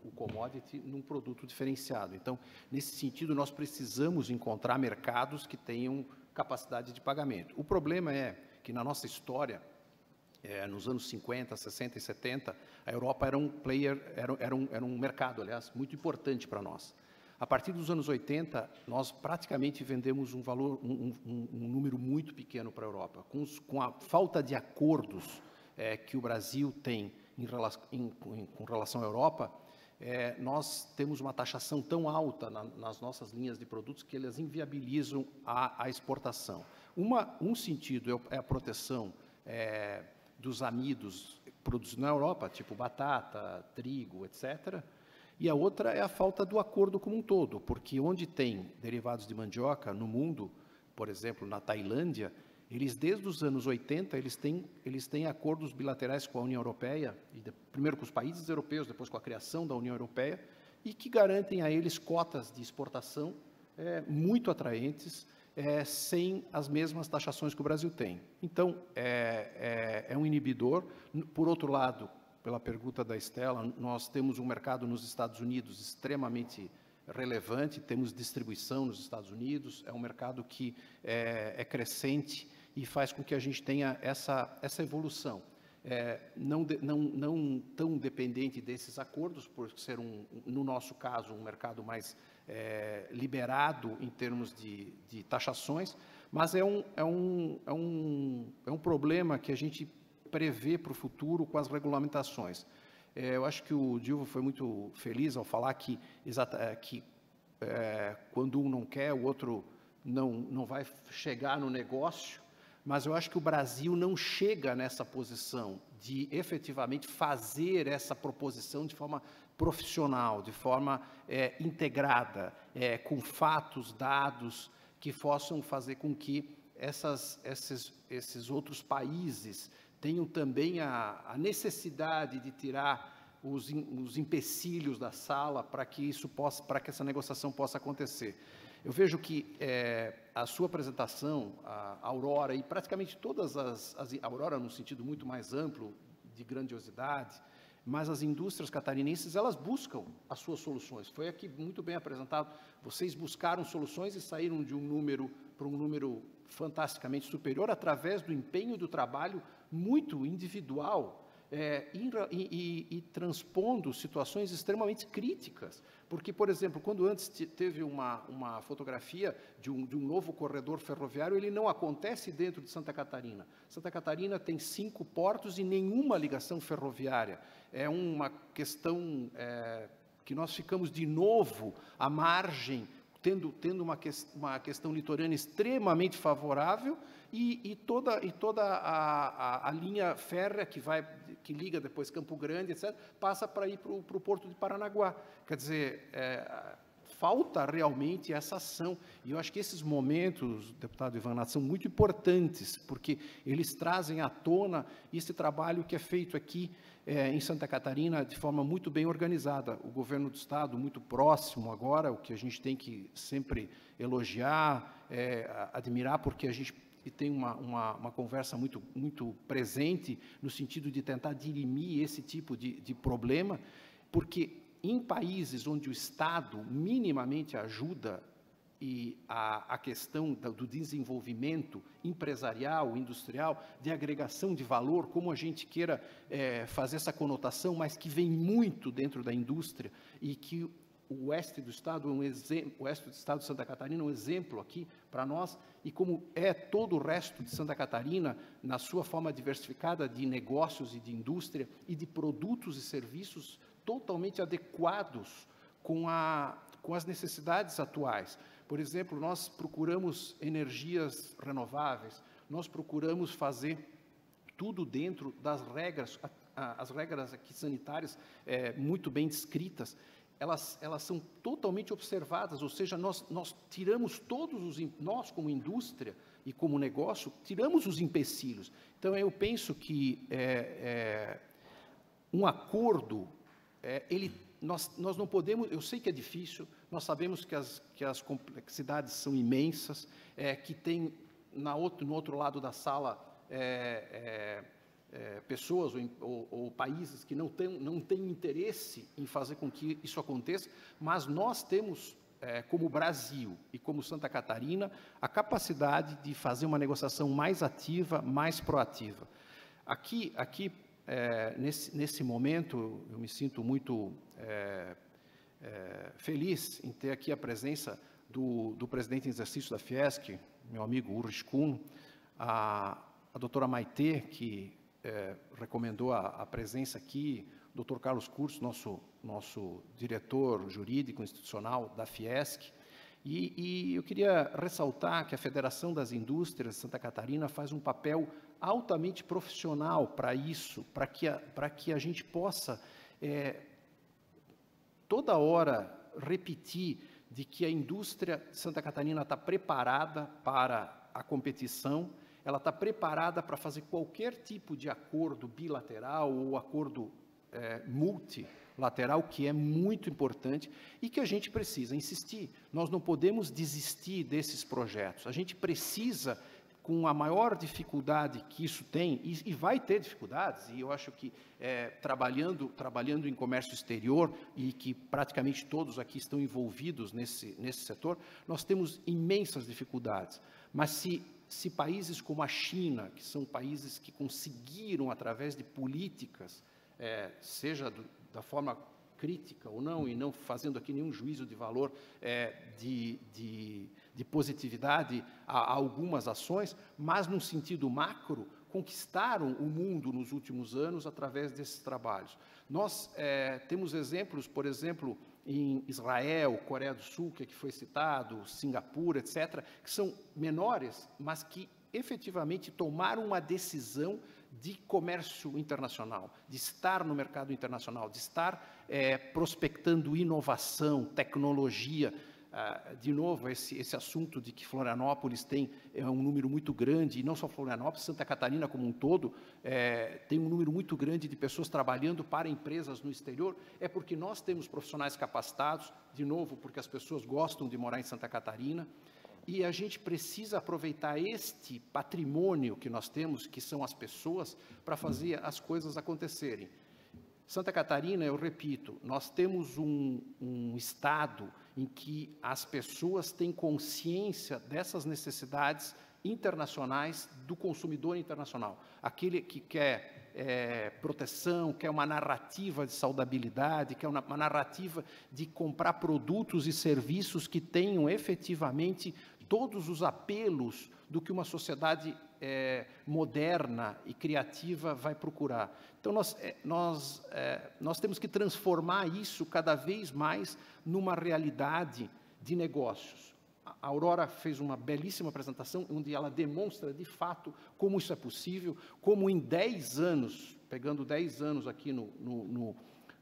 S7: o commodity num produto diferenciado. Então, nesse sentido, nós precisamos encontrar mercados que tenham capacidade de pagamento. O problema é que na nossa história, é, nos anos 50, 60 e 70, a Europa era um player, era, era, um, era um mercado, aliás, muito importante para nós. A partir dos anos 80, nós praticamente vendemos um valor, um, um, um número muito pequeno para a Europa. Com, os, com, a falta de acordos é, que o Brasil tem em, em, em, com relação à Europa, é, nós temos uma taxação tão alta na, nas nossas linhas de produtos que elas inviabilizam a, a exportação. Uma, um sentido é, é a proteção é, dos amidos produzidos na Europa, tipo batata, trigo, etc., e a outra é a falta do acordo como um todo, porque onde tem derivados de mandioca no mundo, por exemplo, na Tailândia, eles desde os anos 80 eles têm eles têm acordos bilaterais com a União Europeia e de, primeiro com os países europeus, depois com a criação da União Europeia e que garantem a eles cotas de exportação é, muito atraentes, é, sem as mesmas taxações que o Brasil tem. Então é, é, é um inibidor. Por outro lado, pela pergunta da Estela, nós temos um mercado nos Estados Unidos extremamente relevante, temos distribuição nos Estados Unidos, é um mercado que é, é crescente e faz com que a gente tenha essa, essa evolução. É, não, de, não, não tão dependente desses acordos, por ser, um, no nosso caso, um mercado mais é, liberado em termos de, de taxações, mas é um, é, um, é, um, é um problema que a gente prever para o futuro com as regulamentações. É, eu acho que o Dilvo foi muito feliz ao falar que, exata, é, que é, quando um não quer, o outro não, não vai chegar no negócio, mas eu acho que o Brasil não chega nessa posição de efetivamente fazer essa proposição de forma profissional, de forma é, integrada, é, com fatos, dados, que possam fazer com que essas, esses, esses outros países tenham também a, a necessidade de tirar os, os empecilhos da sala para que isso possa, para que essa negociação possa acontecer. Eu vejo que é, a sua apresentação, a Aurora e praticamente todas as, as Aurora num sentido muito mais amplo de grandiosidade, mas as indústrias catarinenses elas buscam as suas soluções. Foi aqui muito bem apresentado. Vocês buscaram soluções e saíram de um número para um número fantasticamente superior através do empenho do trabalho muito individual é, e, e, e, transpondo situações extremamente críticas. Porque, por exemplo, quando antes teve uma, uma fotografia de um, de um novo corredor ferroviário, ele não acontece dentro de Santa Catarina. Santa Catarina tem cinco portos e nenhuma ligação ferroviária. É uma questão é, que nós ficamos de novo à margem tendo, tendo uma, que, uma questão litorânea extremamente favorável e, e toda, e toda a, a, a, linha férrea que, vai, que liga depois Campo Grande, etc., passa para ir para o Porto de Paranaguá. Quer dizer, é, falta realmente essa ação. E eu acho que esses momentos, deputado Nath, são muito importantes, porque eles trazem à tona esse trabalho que é feito aqui é, em Santa Catarina de forma muito bem organizada. O governo do Estado, muito próximo agora, o que a gente tem que sempre elogiar, é, admirar, porque a gente e tem uma, uma, uma, conversa muito, muito presente no sentido de tentar dirimir esse tipo de, de problema, porque em países onde o Estado minimamente ajuda e a, a questão do desenvolvimento empresarial, industrial, de agregação de valor, como a gente queira é, fazer essa conotação, mas que vem muito dentro da indústria e que o oeste do estado é um exemplo, o oeste do estado de Santa Catarina é um exemplo aqui para nós e como é todo o resto de Santa Catarina na sua forma diversificada de negócios e de indústria e de produtos e serviços totalmente adequados com, a, com as necessidades atuais. Por exemplo, nós procuramos energias renováveis, nós procuramos fazer tudo dentro das regras, as regras aqui sanitárias é, muito bem descritas, elas, elas são totalmente observadas, ou seja, nós, nós tiramos todos os, nós como indústria e como negócio, tiramos os empecilhos. Então, eu penso que é, é, um acordo é, ele, nós, nós não podemos, eu sei que é difícil, nós sabemos que as, que as complexidades são imensas, é, que tem na outro, no outro lado da sala é, é, é, pessoas ou, ou, ou, países que não têm não tem interesse em fazer com que isso aconteça, mas nós temos, é, como Brasil e como Santa Catarina, a capacidade de fazer uma negociação mais ativa, mais proativa. Aqui, aqui é, nesse, nesse momento, eu me sinto muito é, é, feliz em ter aqui a presença do, do presidente em exercício da Fiesc, meu amigo Urris Kuhn, a, a doutora Maite, que é, recomendou a, a, presença aqui, o doutor Carlos Curso, nosso, nosso diretor jurídico institucional da Fiesc, e, e eu queria ressaltar que a Federação das Indústrias de Santa Catarina faz um papel altamente profissional para isso, para que, a, que a gente possa é, toda hora repetir de que a indústria de Santa Catarina está preparada para a competição, ela está preparada para fazer qualquer tipo de acordo bilateral ou acordo é, multilateral, que é muito importante e que a gente precisa insistir. Nós não podemos desistir desses projetos, a gente precisa com a maior dificuldade que isso tem, e, e vai ter dificuldades, e eu acho que é, trabalhando, trabalhando em comércio exterior, e que praticamente todos aqui estão envolvidos nesse, nesse setor, nós temos imensas dificuldades. Mas se, se países como a China, que são países que conseguiram, através de políticas, é, seja do, da forma crítica ou não, e não fazendo aqui nenhum juízo de valor é, de, de de positividade a, algumas ações, mas num sentido macro, conquistaram o mundo nos últimos anos através desses trabalhos. Nós é, temos exemplos, por exemplo, em Israel, Coreia do Sul, que é que foi citado, Singapura, etc., que são menores, mas que efetivamente tomaram uma decisão de comércio internacional, de estar no mercado internacional, de estar é, prospectando inovação, tecnologia, ah, de novo, esse, esse assunto de que Florianópolis tem é, um número muito grande, e não só Florianópolis, Santa Catarina como um todo, é, tem um número muito grande de pessoas trabalhando para empresas no exterior, é porque nós temos profissionais capacitados, de novo, porque as pessoas gostam de morar em Santa Catarina, e a gente precisa aproveitar este patrimônio que nós temos, que são as pessoas, para fazer as coisas acontecerem. Santa Catarina, eu repito, nós temos um, um Estado em que as pessoas têm consciência dessas necessidades internacionais do consumidor internacional. Aquele que quer é, proteção, quer uma narrativa de saudabilidade, quer uma, uma narrativa de comprar produtos e serviços que tenham efetivamente todos os apelos do que uma sociedade é, moderna e criativa vai procurar. Então, nós, é, nós, é, nós temos que transformar isso cada vez mais numa realidade de negócios. A Aurora fez uma belíssima apresentação onde ela demonstra de fato como isso é possível, como em 10 anos, pegando 10 anos aqui no, no, no,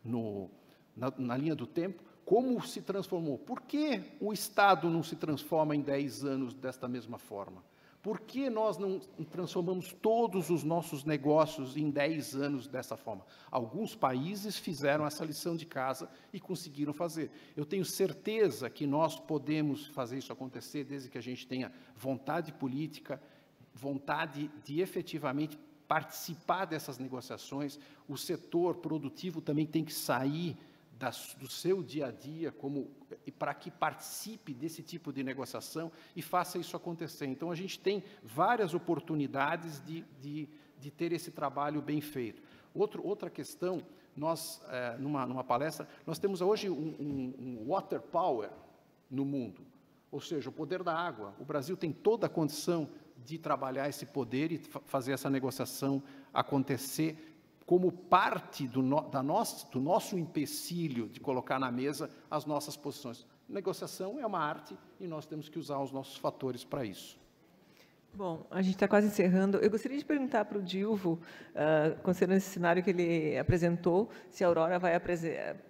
S7: no na, na linha do tempo, como se transformou. Por que o Estado não se transforma em 10 anos desta mesma forma? Por que nós não transformamos todos os nossos negócios em 10 anos dessa forma? Alguns países fizeram essa lição de casa e conseguiram fazer. Eu tenho certeza que nós podemos fazer isso acontecer desde que a gente tenha vontade política, vontade de efetivamente participar dessas negociações. O setor produtivo também tem que sair da, do seu dia a dia, como para que participe desse tipo de negociação e faça isso acontecer. Então, a gente tem várias oportunidades de, de, de ter esse trabalho bem feito. Outro, outra questão, nós, é, numa, numa palestra, nós temos hoje um, um, um water power no mundo, ou seja, o poder da água. O Brasil tem toda a condição de trabalhar esse poder e fazer essa negociação acontecer como parte do, no, da nosso, do nosso empecilho de colocar na mesa as nossas posições. Negociação é uma arte
S5: e nós temos que usar os nossos fatores para isso. Bom, a gente está quase encerrando. Eu gostaria de perguntar para o Dilvo, uh, considerando esse cenário que ele apresentou, se a Aurora vai,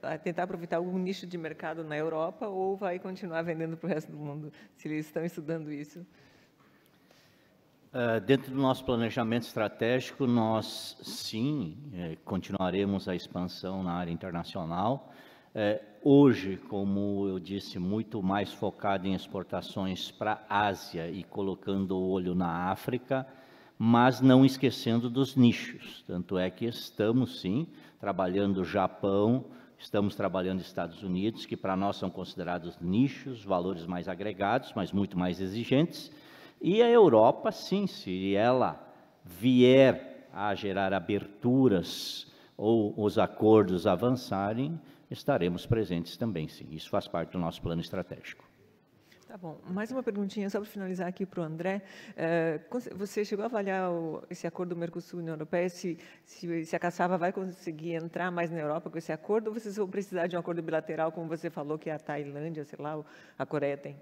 S5: vai tentar aproveitar algum nicho de mercado na Europa ou vai continuar vendendo para o resto do mundo, se eles estão estudando isso.
S6: Ah, dentro do nosso planejamento estratégico, nós sim é, continuaremos a expansão na área internacional. É, hoje, como eu disse, muito mais focado em exportações para a Ásia e colocando o olho na África, mas não esquecendo dos nichos. Tanto é que estamos sim trabalhando Japão, estamos trabalhando Estados Unidos, que para nós são considerados nichos, valores mais agregados, mas muito mais exigentes e a Europa, sim, se ela vier a gerar aberturas ou os acordos avançarem, estaremos presentes também, sim. Isso faz parte do nosso plano estratégico.
S5: Tá bom. Mais uma perguntinha, só para finalizar aqui para o André. Eh, você chegou a avaliar esse acordo do Mercosul-União Europeia, se, se, se, a caçava vai conseguir entrar mais na Europa com esse acordo, ou vocês vão precisar de um acordo bilateral, como você falou, que a Tailândia, sei lá, a Coreia tem?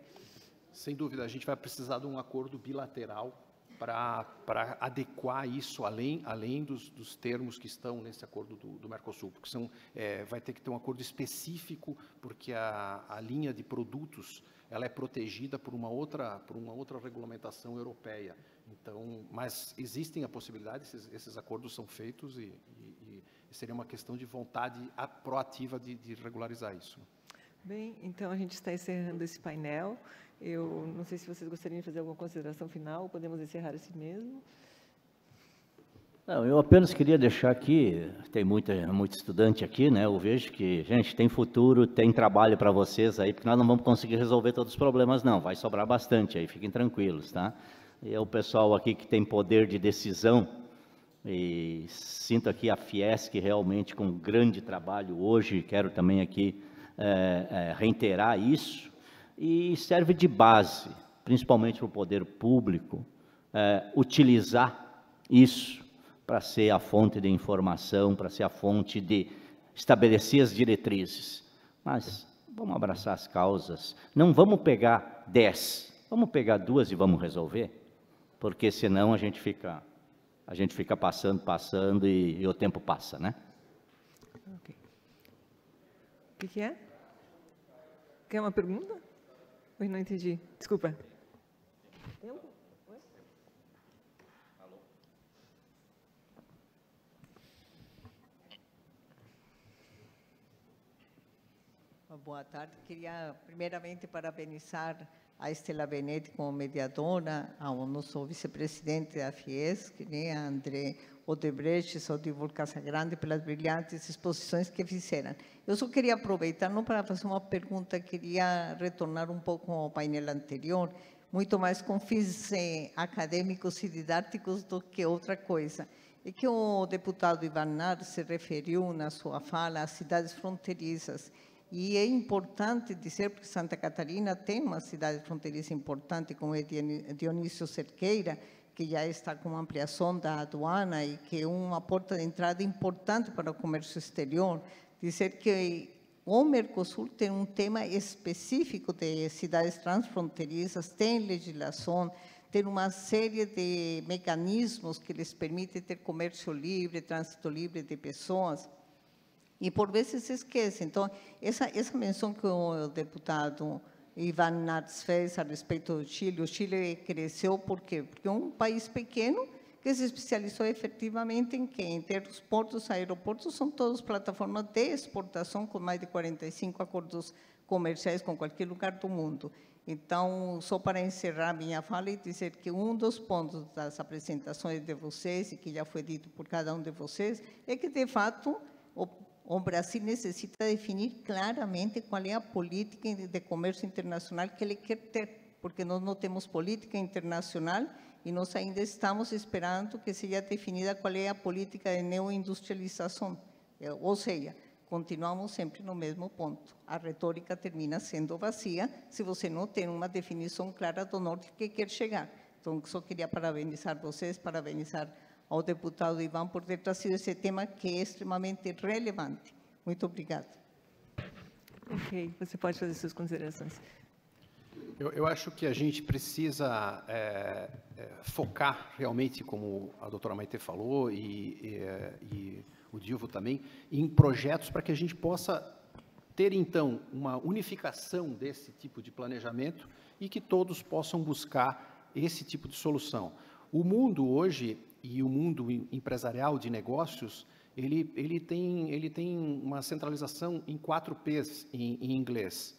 S7: Sem dúvida, a gente vai precisar de um acordo bilateral para adequar isso além, além dos, dos, termos que estão nesse acordo do, do Mercosul, porque são, é, vai ter que ter um acordo específico, porque a, a linha de produtos ela é protegida por uma outra, por uma outra regulamentação europeia. Então, mas existem a possibilidade, esses, esses acordos são feitos e, e, e, seria uma questão de vontade proativa de, de regularizar isso.
S5: Bem, então a gente está encerrando esse painel. Eu não sei se vocês gostariam de fazer alguma consideração final, podemos encerrar esse mesmo.
S6: Não, eu apenas queria deixar aqui, tem muita, muito estudante aqui, né? Eu vejo que, gente, tem futuro, tem trabalho para vocês aí, porque nós não vamos conseguir resolver todos os problemas, não. Vai sobrar bastante aí, fiquem tranquilos, tá? E é o pessoal aqui que tem poder de decisão, e sinto aqui a Fiesc realmente com um grande trabalho hoje, quero também aqui é, é, reiterar isso, e serve de base, principalmente para o poder público, é, utilizar isso para ser a fonte de informação, para ser a fonte de estabelecer as diretrizes. Mas vamos abraçar as causas, não vamos pegar dez, vamos pegar duas e vamos resolver, porque senão a gente fica, a gente fica passando, passando e, e o tempo passa, né? Okay.
S5: O que, que é? Quer uma pergunta? Oi, não entendi. Desculpa. Tempo? Oi?
S8: Boa tarde. Queria, primeiramente, parabenizar a Estela Benetti como mediadora, ao nosso vice-presidente da Fiesc, a né, André Odebrecht o de Volcasa Grande pelas brilhantes exposições que fizeram. Eu só queria aproveitar, não para fazer uma pergunta, queria retornar um pouco ao painel anterior, muito mais com fins eh, acadêmicos e didáticos do que outra coisa. É que o deputado Ivanar se referiu na sua fala às cidades fronteiriças. E é importante dizer, porque Santa Catarina tem uma cidade fronteiriça importante, como é Dionísio Cerqueira, que já está com ampliação da aduana e que é uma porta de entrada importante para o comércio exterior, dizer que o Mercosul tem um tema específico de cidades transfronteiriças, tem legislação, tem uma série de mecanismos que lhes permitem ter comércio livre, trânsito livre de pessoas. E, por vezes, se esquece. Então, essa, essa menção que o deputado Ivan Nats fez a respeito do Chile. O Chile cresceu por quê? Porque é um país pequeno que se especializou efetivamente em que, em os portos, aeroportos, são todas plataformas de exportação com mais de 45 acordos comerciais com qualquer lugar do mundo. Então, só para encerrar minha fala e dizer que um dos pontos das apresentações de vocês, e que já foi dito por cada um de vocês, é que, de fato, o o Brasil necessita definir claramente qual é a política de comércio internacional que ele quer ter, porque nós não temos política internacional e nós ainda estamos esperando que seja definida qual é a política de neoindustrialização. Eh, Ou seja, continuamos sempre no mesmo ponto. A retórica termina sendo vazia se você não tem uma definição clara do norte que quer chegar. Então, só queria parabenizar vocês, parabenizar ao deputado Ivan por ter trazido esse tema que é extremamente relevante. Muito
S5: obrigada. Ok, você pode fazer suas considerações.
S7: Eu, eu acho que a gente precisa é, é, focar realmente, como a doutora Maite falou e, e, é, e o Dilvo também, em projetos para que a gente possa ter então uma unificação desse tipo de planejamento e que todos possam buscar esse tipo de solução. O mundo hoje e o mundo empresarial de negócios, ele, ele, tem, ele tem uma centralização em quatro P's em, em inglês.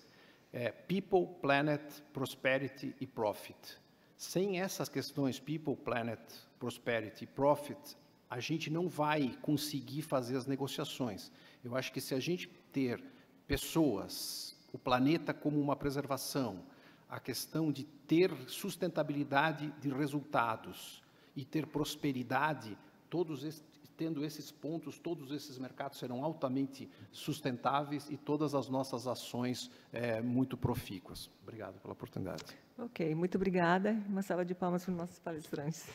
S7: É, people, Planet, Prosperity e Profit. Sem essas questões, People, Planet, Prosperity e Profit, a gente não vai conseguir fazer as negociações. Eu acho que se a gente ter pessoas, o planeta como uma preservação, a questão de ter sustentabilidade de resultados, e ter prosperidade, todos esses, tendo esses pontos, todos esses mercados serão altamente sustentáveis e todas as nossas ações é, muito profícuas. Obrigado pela oportunidade.
S5: Ok, muito obrigada. Uma salva de palmas para os nossos palestrantes.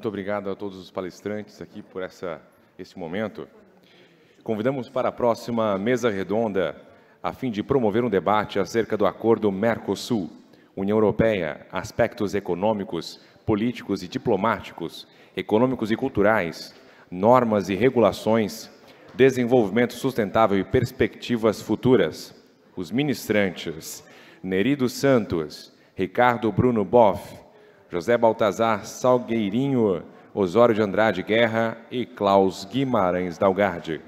S1: Muito obrigado a todos os palestrantes aqui por essa, esse momento. Convidamos para a próxima mesa redonda, a fim de promover um debate acerca do acordo Mercosul, União Europeia, aspectos econômicos, políticos e diplomáticos, econômicos e culturais, normas e regulações, desenvolvimento sustentável e perspectivas futuras. Os ministrantes Nerido Santos, Ricardo Bruno Boff, José Baltazar Salgueirinho, Osório de Andrade Guerra e Klaus Guimarães Dalgarde.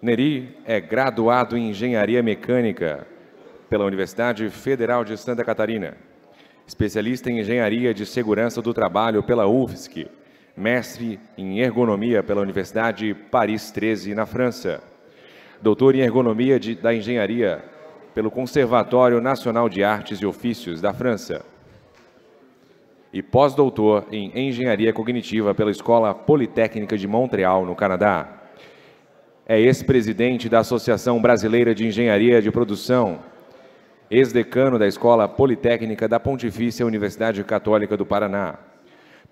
S1: Neri é graduado em Engenharia Mecânica pela Universidade Federal de Santa Catarina, especialista em Engenharia de Segurança do Trabalho pela UFSC, mestre em Ergonomia pela Universidade Paris 13, na França, doutor em Ergonomia de, da Engenharia pelo Conservatório Nacional de Artes e Ofícios da França e pós-doutor em Engenharia Cognitiva pela Escola Politécnica de Montreal, no Canadá. É ex-presidente da Associação Brasileira de Engenharia de Produção, ex-decano da Escola Politécnica da Pontifícia Universidade Católica do Paraná.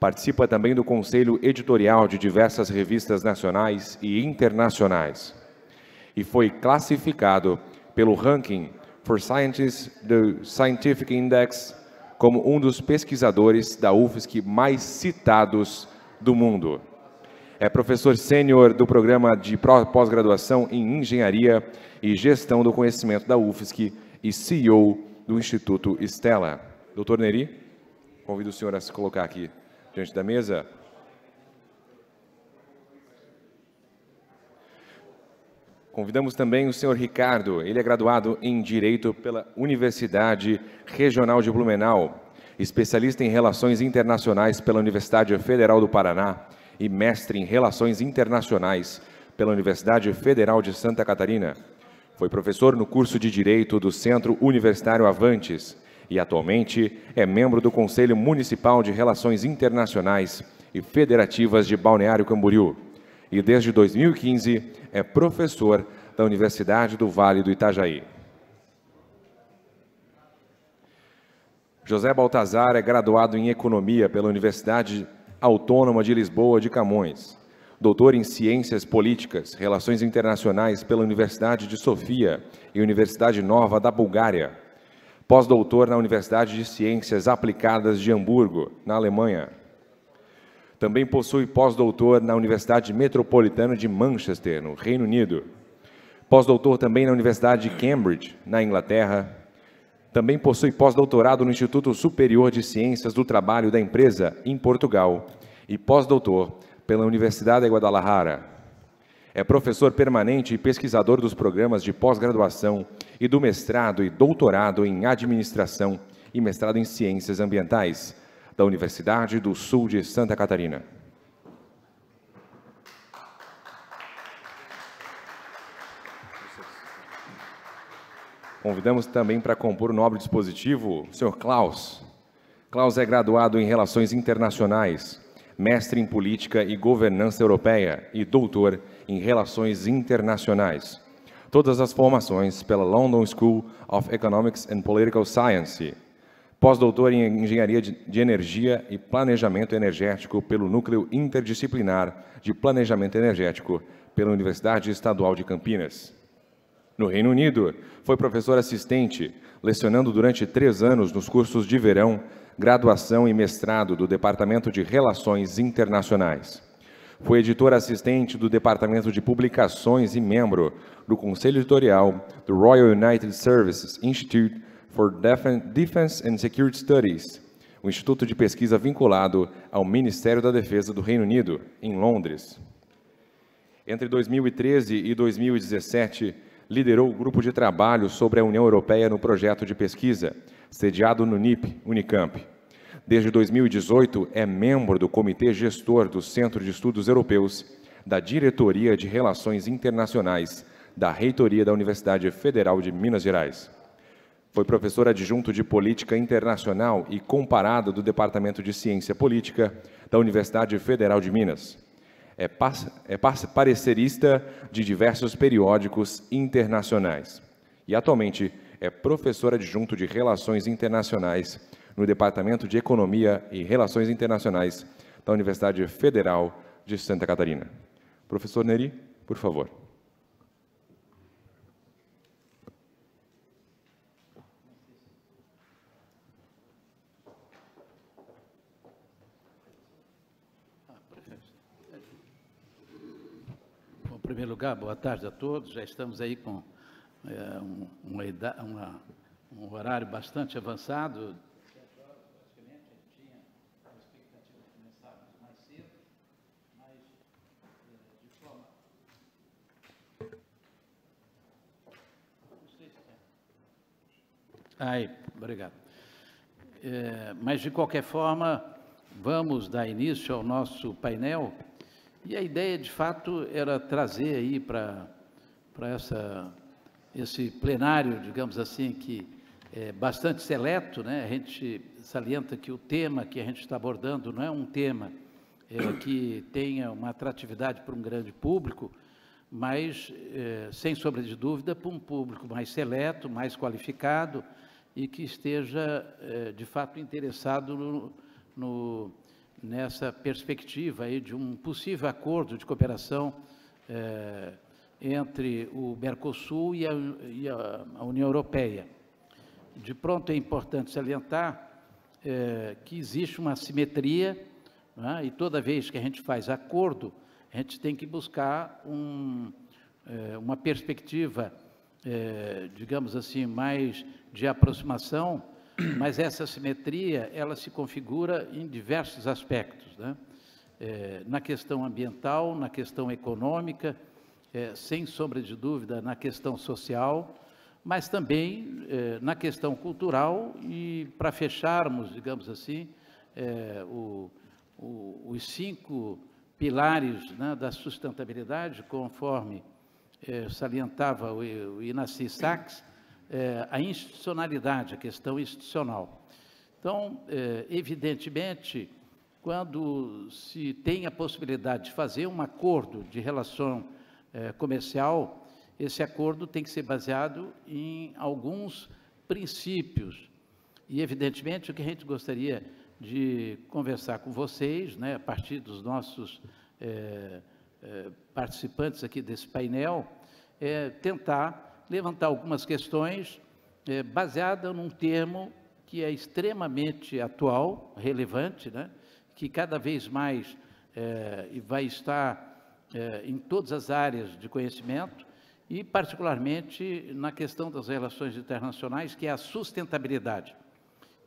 S1: Participa também do conselho editorial de diversas revistas nacionais e internacionais. E foi classificado pelo ranking for Scientists do Scientific Index como um dos pesquisadores da UFSC mais citados do mundo. É professor sênior do programa de pós-graduação em Engenharia e Gestão do Conhecimento da UFSC e CEO do Instituto Stella. Doutor Neri, convido o senhor a se colocar aqui diante da mesa. Convidamos também o senhor Ricardo, ele é graduado em Direito pela Universidade Regional de Blumenau, especialista em Relações Internacionais pela Universidade Federal do Paraná e mestre em Relações Internacionais pela Universidade Federal de Santa Catarina. Foi professor no curso de Direito do Centro Universitário Avantes e atualmente é membro do Conselho Municipal de Relações Internacionais e Federativas de Balneário Camboriú. E desde 2015 é professor da Universidade do Vale do Itajaí. José Baltazar é graduado em Economia pela Universidade Autônoma de Lisboa de Camões, doutor em Ciências Políticas, Relações Internacionais pela Universidade de Sofia e Universidade Nova da Bulgária, pós-doutor na Universidade de Ciências Aplicadas de Hamburgo, na Alemanha, também possui pós-doutor na Universidade Metropolitana de Manchester, no Reino Unido. Pós-doutor também na Universidade de Cambridge, na Inglaterra. Também possui pós-doutorado no Instituto Superior de Ciências do Trabalho da empresa, em Portugal. E pós-doutor pela Universidade de Guadalajara. É professor permanente e pesquisador dos programas de pós-graduação e do mestrado e doutorado em administração e mestrado em ciências ambientais da Universidade do Sul de Santa Catarina. Convidamos também para compor o nobre dispositivo o Sr. Klaus. Klaus é graduado em Relações Internacionais, mestre em Política e Governança Europeia e doutor em Relações Internacionais. Todas as formações pela London School of Economics and Political Science, pós-doutor em Engenharia de Energia e Planejamento Energético pelo Núcleo Interdisciplinar de Planejamento Energético pela Universidade Estadual de Campinas. No Reino Unido, foi professor assistente, lecionando durante três anos nos cursos de verão, graduação e mestrado do Departamento de Relações Internacionais. Foi editor assistente do Departamento de Publicações e membro do Conselho Editorial do Royal United Services Institute for Defense and Security Studies, um instituto de pesquisa vinculado ao Ministério da Defesa do Reino Unido, em Londres. Entre 2013 e 2017, liderou o grupo de trabalho sobre a União Europeia no projeto de pesquisa, sediado no NIP, Unicamp. Desde 2018, é membro do Comitê Gestor do Centro de Estudos Europeus, da Diretoria de Relações Internacionais, da Reitoria da Universidade Federal de Minas Gerais. Foi professor adjunto de Política Internacional e Comparada do Departamento de Ciência Política da Universidade Federal de Minas. É, é parecerista de diversos periódicos internacionais. E atualmente é professor adjunto de Relações Internacionais no Departamento de Economia e Relações Internacionais da Universidade Federal de Santa Catarina. Professor Neri, por favor.
S9: primeiro lugar, boa tarde a todos. Já estamos aí com é, um, uma, uma, um horário bastante avançado. Aí, obrigado. É, mas, de qualquer forma, vamos dar início ao nosso painel e a ideia, de fato, era trazer aí para esse plenário, digamos assim, que é bastante seleto, né? a gente salienta que o tema que a gente está abordando não é um tema é, que tenha uma atratividade para um grande público, mas, é, sem sombra de dúvida, para um público mais seleto, mais qualificado e que esteja, é, de fato, interessado no, no nessa perspectiva aí de um possível acordo de cooperação é, entre o Mercosul e a, e a, União Europeia. De pronto, é importante salientar é, que existe uma simetria né, e toda vez que a gente faz acordo, a gente tem que buscar um, é, uma perspectiva, digamos assim, mais de aproximação mas essa simetria ela se configura em diversos aspectos, né? É, na questão ambiental, na questão econômica, é, sem sombra de dúvida, na questão social, mas também é, na questão cultural e para fecharmos, digamos assim, é, o, o, os cinco pilares né, da sustentabilidade, conforme é, salientava o, o Sachs, é, a institucionalidade, a questão institucional. Então, é, evidentemente, quando se tem a possibilidade de fazer um acordo de relação é, comercial, esse acordo tem que ser baseado em alguns princípios. E, evidentemente, o que a gente gostaria de conversar com vocês, né, a partir dos nossos é, é, participantes aqui desse painel, é tentar levantar algumas questões é, baseada num termo que é extremamente atual, relevante, né? que cada vez mais é, vai estar é, em todas as áreas de conhecimento e, particularmente, na questão das relações internacionais, que é a sustentabilidade.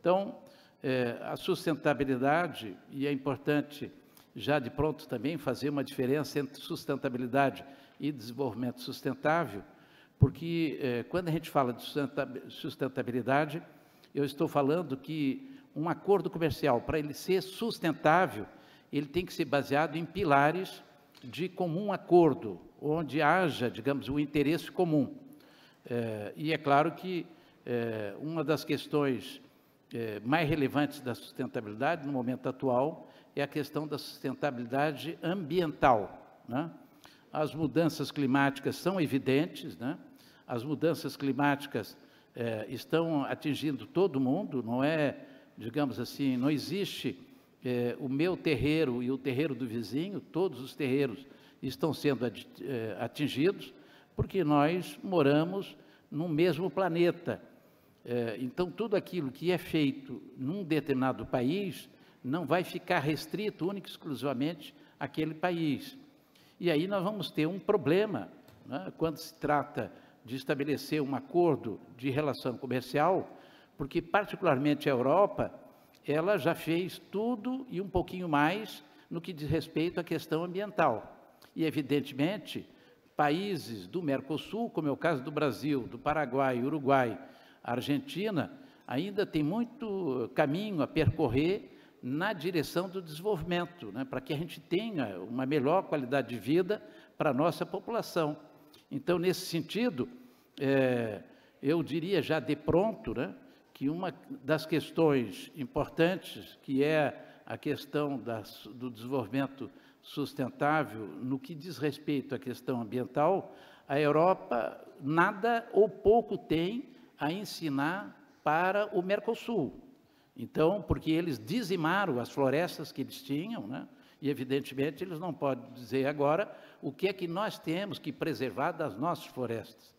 S9: Então, é, a sustentabilidade, e é importante já de pronto também fazer uma diferença entre sustentabilidade e desenvolvimento sustentável, porque eh, quando a gente fala de sustentabilidade, eu estou falando que um acordo comercial, para ele ser sustentável, ele tem que ser baseado em pilares de comum acordo, onde haja, digamos, um interesse comum. Eh, e é claro que eh, uma das questões mais relevantes da sustentabilidade no momento atual é a questão da sustentabilidade ambiental. Né? As mudanças climáticas são evidentes, né? as mudanças climáticas eh, estão atingindo todo mundo, não é, digamos assim, não existe eh, o meu terreiro e o terreiro do vizinho, todos os terreiros estão sendo eh, atingidos, porque nós moramos no mesmo planeta. então, tudo aquilo que é feito num determinado país não vai ficar restrito única e exclusivamente àquele país. E aí nós vamos ter um problema né, quando se trata de estabelecer um acordo de relação comercial, porque particularmente a Europa, ela já fez tudo e um pouquinho mais no que diz respeito à questão ambiental. E evidentemente, países do Mercosul, como é o caso do Brasil, do Paraguai, Uruguai, Argentina, ainda tem muito caminho a percorrer na direção do desenvolvimento, né, para que a gente tenha uma melhor qualidade de vida para a nossa população. Então, nesse sentido, é, eu diria já de pronto né, que uma das questões importantes, que é a questão das, do desenvolvimento sustentável, no que diz respeito à questão ambiental, a Europa nada ou pouco tem a ensinar para o Mercosul. Então, porque eles dizimaram as florestas que eles tinham, né, e evidentemente eles não podem dizer agora o que é que nós temos que preservar das nossas florestas.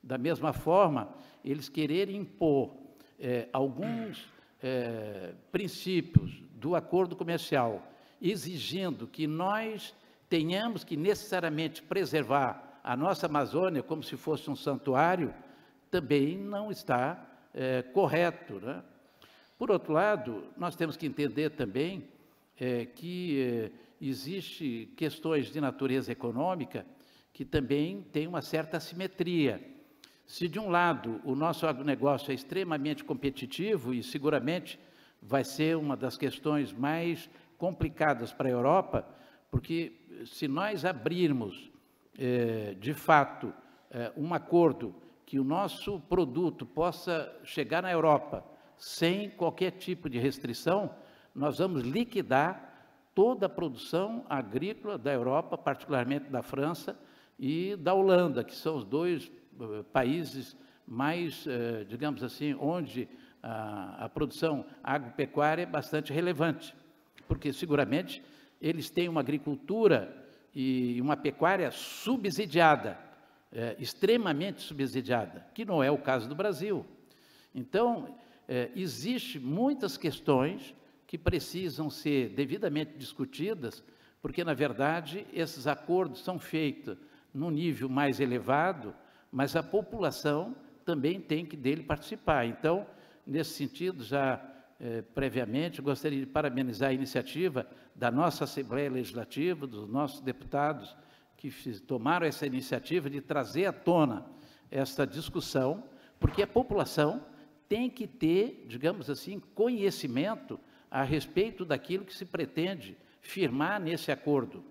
S9: Da mesma forma, eles quererem impor é, alguns é, princípios do acordo comercial, exigindo que nós tenhamos que necessariamente preservar a nossa Amazônia como se fosse um santuário, também não está é, correto. Né? Por outro lado, nós temos que entender também que existe questões de natureza econômica que também tem uma certa assimetria. Se de um lado o nosso agronegócio é extremamente competitivo e seguramente vai ser uma das questões mais complicadas para a Europa, porque se nós abrirmos eh, de fato eh, um acordo que o nosso produto possa chegar na Europa sem qualquer tipo de restrição, nós vamos liquidar toda a produção agrícola da Europa, particularmente da França e da Holanda, que são os dois eh, países mais, eh, digamos assim, onde a, a produção agropecuária é bastante relevante, porque seguramente eles têm uma agricultura e uma pecuária subsidiada, é, extremamente subsidiada, que não é o caso do Brasil. Então, é, existe muitas questões que precisam ser devidamente discutidas, porque, na verdade, esses acordos são feitos num nível mais elevado, mas a população também tem que dele participar. Então, nesse sentido, já eh, previamente, gostaria de parabenizar a iniciativa da nossa Assembleia Legislativa, dos nossos deputados que tomaram essa iniciativa de trazer à tona esta discussão, porque a população tem que ter, digamos assim, conhecimento a respeito daquilo que se pretende firmar nesse acordo.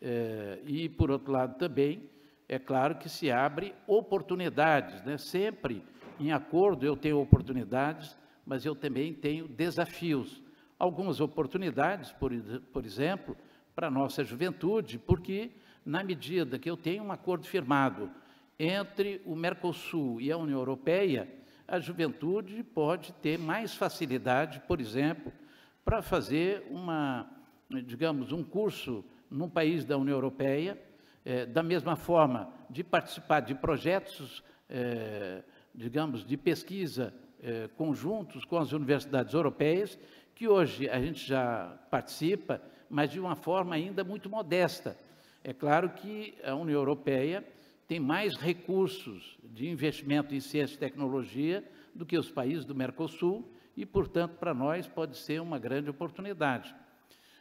S9: É, e, por outro lado, também, é claro que se abre oportunidades, né? sempre em acordo eu tenho oportunidades, mas eu também tenho desafios. Algumas oportunidades, por, por exemplo, para a nossa juventude, porque, na medida que eu tenho um acordo firmado entre o Mercosul e a União Europeia, a juventude pode ter mais facilidade, por exemplo, para fazer uma, digamos, um curso num país da União Europeia, eh, da mesma forma de participar de projetos, eh, digamos, de pesquisa eh, conjuntos com as universidades europeias, que hoje a gente já participa, mas de uma forma ainda muito modesta. É claro que a União Europeia tem mais recursos de investimento em ciência e tecnologia do que os países do Mercosul, e, portanto, para nós pode ser uma grande oportunidade.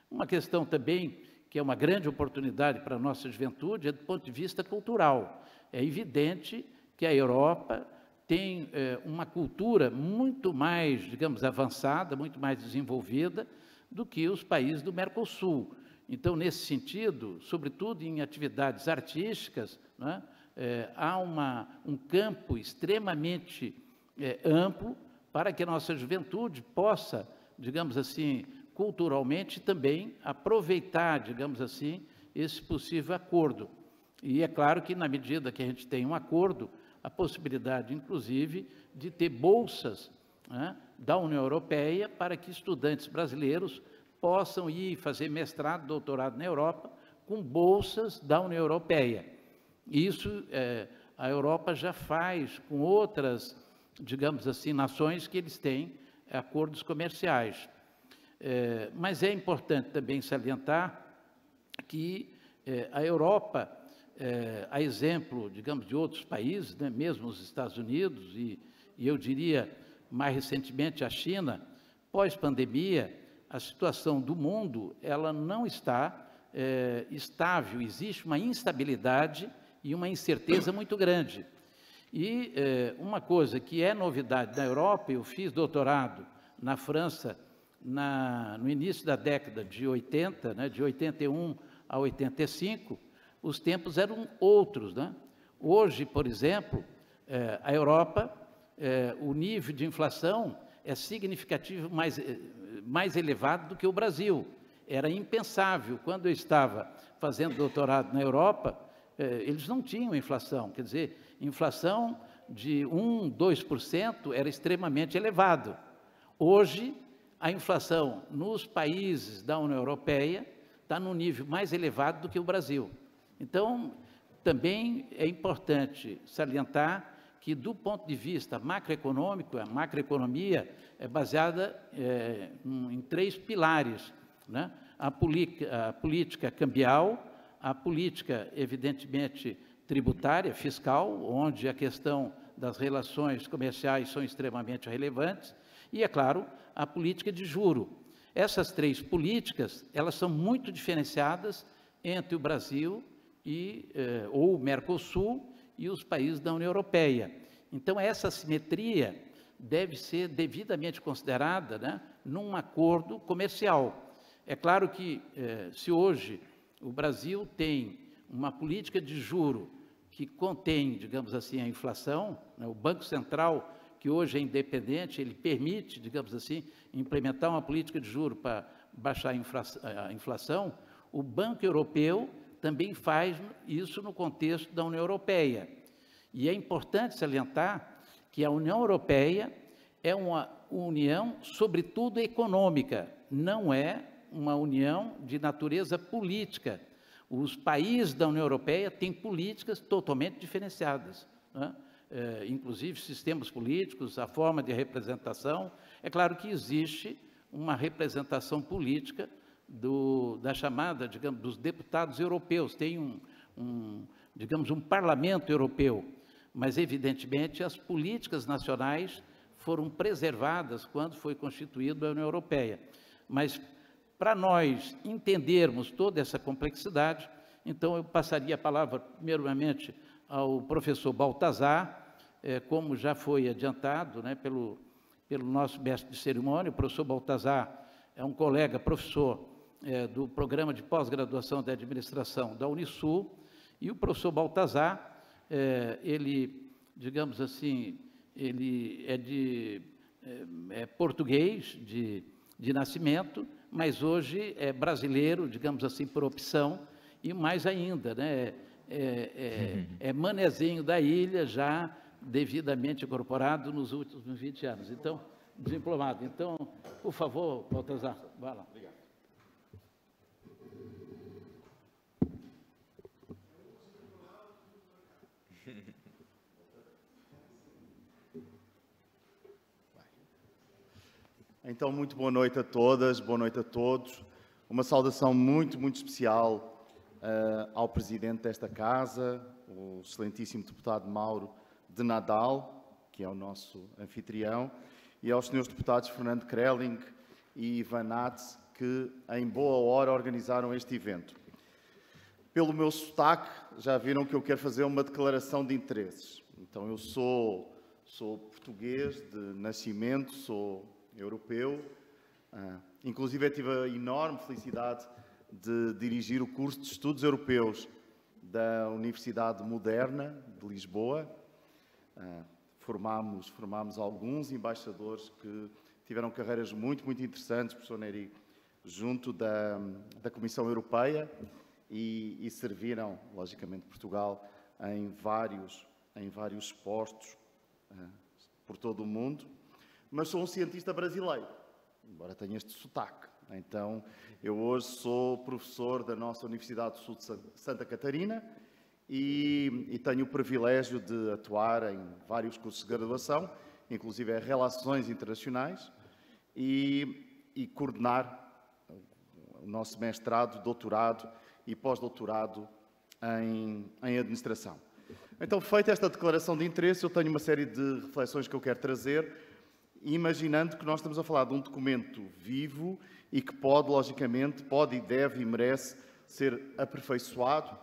S9: Uma questão também que é uma grande oportunidade para a nossa juventude é do ponto de vista cultural. É evidente que a Europa tem é, uma cultura muito mais, digamos, avançada, muito mais desenvolvida do que os países do Mercosul. Então, nesse sentido, sobretudo em atividades artísticas, né, é, eh, há uma, um campo extremamente é, amplo para que a nossa juventude possa, digamos assim, culturalmente também aproveitar, digamos assim, esse possível acordo. E é claro que, na medida que a gente tem um acordo, a possibilidade, inclusive, de ter bolsas né, da União Europeia para que estudantes brasileiros possam ir fazer mestrado, doutorado na Europa com bolsas da União Europeia. Isso é, a Europa já faz com outras digamos assim, nações que eles têm eh, acordos comerciais. É, mas é importante também salientar que é, a Europa, é, a exemplo, digamos, de outros países, né, mesmo os Estados Unidos e, e eu diria mais recentemente a China, pós-pandemia, a situação do mundo ela não está é, estável, existe uma instabilidade e uma incerteza muito grande. E é, uma coisa que é novidade na Europa, eu fiz doutorado na França na, no início da década de 80, né, de 81 a 85, os tempos eram outros. Né? Hoje, por exemplo, é, a Europa, é, o nível de inflação é significativo mais, mais elevado do que o Brasil. Era impensável. Quando eu estava fazendo doutorado na Europa, eles não tinham inflação. Quer dizer, inflação de 1, 2% era extremamente elevado. Hoje, a inflação nos países da União Europeia está num nível mais elevado do que o Brasil. Então, também é importante salientar que, do ponto de vista macroeconômico, a macroeconomia é baseada é, em três pilares: né? a, a política cambial, a política, evidentemente, tributária, fiscal, onde a questão das relações comerciais são extremamente relevantes, e, é claro, a política de juro. Essas três políticas, elas são muito diferenciadas entre o Brasil e, eh, ou o Mercosul e os países da União Europeia. Então, essa simetria deve ser devidamente considerada né, num acordo comercial. É claro que, eh, se hoje o Brasil tem uma política de juro que contém, digamos assim, a inflação, né, o Banco Central, que hoje é independente, ele permite, digamos assim, implementar uma política de juro para baixar a inflação, o Banco Europeu também faz isso no contexto da União Europeia. E é importante salientar que a União Europeia é uma união, sobretudo econômica, não é uma união de natureza política, os países da União Europeia têm políticas totalmente diferenciadas, né? é, inclusive sistemas políticos, a forma de representação. É claro que existe uma representação política do, da chamada, digamos, dos deputados europeus. Tem um, um, digamos, um parlamento europeu, mas evidentemente as políticas nacionais foram preservadas quando foi constituída a União Europeia. Mas para nós entendermos toda essa complexidade, então eu passaria a palavra, primeiramente, ao professor Baltazar, eh, como já foi adiantado né, pelo, pelo nosso mestre de cerimônia, o professor Baltazar é um colega professor eh, do Programa de Pós-Graduação da Administração da Unisul, e o professor Baltazar, eh, ele, digamos assim, ele é de é português de, de nascimento, mas hoje é brasileiro, digamos assim, por opção, e mais ainda, né? É, é, é manezinho da ilha, já devidamente incorporado nos últimos 20 anos. Então, diplomado. Então, por favor, Baltazar, vá lá. Obrigado.
S10: Então, muito boa noite a todas, boa noite a todos. Uma saudação muito, muito especial uh, ao Presidente desta Casa, o excelentíssimo deputado Mauro de Nadal, que é o nosso anfitrião, e aos senhores deputados Fernando Krelling e Ivan Nats, que em boa hora organizaram este evento. Pelo meu sotaque, já viram que eu quero fazer uma declaração de interesses. Então, eu sou, sou português de nascimento, sou europeu. Uh, inclusive, eu tive a enorme felicidade de dirigir o curso de Estudos Europeus da Universidade Moderna de Lisboa. Uh, formámos, formámos alguns embaixadores que tiveram carreiras muito, muito interessantes, professor Neri, junto da, da Comissão Europeia e, e serviram, logicamente, Portugal em vários, em vários postos uh, por todo o mundo mas sou um cientista brasileiro, embora tenha este sotaque. Então, eu hoje sou professor da nossa Universidade do Sul de Santa Catarina e, e tenho o privilégio de atuar em vários cursos de graduação, inclusive em Relações Internacionais, e, e coordenar o nosso mestrado, doutorado e pós-doutorado em, em, administração. Então, feita esta declaração de interesse, eu tenho uma série de reflexões que eu quero trazer imaginando que nós estamos a falar de um documento vivo e que pode, logicamente, pode e deve e merece ser aperfeiçoado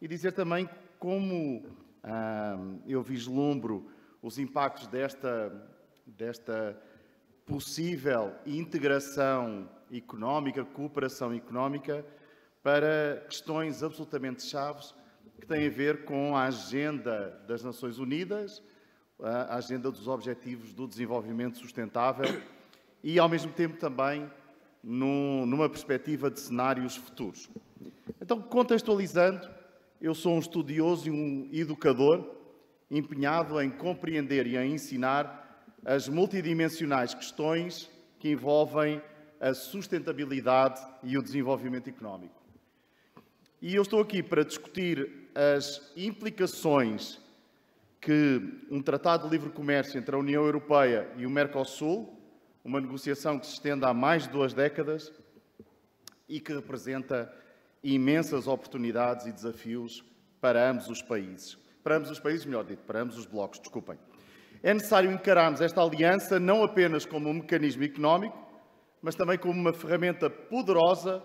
S10: e dizer também como ah, eu vislumbro os impactos desta, desta possível integração económica, cooperação económica, para questões absolutamente chaves que têm a ver com a agenda das Nações Unidas a agenda dos Objetivos do Desenvolvimento Sustentável e, ao mesmo tempo, também numa perspectiva de cenários futuros. Então, contextualizando, eu sou um estudioso e um educador empenhado em compreender e em ensinar as multidimensionais questões que envolvem a sustentabilidade e o desenvolvimento económico. E eu estou aqui para discutir as implicações que um tratado de livre comércio entre a União Europeia e o Mercosul, uma negociação que se estende há mais de duas décadas e que representa imensas oportunidades e desafios para ambos os países. Para ambos os países, melhor dito, para ambos os blocos, desculpem. É necessário encararmos esta aliança não apenas como um mecanismo económico, mas também como uma ferramenta poderosa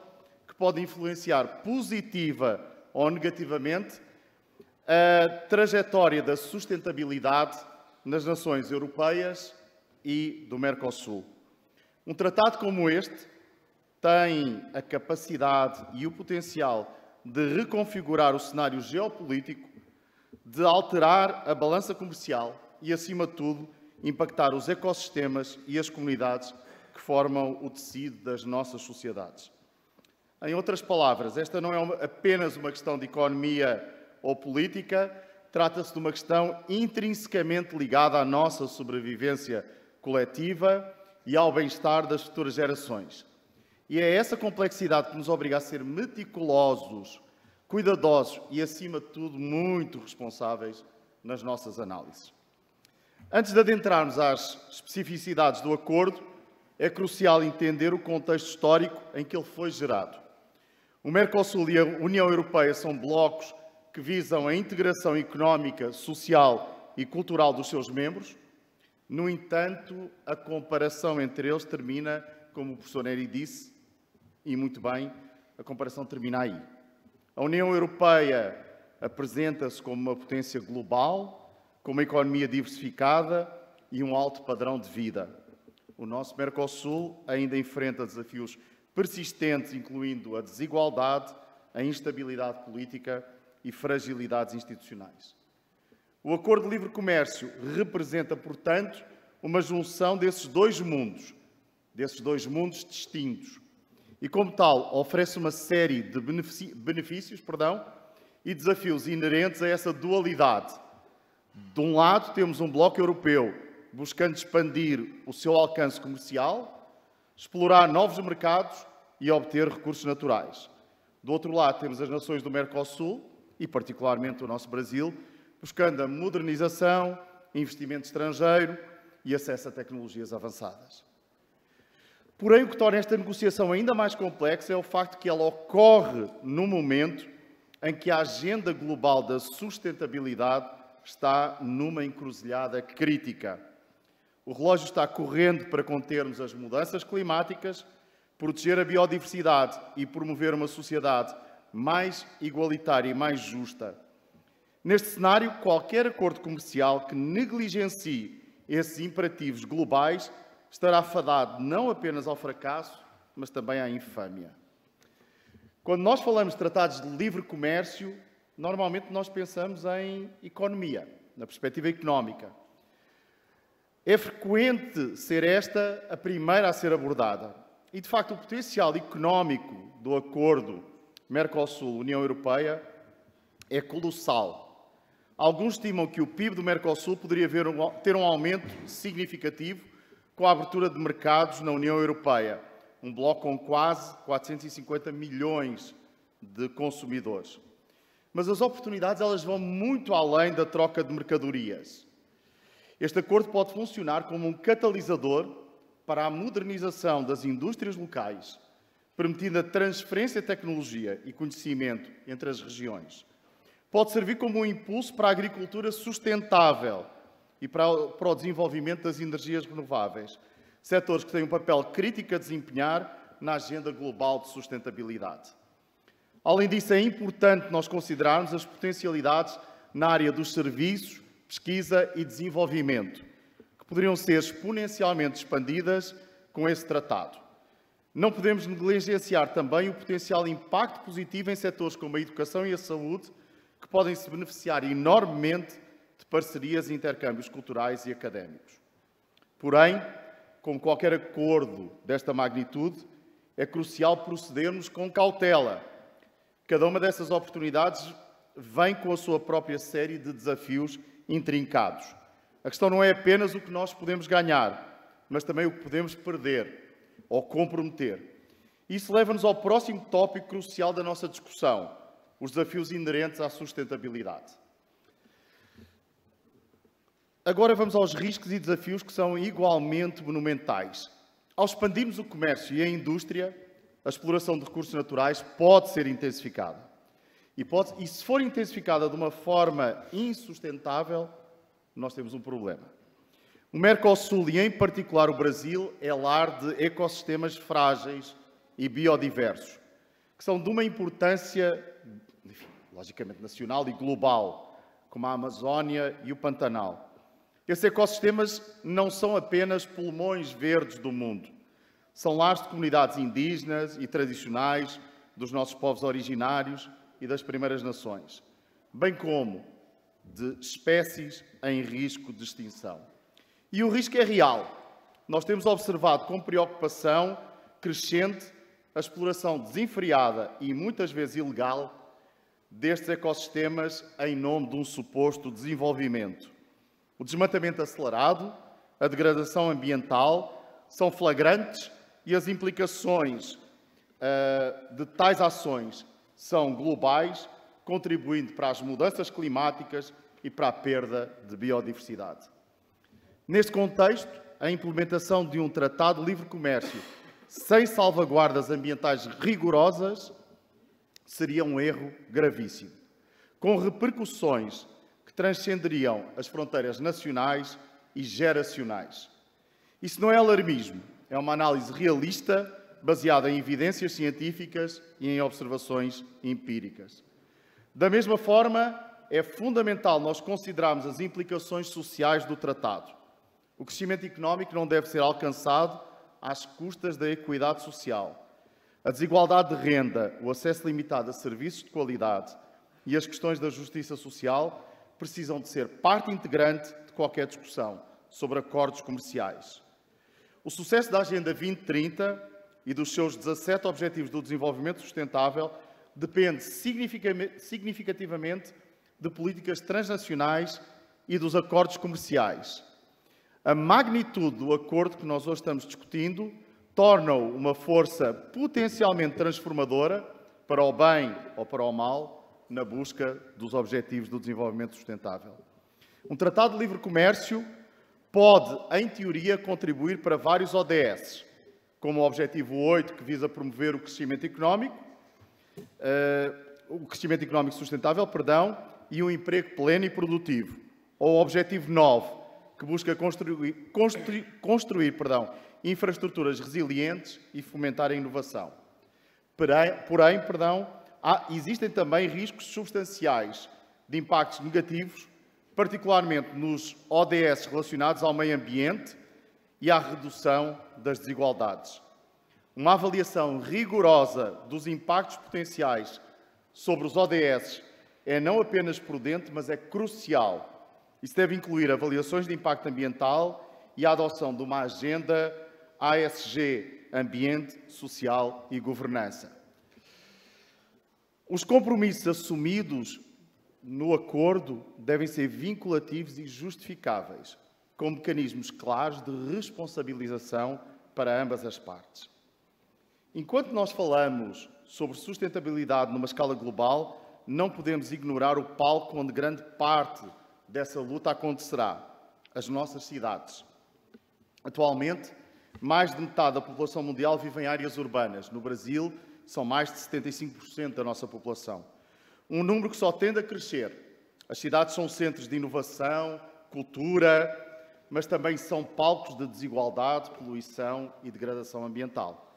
S10: que pode influenciar positiva ou negativamente a trajetória da sustentabilidade nas nações europeias e do Mercosul. Um tratado como este tem a capacidade e o potencial de reconfigurar o cenário geopolítico, de alterar a balança comercial e, acima de tudo, impactar os ecossistemas e as comunidades que formam o tecido das nossas sociedades. Em outras palavras, esta não é apenas uma questão de economia ou política, trata-se de uma questão intrinsecamente ligada à nossa sobrevivência coletiva e ao bem-estar das futuras gerações. E é essa complexidade que nos obriga a ser meticulosos, cuidadosos e, acima de tudo, muito responsáveis nas nossas análises. Antes de adentrarmos às especificidades do acordo, é crucial entender o contexto histórico em que ele foi gerado. O Mercosul e a União Europeia são blocos que visam a integração económica, social e cultural dos seus membros. No entanto, a comparação entre eles termina, como o professor Neri disse, e muito bem, a comparação termina aí. A União Europeia apresenta-se como uma potência global, com uma economia diversificada e um alto padrão de vida. O nosso Mercosul ainda enfrenta desafios persistentes, incluindo a desigualdade, a instabilidade política e fragilidades institucionais. O Acordo de Livre Comércio representa, portanto, uma junção desses dois mundos, desses dois mundos distintos. E, como tal, oferece uma série de benefícios perdão, e desafios inerentes a essa dualidade. De um lado, temos um bloco europeu buscando expandir o seu alcance comercial, explorar novos mercados e obter recursos naturais. Do outro lado, temos as nações do Mercosul, e particularmente o nosso Brasil, buscando a modernização, investimento estrangeiro e acesso a tecnologias avançadas. Porém, o que torna esta negociação ainda mais complexa é o facto que ela ocorre no momento em que a agenda global da sustentabilidade está numa encruzilhada crítica. O relógio está correndo para contermos as mudanças climáticas, proteger a biodiversidade e promover uma sociedade mais igualitária e mais justa. Neste cenário, qualquer acordo comercial que negligencie esses imperativos globais estará fadado não apenas ao fracasso, mas também à infâmia. Quando nós falamos de tratados de livre comércio, normalmente nós pensamos em economia, na perspectiva económica. É frequente ser esta a primeira a ser abordada. E, de facto, o potencial económico do acordo Mercosul, União Europeia, é colossal. Alguns estimam que o PIB do Mercosul poderia ter um aumento significativo com a abertura de mercados na União Europeia, um bloco com quase 450 milhões de consumidores. Mas as oportunidades elas vão muito além da troca de mercadorias. Este acordo pode funcionar como um catalisador para a modernização das indústrias locais permitindo a transferência de tecnologia e conhecimento entre as regiões. Pode servir como um impulso para a agricultura sustentável e para o desenvolvimento das energias renováveis, setores que têm um papel crítico a desempenhar na agenda global de sustentabilidade. Além disso, é importante nós considerarmos as potencialidades na área dos serviços, pesquisa e desenvolvimento, que poderiam ser exponencialmente expandidas com esse tratado. Não podemos negligenciar também o potencial impacto positivo em setores como a educação e a saúde, que podem se beneficiar enormemente de parcerias e intercâmbios culturais e académicos. Porém, como qualquer acordo desta magnitude, é crucial procedermos com cautela. Cada uma dessas oportunidades vem com a sua própria série de desafios intrincados. A questão não é apenas o que nós podemos ganhar, mas também o que podemos perder ou comprometer. Isso leva-nos ao próximo tópico crucial da nossa discussão: os desafios inerentes à sustentabilidade. Agora vamos aos riscos e desafios que são igualmente monumentais. Ao expandirmos o comércio e a indústria, a exploração de recursos naturais pode ser intensificada. E, pode, e se for intensificada de uma forma insustentável, nós temos um problema. O Mercosul e, em particular, o Brasil é lar de ecossistemas frágeis e biodiversos, que são de uma importância, enfim, logicamente, nacional e global, como a Amazónia e o Pantanal. Esses ecossistemas não são apenas pulmões verdes do mundo, são lares de comunidades indígenas e tradicionais, dos nossos povos originários e das primeiras nações, bem como de espécies em risco de extinção. E o risco é real. Nós temos observado com preocupação crescente a exploração desenfreada e muitas vezes ilegal destes ecossistemas em nome de um suposto desenvolvimento. O desmatamento acelerado, a degradação ambiental são flagrantes e as implicações uh, de tais ações são globais, contribuindo para as mudanças climáticas e para a perda de biodiversidade. Neste contexto, a implementação de um tratado de livre comércio sem salvaguardas ambientais rigorosas seria um erro gravíssimo, com repercussões que transcenderiam as fronteiras nacionais e geracionais. Isso não é alarmismo, é uma análise realista baseada em evidências científicas e em observações empíricas. Da mesma forma, é fundamental nós considerarmos as implicações sociais do tratado o crescimento económico não deve ser alcançado às custas da equidade social. A desigualdade de renda, o acesso limitado a serviços de qualidade e as questões da justiça social precisam de ser parte integrante de qualquer discussão sobre acordos comerciais. O sucesso da Agenda 2030 e dos seus 17 Objetivos do Desenvolvimento Sustentável depende significativamente de políticas transnacionais e dos acordos comerciais a magnitude do acordo que nós hoje estamos discutindo torna-o uma força potencialmente transformadora para o bem ou para o mal na busca dos objetivos do desenvolvimento sustentável. Um tratado de livre comércio pode, em teoria, contribuir para vários ODS, como o Objetivo 8, que visa promover o crescimento económico, uh, o crescimento económico sustentável, perdão, e um emprego pleno e produtivo, ou o Objetivo 9, que busca construir, construir, construir perdão, infraestruturas resilientes e fomentar a inovação. Porém, perdão, há, existem também riscos substanciais de impactos negativos, particularmente nos ODS relacionados ao meio ambiente e à redução das desigualdades. Uma avaliação rigorosa dos impactos potenciais sobre os ODS é não apenas prudente, mas é crucial isso deve incluir avaliações de impacto ambiental e a adoção de uma agenda ASG ambiente, social e governança. Os compromissos assumidos no acordo devem ser vinculativos e justificáveis, com mecanismos claros de responsabilização para ambas as partes. Enquanto nós falamos sobre sustentabilidade numa escala global, não podemos ignorar o palco onde grande parte dessa luta acontecerá. As nossas cidades. Atualmente, mais de metade da população mundial vive em áreas urbanas. No Brasil, são mais de 75% da nossa população. Um número que só tende a crescer. As cidades são centros de inovação, cultura, mas também são palcos de desigualdade, poluição e degradação ambiental.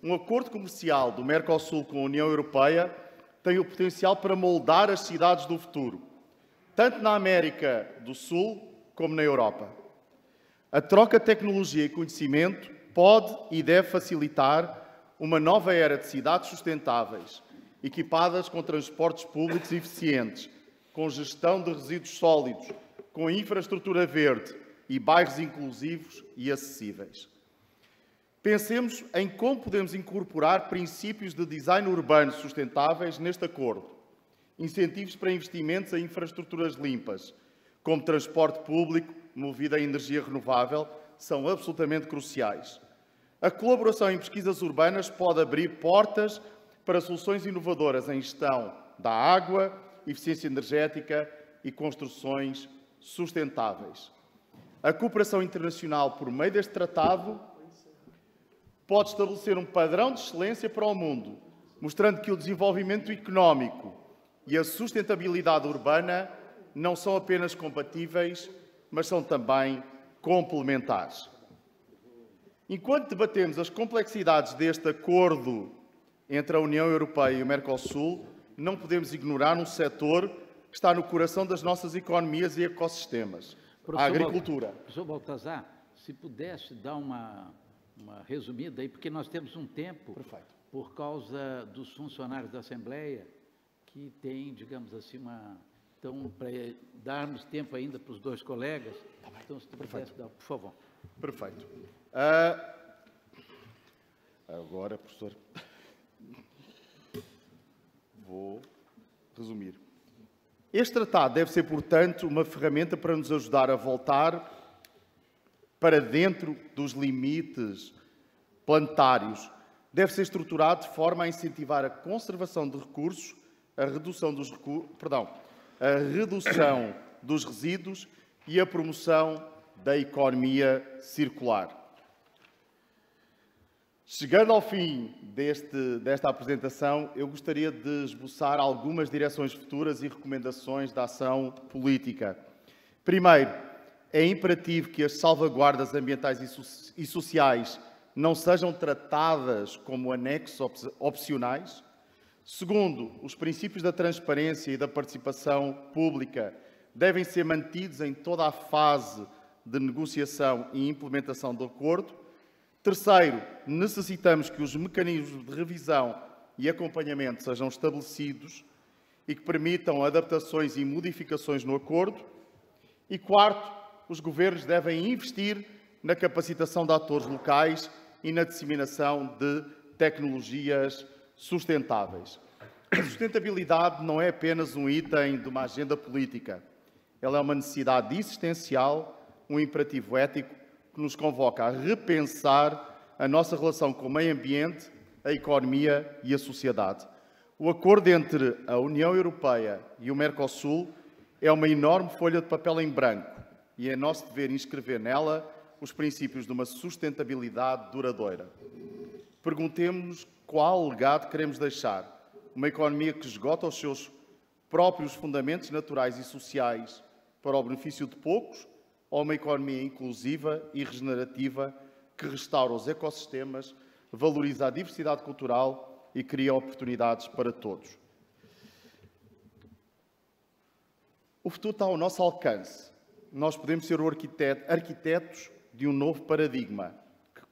S10: Um acordo comercial do Mercosul com a União Europeia tem o potencial para moldar as cidades do futuro tanto na América do Sul como na Europa. A troca de tecnologia e conhecimento pode e deve facilitar uma nova era de cidades sustentáveis, equipadas com transportes públicos eficientes, com gestão de resíduos sólidos, com infraestrutura verde e bairros inclusivos e acessíveis. Pensemos em como podemos incorporar princípios de design urbano sustentáveis neste acordo, incentivos para investimentos em infraestruturas limpas, como transporte público movido a energia renovável, são absolutamente cruciais. A colaboração em pesquisas urbanas pode abrir portas para soluções inovadoras em gestão da água, eficiência energética e construções sustentáveis. A cooperação internacional por meio deste tratado pode estabelecer um padrão de excelência para o mundo, mostrando que o desenvolvimento económico e a sustentabilidade urbana não são apenas compatíveis, mas são também complementares. Enquanto debatemos as complexidades deste acordo entre a União Europeia e o Mercosul, não podemos ignorar um setor que está no coração das nossas economias e ecossistemas, professor a agricultura.
S9: Baltazar, professor Baltazar, se pudesse dar uma, uma resumida aí, porque nós temos um tempo Perfeito. por causa dos funcionários da Assembleia, que tem, digamos assim, uma. Então, para eh, darmos tempo ainda para os dois colegas, tá então, se tu pudesse Dar, por
S10: favor. Perfeito. Uh, agora, professor, vou resumir. Este tratado deve ser, portanto, uma ferramenta para nos ajudar a voltar para dentro dos limites planetários. Deve ser estruturado de forma a incentivar a conservação de recursos a redução dos recursos, perdão, a redução dos resíduos e a promoção da economia circular. Chegando ao fim deste, desta apresentação, eu gostaria de esboçar algumas direções futuras e recomendações da ação política. Primeiro, é imperativo que as salvaguardas ambientais e, sociais não sejam tratadas como anexos opcionais, Segundo, os princípios da transparência e da participação pública devem ser mantidos em toda a fase de negociação e implementação do acordo. Terceiro, necessitamos que os mecanismos de revisão e acompanhamento sejam estabelecidos e que permitam adaptações e modificações no acordo. E quarto, os governos devem investir na capacitação de atores locais e na disseminação de tecnologias sustentáveis. A sustentabilidade não é apenas um item de uma agenda política. Ela é uma necessidade existencial, um imperativo ético que nos convoca a repensar a nossa relação com o meio ambiente, a economia e a sociedade. O acordo entre a União Europeia e o Mercosul é uma enorme folha de papel em branco e é nosso dever inscrever nela os princípios de uma sustentabilidade duradoura. Perguntemos-nos qual legado queremos deixar? Uma economia que esgota os seus próprios fundamentos naturais e sociais para o benefício de poucos ou uma economia inclusiva e regenerativa que restaura os ecossistemas, valoriza a diversidade cultural e cria oportunidades para todos? O futuro está ao nosso alcance. Nós podemos ser arquitetos de um novo paradigma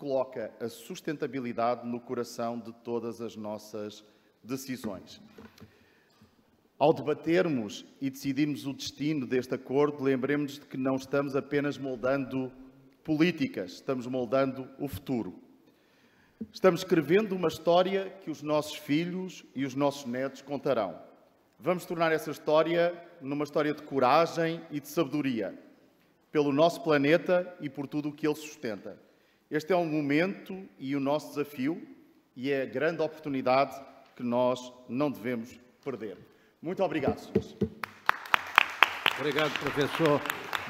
S10: coloca a sustentabilidade no coração de todas as nossas decisões. Ao debatermos e decidirmos o destino deste acordo, lembremos de que não estamos apenas moldando políticas, estamos moldando o futuro. Estamos escrevendo uma história que os nossos filhos e os nossos netos contarão. Vamos tornar essa história numa história de coragem e de sabedoria, pelo nosso planeta e por tudo o que ele sustenta. Este é um momento e o nosso desafio e é a grande oportunidade que nós não devemos perder. Muito obrigado, senhores.
S9: Obrigado, professor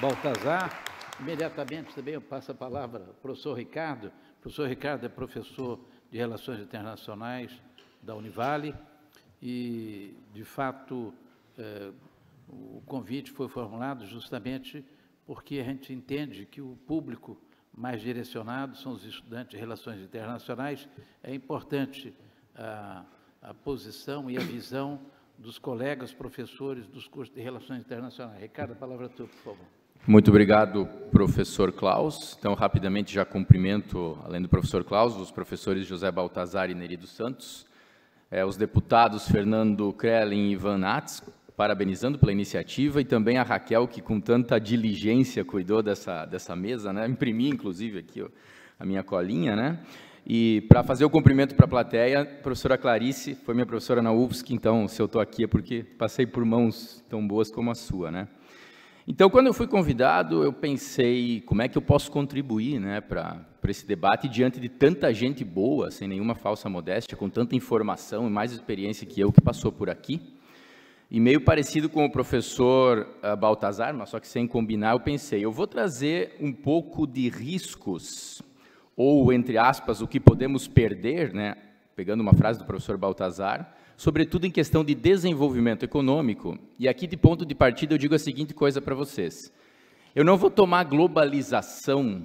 S10: Baltazar. Imediatamente também eu
S9: passo a palavra ao professor Ricardo. O professor Ricardo é professor de Relações Internacionais da Univale e, de fato, eh, o convite foi formulado justamente porque a gente entende que o público mais direcionados são os estudantes de Relações Internacionais. É importante a, a posição e a visão dos colegas professores dos cursos de Relações Internacionais. Ricardo, a palavra é tua, por favor.
S11: Muito obrigado, professor Klaus. Então, rapidamente já cumprimento, além do professor Klaus, os professores José Baltazar e Nerido Santos, eh, os deputados Fernando Krellen e Ivan Nats, parabenizando pela iniciativa e também a Raquel, que com tanta diligência cuidou dessa, dessa mesa, né? Imprimi, inclusive, aqui ó, a minha colinha, né? E para fazer o cumprimento para a plateia, professora Clarice foi minha professora na UFSC, então se eu estou aqui é porque passei por mãos tão boas como a sua, né? Então, quando eu fui convidado, eu pensei como é que eu posso contribuir né, para esse debate diante de tanta gente boa, sem nenhuma falsa modéstia, com tanta informação e mais experiência que eu que passou por aqui. E meio parecido com o professor uh, Baltazar, mas só que sem combinar, eu pensei, eu vou trazer um pouco de riscos, ou, entre aspas, o que podemos perder, né? pegando uma frase do professor Baltazar, sobretudo em questão de desenvolvimento econômico. E aqui, de ponto de partida, eu digo a seguinte coisa para vocês. Eu não vou tomar globalização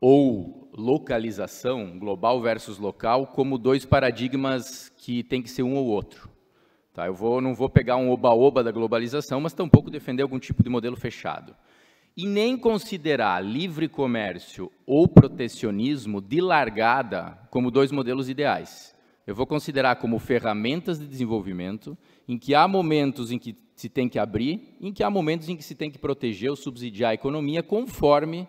S11: ou localização, global versus local, como dois paradigmas que tem que ser um ou outro. Tá? Eu vou, não vou pegar um oba-oba da globalização, mas tampouco defender algum tipo de modelo fechado. E nem considerar livre comércio ou protecionismo de largada como dois modelos ideais. Eu vou considerar como ferramentas de desenvolvimento, em que há momentos em que se tem que abrir, em que há momentos em que se tem que proteger ou subsidiar a economia conforme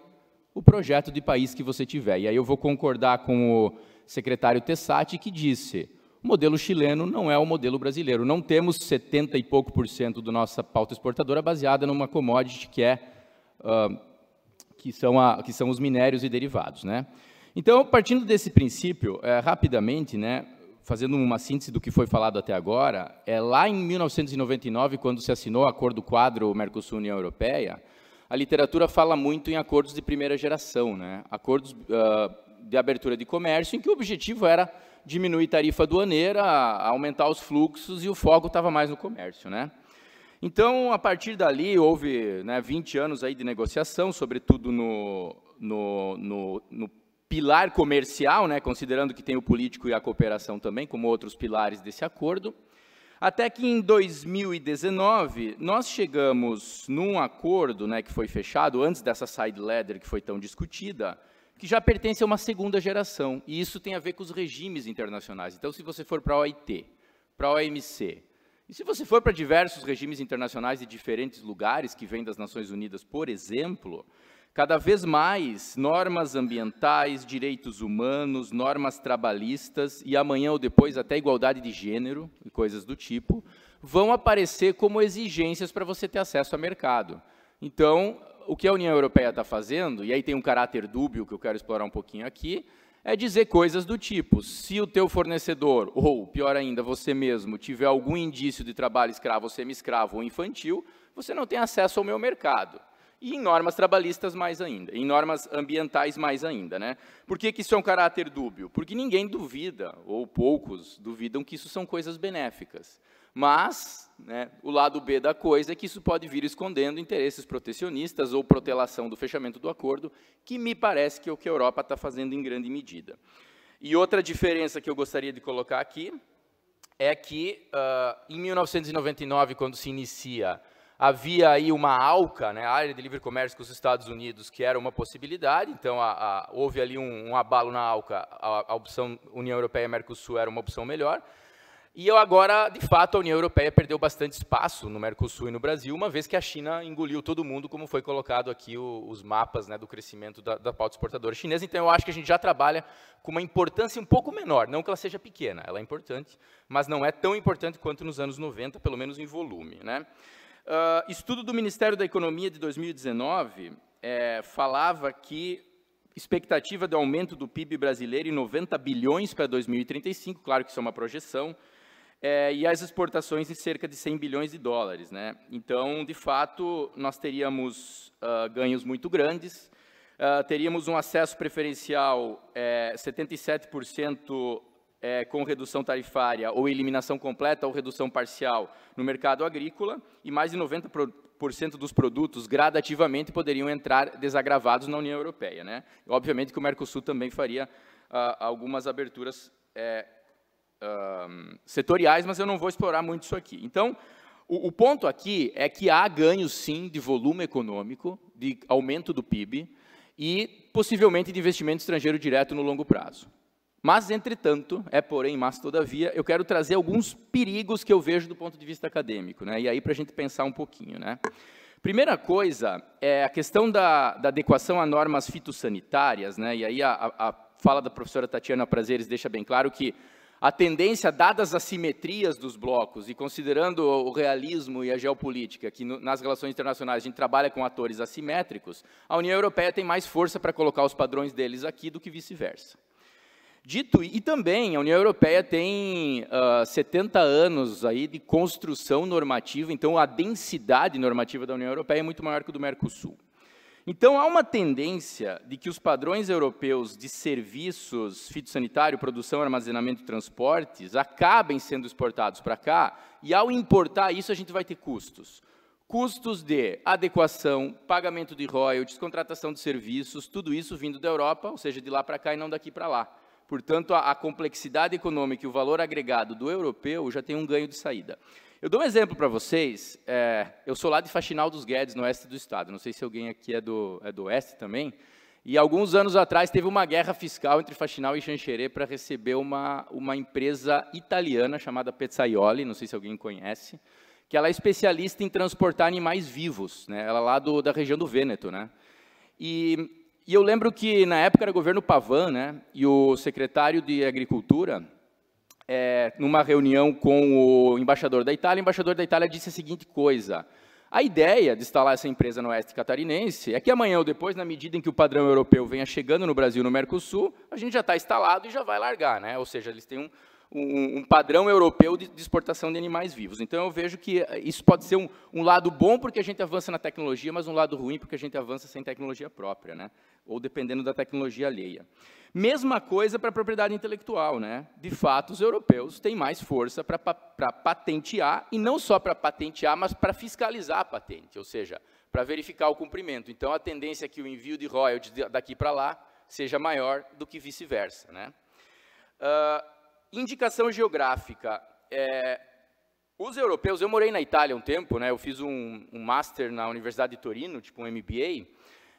S11: o projeto de país que você tiver. E aí eu vou concordar com o secretário Tessati, que disse: o modelo chileno não é o modelo brasileiro. Não temos 70 e pouco por cento da nossa pauta exportadora baseada numa commodity que é uh, que são, a, que são os minérios e derivados. Né? Então, partindo desse princípio, é, rapidamente, né, fazendo uma síntese do que foi falado até agora, é lá em 1999, quando se assinou o Acordo Quadro Mercosul-União Europeia, a literatura fala muito em acordos de primeira geração, né? acordos uh, de abertura de comércio, em que o objetivo era diminuir tarifa aduaneira, aumentar os fluxos e o foco estava mais no comércio, né? Então, a partir dali, houve né, 20 anos aí de negociação, sobretudo no, no, no, no pilar comercial, né, considerando que tem o político e a cooperação também, como outros pilares desse acordo. Até que em 2019, nós chegamos num acordo né, que foi fechado, antes dessa side letter que foi tão discutida, que já pertence a uma segunda geração, e isso tem a ver com os regimes internacionais. Então, se você for para a OIT, para a OMC, e se você for para diversos regimes internacionais de diferentes lugares, que vêm das Nações Unidas, por exemplo, cada vez mais normas ambientais, direitos humanos, normas trabalhistas, e amanhã ou depois até igualdade de gênero e coisas do tipo, vão aparecer como exigências para você ter acesso a mercado. Então, o que a União Europeia está fazendo, e aí tem um caráter dúbio que eu quero explorar um pouquinho aqui, é dizer coisas do tipo: se o teu fornecedor, ou pior ainda, você mesmo, tiver algum indício de trabalho escravo, semi-escravo ou infantil, você não tem acesso ao meu mercado. E em normas trabalhistas mais ainda, em normas ambientais mais ainda. Né? Por que, que isso é um caráter dúbio? Porque ninguém duvida, ou poucos duvidam, que isso são coisas benéficas. Mas né, o lado B da coisa é que isso pode vir escondendo interesses protecionistas ou protelação do fechamento do acordo, que me parece que é o que a Europa está fazendo em grande medida. E outra diferença que eu gostaria de colocar aqui é que, uh, em 1999, quando se inicia, havia aí uma ALCA, né, a Área de Livre Comércio com os Estados Unidos, que era uma possibilidade, então a, a, houve ali um, um, abalo na ALCA, a, a opção União Europeia e Mercosul era uma opção melhor, e eu agora, de fato, a União Europeia perdeu bastante espaço no Mercosul e no Brasil, uma vez que a China engoliu todo mundo, como foi colocado aqui o, os mapas né, do crescimento da, da pauta exportadora chinesa. Então, eu acho que a gente já trabalha com uma importância um pouco menor, não que ela seja pequena, ela é importante, mas não é tão importante quanto nos anos 90, pelo menos em volume. Né? Uh, estudo do Ministério da Economia de 2019 é, eh, falava que expectativa do aumento do PIB brasileiro em 90 bilhões para 2035, claro que isso é uma projeção, é, e as exportações em cerca de 100 bilhões de dólares. Né? Então, de fato, nós teríamos uh, ganhos muito grandes, uh, teríamos um acesso preferencial é, 77% é, com redução tarifária ou eliminação completa ou redução parcial no mercado agrícola, e mais de 90% dos produtos gradativamente poderiam entrar desagravados na União Europeia. Né? Obviamente que o Mercosul também faria uh, algumas aberturas é, setoriais, mas eu não vou explorar muito isso aqui. Então, o, o, ponto aqui é que há ganhos, sim, de volume econômico, de aumento do PIB e, possivelmente, de investimento estrangeiro direto no longo prazo. Mas, entretanto, é porém, mas todavia, eu quero trazer alguns perigos que eu vejo do ponto de vista acadêmico, né? e aí para a gente pensar um pouquinho. Né? Primeira coisa é a questão da, da adequação a normas fitossanitárias, né? e aí a, a, a fala da professora Tatiana Prazeres deixa bem claro que a tendência, dadas as simetrias dos blocos, e considerando o realismo e a geopolítica, que no, nas relações internacionais a gente trabalha com atores assimétricos, a União Europeia tem mais força para colocar os padrões deles aqui do que vice-versa. Dito e também a União Europeia tem uh, ah, 70 anos aí de construção normativa, então a densidade normativa da União Europeia é muito maior que a do Mercosul. Então, há uma tendência de que os padrões europeus de serviços fitossanitário, produção, armazenamento e transportes acabem sendo exportados para cá, e ao importar isso, a gente vai ter custos. Custos de adequação, pagamento de royalties, contratação de serviços, tudo isso vindo da Europa, ou seja, de lá para cá e não daqui para lá. Portanto, a, a complexidade econômica e o valor agregado do europeu já tem um ganho de saída. Eu dou um exemplo para vocês. É, eu sou lá de Faxinal dos Guedes, no oeste do estado. Não sei se alguém aqui é do, é do oeste também. E alguns anos atrás teve uma guerra fiscal entre Faxinal e Xanxerê para receber uma, uma empresa italiana chamada Pezzaioli, não sei se alguém conhece, que ela é especialista em transportar animais vivos. Né? Ela é lá do, da região do Vêneto. Né? E, e eu lembro que na época era governo Pavan, né? e o secretário de Agricultura é, numa reunião com o embaixador da Itália, o embaixador da Itália disse a seguinte coisa: a ideia de instalar essa empresa no oeste catarinense é que amanhã ou depois, na medida em que o padrão europeu venha chegando no Brasil no Mercosul, a gente já está instalado e já vai largar, né? Ou seja, eles têm um, um, um padrão europeu de, de, exportação de animais vivos. Então, eu vejo que eh, isso pode ser um, um, lado bom porque a gente avança na tecnologia, mas um lado ruim porque a gente avança sem tecnologia própria, né? ou dependendo da tecnologia alheia. Mesma coisa para a propriedade intelectual. Né? De fato, os europeus têm mais força para patentear, e não só para patentear, mas para fiscalizar a patente, ou seja, para verificar o cumprimento. Então, a tendência é que o envio de royalties daqui para lá seja maior do que vice-versa. Né? Uh, indicação geográfica. É, os europeus, eu morei na Itália um tempo, né? Eu fiz um, um master na Universidade de Torino, tipo um MBA,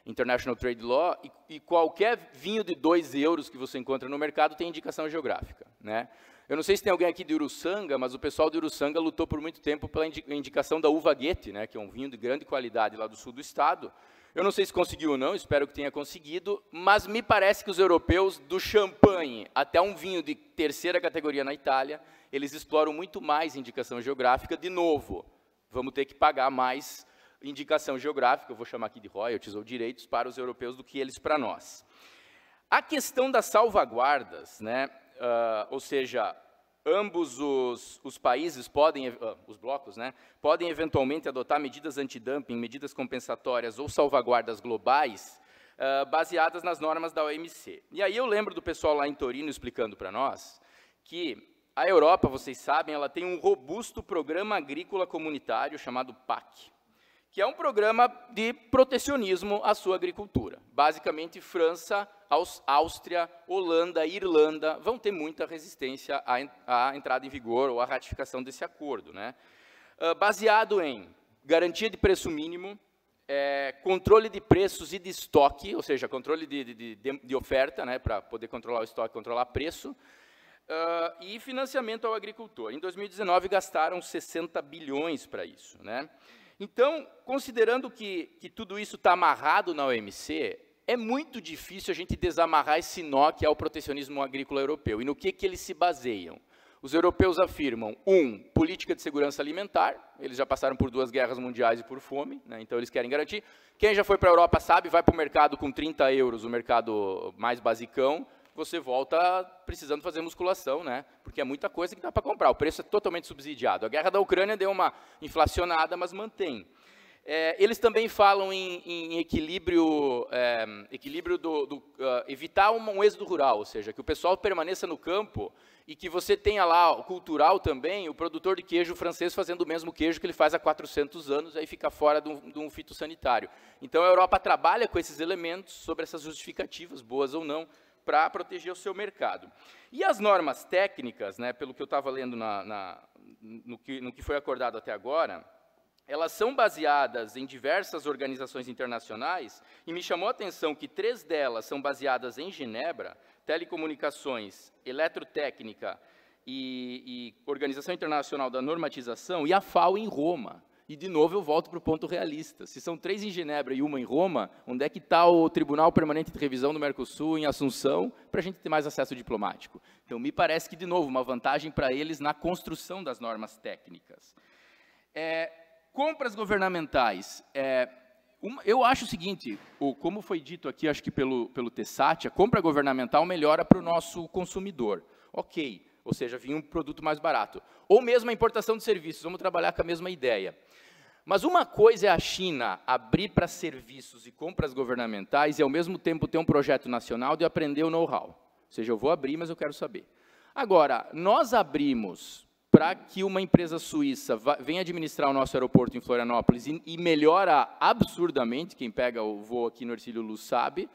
S11: International Trade Law, e, e qualquer vinho de 2 euros que você encontra no mercado tem indicação geográfica, né? Eu não sei se tem alguém aqui de Uruçanga, mas o pessoal de Uruçanga lutou por muito tempo pela indicação da uva Goethe, né? Que é um vinho de grande qualidade lá do sul do estado, eu não sei se conseguiu ou não, espero que tenha conseguido, mas me parece que os europeus, do champanhe até um vinho de terceira categoria na Itália, eles exploram muito mais indicação geográfica. De novo, vamos ter que pagar mais indicação geográfica, eu vou chamar aqui de royalties ou direitos, para os europeus do que eles para nós. A questão das salvaguardas, né, uh, ou seja, Ambos os, os países podem, eh, os blocos, né, podem eventualmente adotar medidas antidumping, medidas compensatórias ou salvaguardas globais uh, baseadas nas normas da OMC. E aí eu lembro do pessoal lá em Torino explicando para nós que a Europa, vocês sabem, ela tem um robusto programa agrícola comunitário chamado PAC que é um programa de protecionismo à sua agricultura. Basicamente, França, Áustria, Holanda e Irlanda vão ter muita resistência à, à entrada em vigor ou à ratificação desse acordo. Né? Uh, baseado em garantia de preço mínimo, é, controle de preços e de estoque, ou seja, controle de, de, de, de oferta, né, para poder controlar o estoque, controlar preço, uh, e financiamento ao agricultor. Em 2019, gastaram 60 bilhões para isso. Né? Então, considerando que, que tudo isso está amarrado na OMC, é muito difícil a gente desamarrar esse nó que é o protecionismo agrícola europeu. E no que, que eles se baseiam? Os europeus afirmam, um, política de segurança alimentar, eles já passaram por duas guerras mundiais e por fome, né, então eles querem garantir. Quem já foi para a Europa sabe, vai para o mercado com 30 euros, o mercado mais basicão, você volta precisando fazer musculação, né? Porque é muita coisa que dá para comprar. O preço é totalmente subsidiado. A guerra da Ucrânia deu uma inflacionada, mas mantém. É, eles também falam em, em equilíbrio, é, equilíbrio do, do uh, evitar um, um êxodo rural, ou seja, que o pessoal permaneça no campo e que você tenha lá o cultural também, o produtor de queijo francês fazendo o mesmo queijo que ele faz há 400 anos, aí fica fora de um, de um fitossanitário. Então a Europa trabalha com esses elementos sobre essas justificativas, boas ou não, para proteger o seu mercado. E as normas técnicas, né, pelo que eu estava lendo na, na, no, que, no que foi acordado até agora, elas são baseadas em diversas organizações internacionais, e me chamou a atenção que três delas são baseadas em Genebra, Telecomunicações, Eletrotécnica e, e Organização Internacional da Normatização, e a FAO em Roma. E, de novo, eu volto para o ponto realista. Se são três em Genebra e uma em Roma, onde é que está o Tribunal Permanente de Revisão do Mercosul em Assunção para a gente ter mais acesso diplomático? Então, me parece que, de novo, uma vantagem para eles na construção das normas técnicas. É, compras governamentais. É, uma, eu acho o seguinte, ou como foi dito aqui, acho que pelo, pelo Tessat, a compra governamental melhora para o nosso consumidor. Ok, ou seja, vinha um produto mais barato. Ou mesmo a importação de serviços, vamos trabalhar com a mesma ideia. Mas uma coisa é a China abrir para serviços e compras governamentais e, ao mesmo tempo, ter um projeto nacional de aprender o know-how. Ou seja, eu vou abrir, mas eu quero saber. Agora, nós abrimos para que uma empresa suíça venha administrar o nosso aeroporto em Florianópolis e, e melhora absurdamente, quem pega o voo aqui no Ercílio Luz sabe,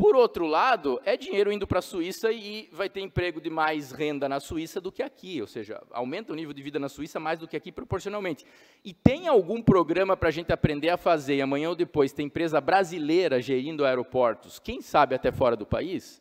S11: por outro lado, é dinheiro indo para a Suíça e vai ter emprego de mais renda na Suíça do que aqui, ou seja, aumenta o nível de vida na Suíça mais do que aqui proporcionalmente. E tem algum programa para a gente aprender a fazer e amanhã ou depois tem empresa brasileira gerindo aeroportos, quem sabe até fora do país?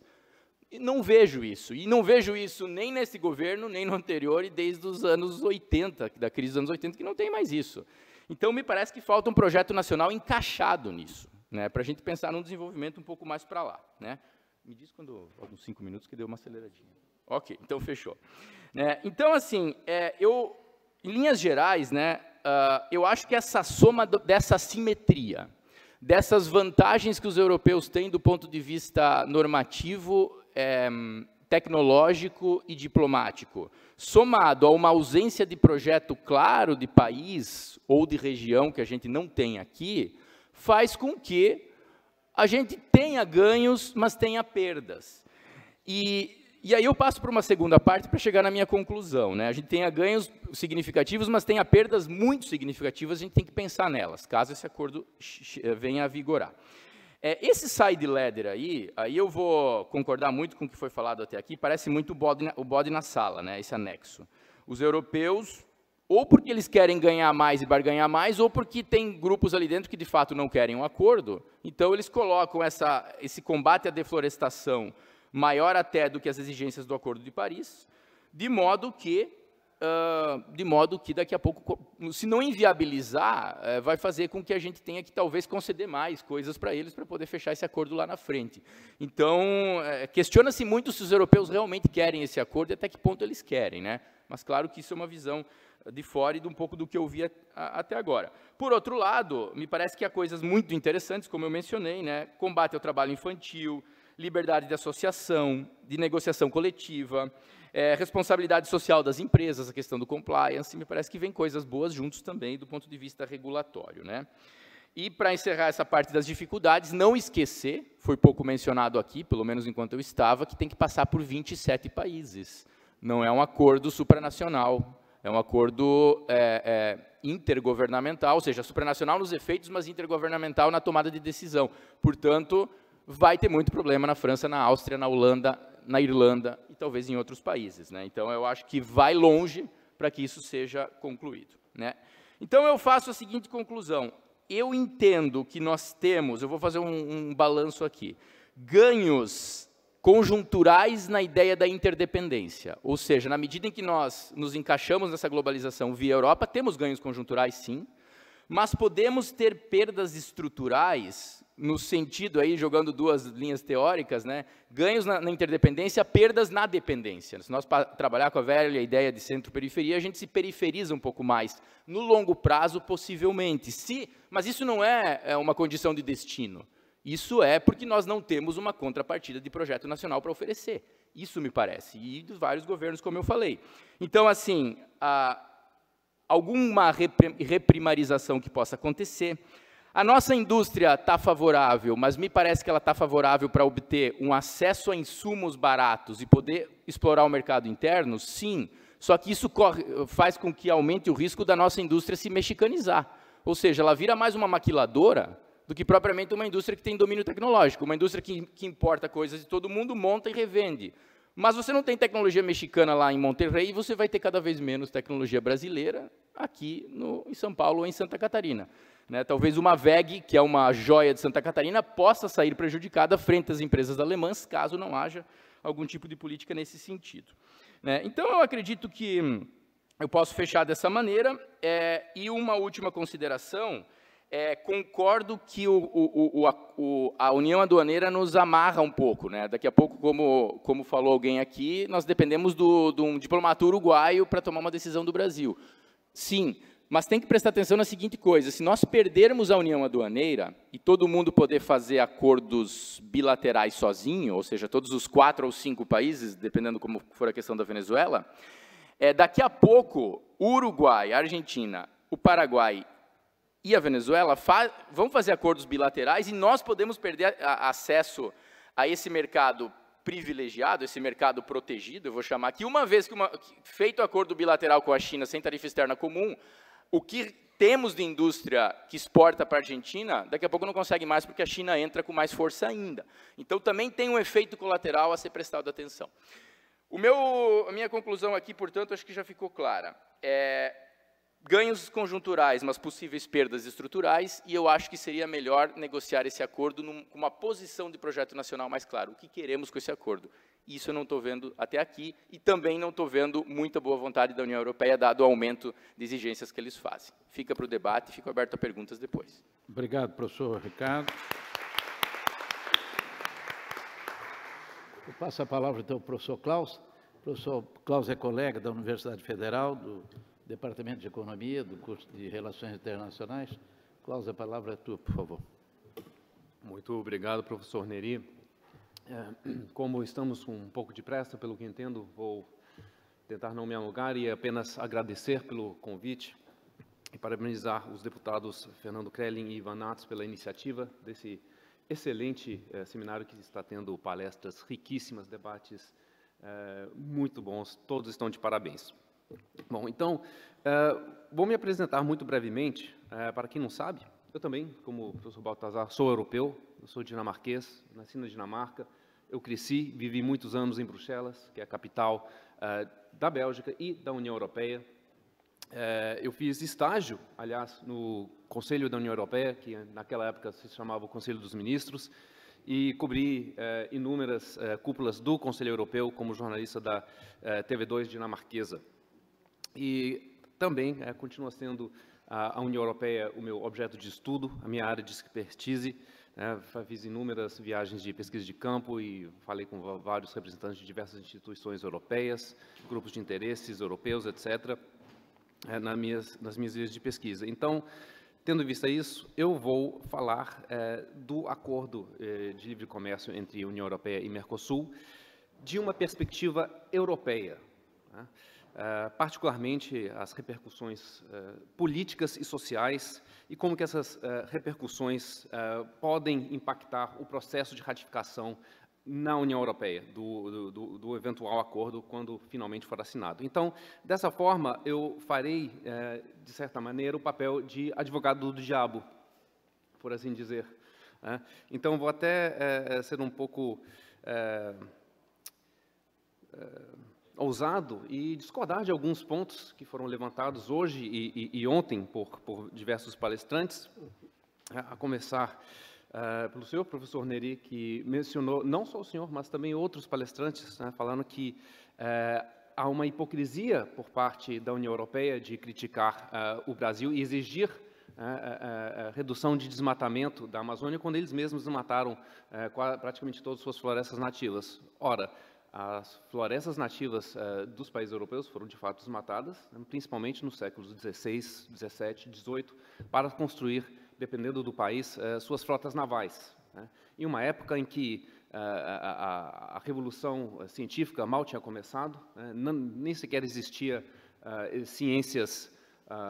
S11: não vejo isso. E não vejo isso nem nesse governo, nem no anterior, e desde os anos 80, da crise dos anos 80, que não tem mais isso. Então, me parece que falta um projeto nacional encaixado nisso né, para a gente pensar num desenvolvimento um pouco mais para lá. Né. Me diz quando, alguns cinco minutos, que deu uma aceleradinha. Ok, então fechou. Né, então, assim, é, eu, em linhas gerais, né, uh, eu acho que essa soma do, dessa simetria, dessas vantagens que os europeus têm do ponto de vista normativo, é, tecnológico e diplomático, somado a uma ausência de projeto claro de país ou de região que a gente não tem aqui, faz com que a gente tenha ganhos, mas tenha perdas. E, e aí eu passo para uma segunda parte para chegar na minha conclusão. Né? A gente tenha ganhos significativos, mas tenha perdas muito significativas, a gente tem que pensar nelas, caso esse acordo eh, venha a vigorar. É, esse side ladder aí, aí eu vou concordar muito com o que foi falado até aqui, parece muito o bode na, o bode na sala, né, esse anexo. Os europeus ou porque eles querem ganhar mais e barganhar mais, ou porque tem grupos ali dentro que de fato não querem um acordo. Então eles colocam essa, esse combate à deflorestação maior até do que as exigências do Acordo de Paris, de modo que, uh, de modo que daqui a pouco, se não inviabilizar, uh, vai fazer com que a gente tenha que talvez conceder mais coisas para eles para poder fechar esse acordo lá na frente. Então uh, questiona-se muito se os europeus realmente querem esse acordo e até que ponto eles querem, né? Mas claro que isso é uma visão de fora e de um pouco do que eu via até agora. Por outro lado, me parece que há coisas muito interessantes, como eu mencionei, né? combate ao trabalho infantil, liberdade de associação, de negociação coletiva, é, responsabilidade social das empresas, a questão do compliance, me parece que vem coisas boas juntos também do ponto de vista regulatório. Né? E para encerrar essa parte das dificuldades, não esquecer, foi pouco mencionado aqui, pelo menos enquanto eu estava, que tem que passar por 27 países. Não é um acordo supranacional, é um acordo é, é, intergovernamental, ou seja, supranacional nos efeitos, mas intergovernamental na tomada de decisão. Portanto, vai ter muito problema na França, na Áustria, na Holanda, na Irlanda e talvez em outros países. Né? Então, eu acho que vai longe para que isso seja concluído. Né? Então, eu faço a seguinte conclusão. Eu entendo que nós temos, eu vou fazer um, um balanço aqui, ganhos conjunturais na ideia da interdependência. Ou seja, na medida em que nós nos encaixamos nessa globalização via Europa, temos ganhos conjunturais, sim, mas podemos ter perdas estruturais no sentido aí jogando duas linhas teóricas, né? Ganhos na, na interdependência, perdas na dependência. Se nós trabalhar com a velha ideia de centro-periferia, a gente se periferiza um pouco mais no longo prazo, possivelmente. Se, mas isso não é, é uma condição de destino. Isso é porque nós não temos uma contrapartida de projeto nacional para oferecer. Isso me parece. E dos vários governos, como eu falei. Então, assim, a, alguma reprimarização que possa acontecer. A nossa indústria está favorável, mas me parece que ela está favorável para obter um acesso a insumos baratos e poder explorar o mercado interno? Sim. Só que isso corre, faz com que aumente o risco da nossa indústria se mexicanizar. Ou seja, ela vira mais uma maquiladora do que propriamente uma indústria que tem domínio tecnológico, uma indústria que, que importa coisas de todo mundo, monta e revende. Mas você não tem tecnologia mexicana lá em Monterrey, e você vai ter cada vez menos tecnologia brasileira aqui no, em São Paulo ou em Santa Catarina. Né? Talvez uma VEG, que é uma joia de Santa Catarina, possa sair prejudicada frente às empresas alemãs, caso não haja algum tipo de política nesse sentido. Né? Então, eu acredito que hum, eu posso fechar dessa maneira. É, e uma última consideração é, concordo que o, o, o, a, a, União Aduaneira nos amarra um pouco. Né? Daqui a pouco, como, como falou alguém aqui, nós dependemos do, de um diplomata uruguaio para tomar uma decisão do Brasil. Sim, mas tem que prestar atenção na seguinte coisa: se nós perdermos a União Aduaneira e todo mundo poder fazer acordos bilaterais sozinho, ou seja, todos os quatro ou cinco países, dependendo como for a questão da Venezuela, é, daqui a pouco, Uruguai, Argentina, o Paraguai e a Venezuela fa vão fazer acordos bilaterais e nós podemos perder a, a acesso a esse mercado privilegiado, esse mercado protegido, eu vou chamar aqui, uma vez que, uma, que feito o acordo bilateral com a China sem tarifa externa comum, o que temos de indústria que exporta para a Argentina, daqui a pouco não consegue mais, porque a China entra com mais força ainda. Então, também tem um efeito colateral a ser prestado atenção. O meu, a minha conclusão aqui, portanto, acho que já ficou clara. É, ganhos conjunturais, mas possíveis perdas estruturais, e eu acho que seria melhor negociar esse acordo com uma posição de projeto nacional mais clara. O que queremos com esse acordo? Isso eu não estou vendo até aqui, e também não estou vendo muita boa vontade da União Europeia, dado o aumento de exigências que eles fazem. Fica para o debate, fico aberto a perguntas depois.
S9: Obrigado, professor Ricardo. Eu passo a palavra, então, ao professor Klaus. O professor Klaus é colega da Universidade Federal do Departamento de Economia, do curso de Relações Internacionais. Klaus, a
S12: palavra é tua, por favor. Muito obrigado, professor Neri. É, como estamos com um pouco de pressa, pelo que entendo, vou tentar não me alugar e apenas agradecer pelo convite e parabenizar os deputados Fernando Krellin e Ivan Nats pela iniciativa desse excelente é, seminário que está tendo palestras riquíssimas, debates é, muito bons. Todos estão de parabéns. Bom, então, uh, vou me apresentar muito brevemente. Uh, para quem não sabe, eu também, como o professor Baltazar, sou europeu, eu sou dinamarquês, nasci na Dinamarca, eu cresci, vivi muitos anos em Bruxelas, que é a capital uh, da Bélgica e da União Europeia. eu fiz estágio, aliás, no Conselho da União Europeia, que naquela época se chamava o Conselho dos Ministros, e cobri inúmeras cúpulas do Conselho Europeu como jornalista da TV2 dinamarquesa. E também é, continua sendo a, a, União Europeia o meu objeto de estudo, a minha área de expertise. Né? fiz inúmeras viagens de pesquisa de campo e falei com vários representantes de diversas instituições europeias, grupos de interesses europeus, etc., é, nas, minhas, nas minhas vias de pesquisa. Então, Tendo vista isso, eu vou falar é, do acordo é, de livre comércio entre União Europeia e Mercosul de uma perspectiva europeia. Né? Eh, particularmente as repercussões eh, políticas e sociais e como que essas eh, repercussões podem impactar o processo de ratificação na União Europeia do, do, do, eventual acordo quando finalmente for assinado. Então, dessa forma, eu farei, de certa maneira, o papel de advogado do diabo, por assim dizer. Né? Então, vou até ser um pouco ousado e discordar de alguns pontos que foram levantados hoje e, e, e ontem por, por, diversos palestrantes, a começar uh, pelo senhor professor Neri, que mencionou não só o senhor, mas também outros palestrantes, né, falando que uh, há uma hipocrisia por parte da União Europeia de criticar uh, o Brasil e exigir a, a, a redução de desmatamento da Amazônia quando eles mesmos desmataram praticamente todas as suas florestas nativas. Ora, as florestas nativas eh, dos países europeus foram de fato desmatadas, né, principalmente nos séculos XVI, XVII, XVIII, para construir, dependendo do país, eh, suas frotas navais. Né? Em uma época em que eh, a, a, a, revolução científica mal tinha começado, né, não, nem sequer existia ciências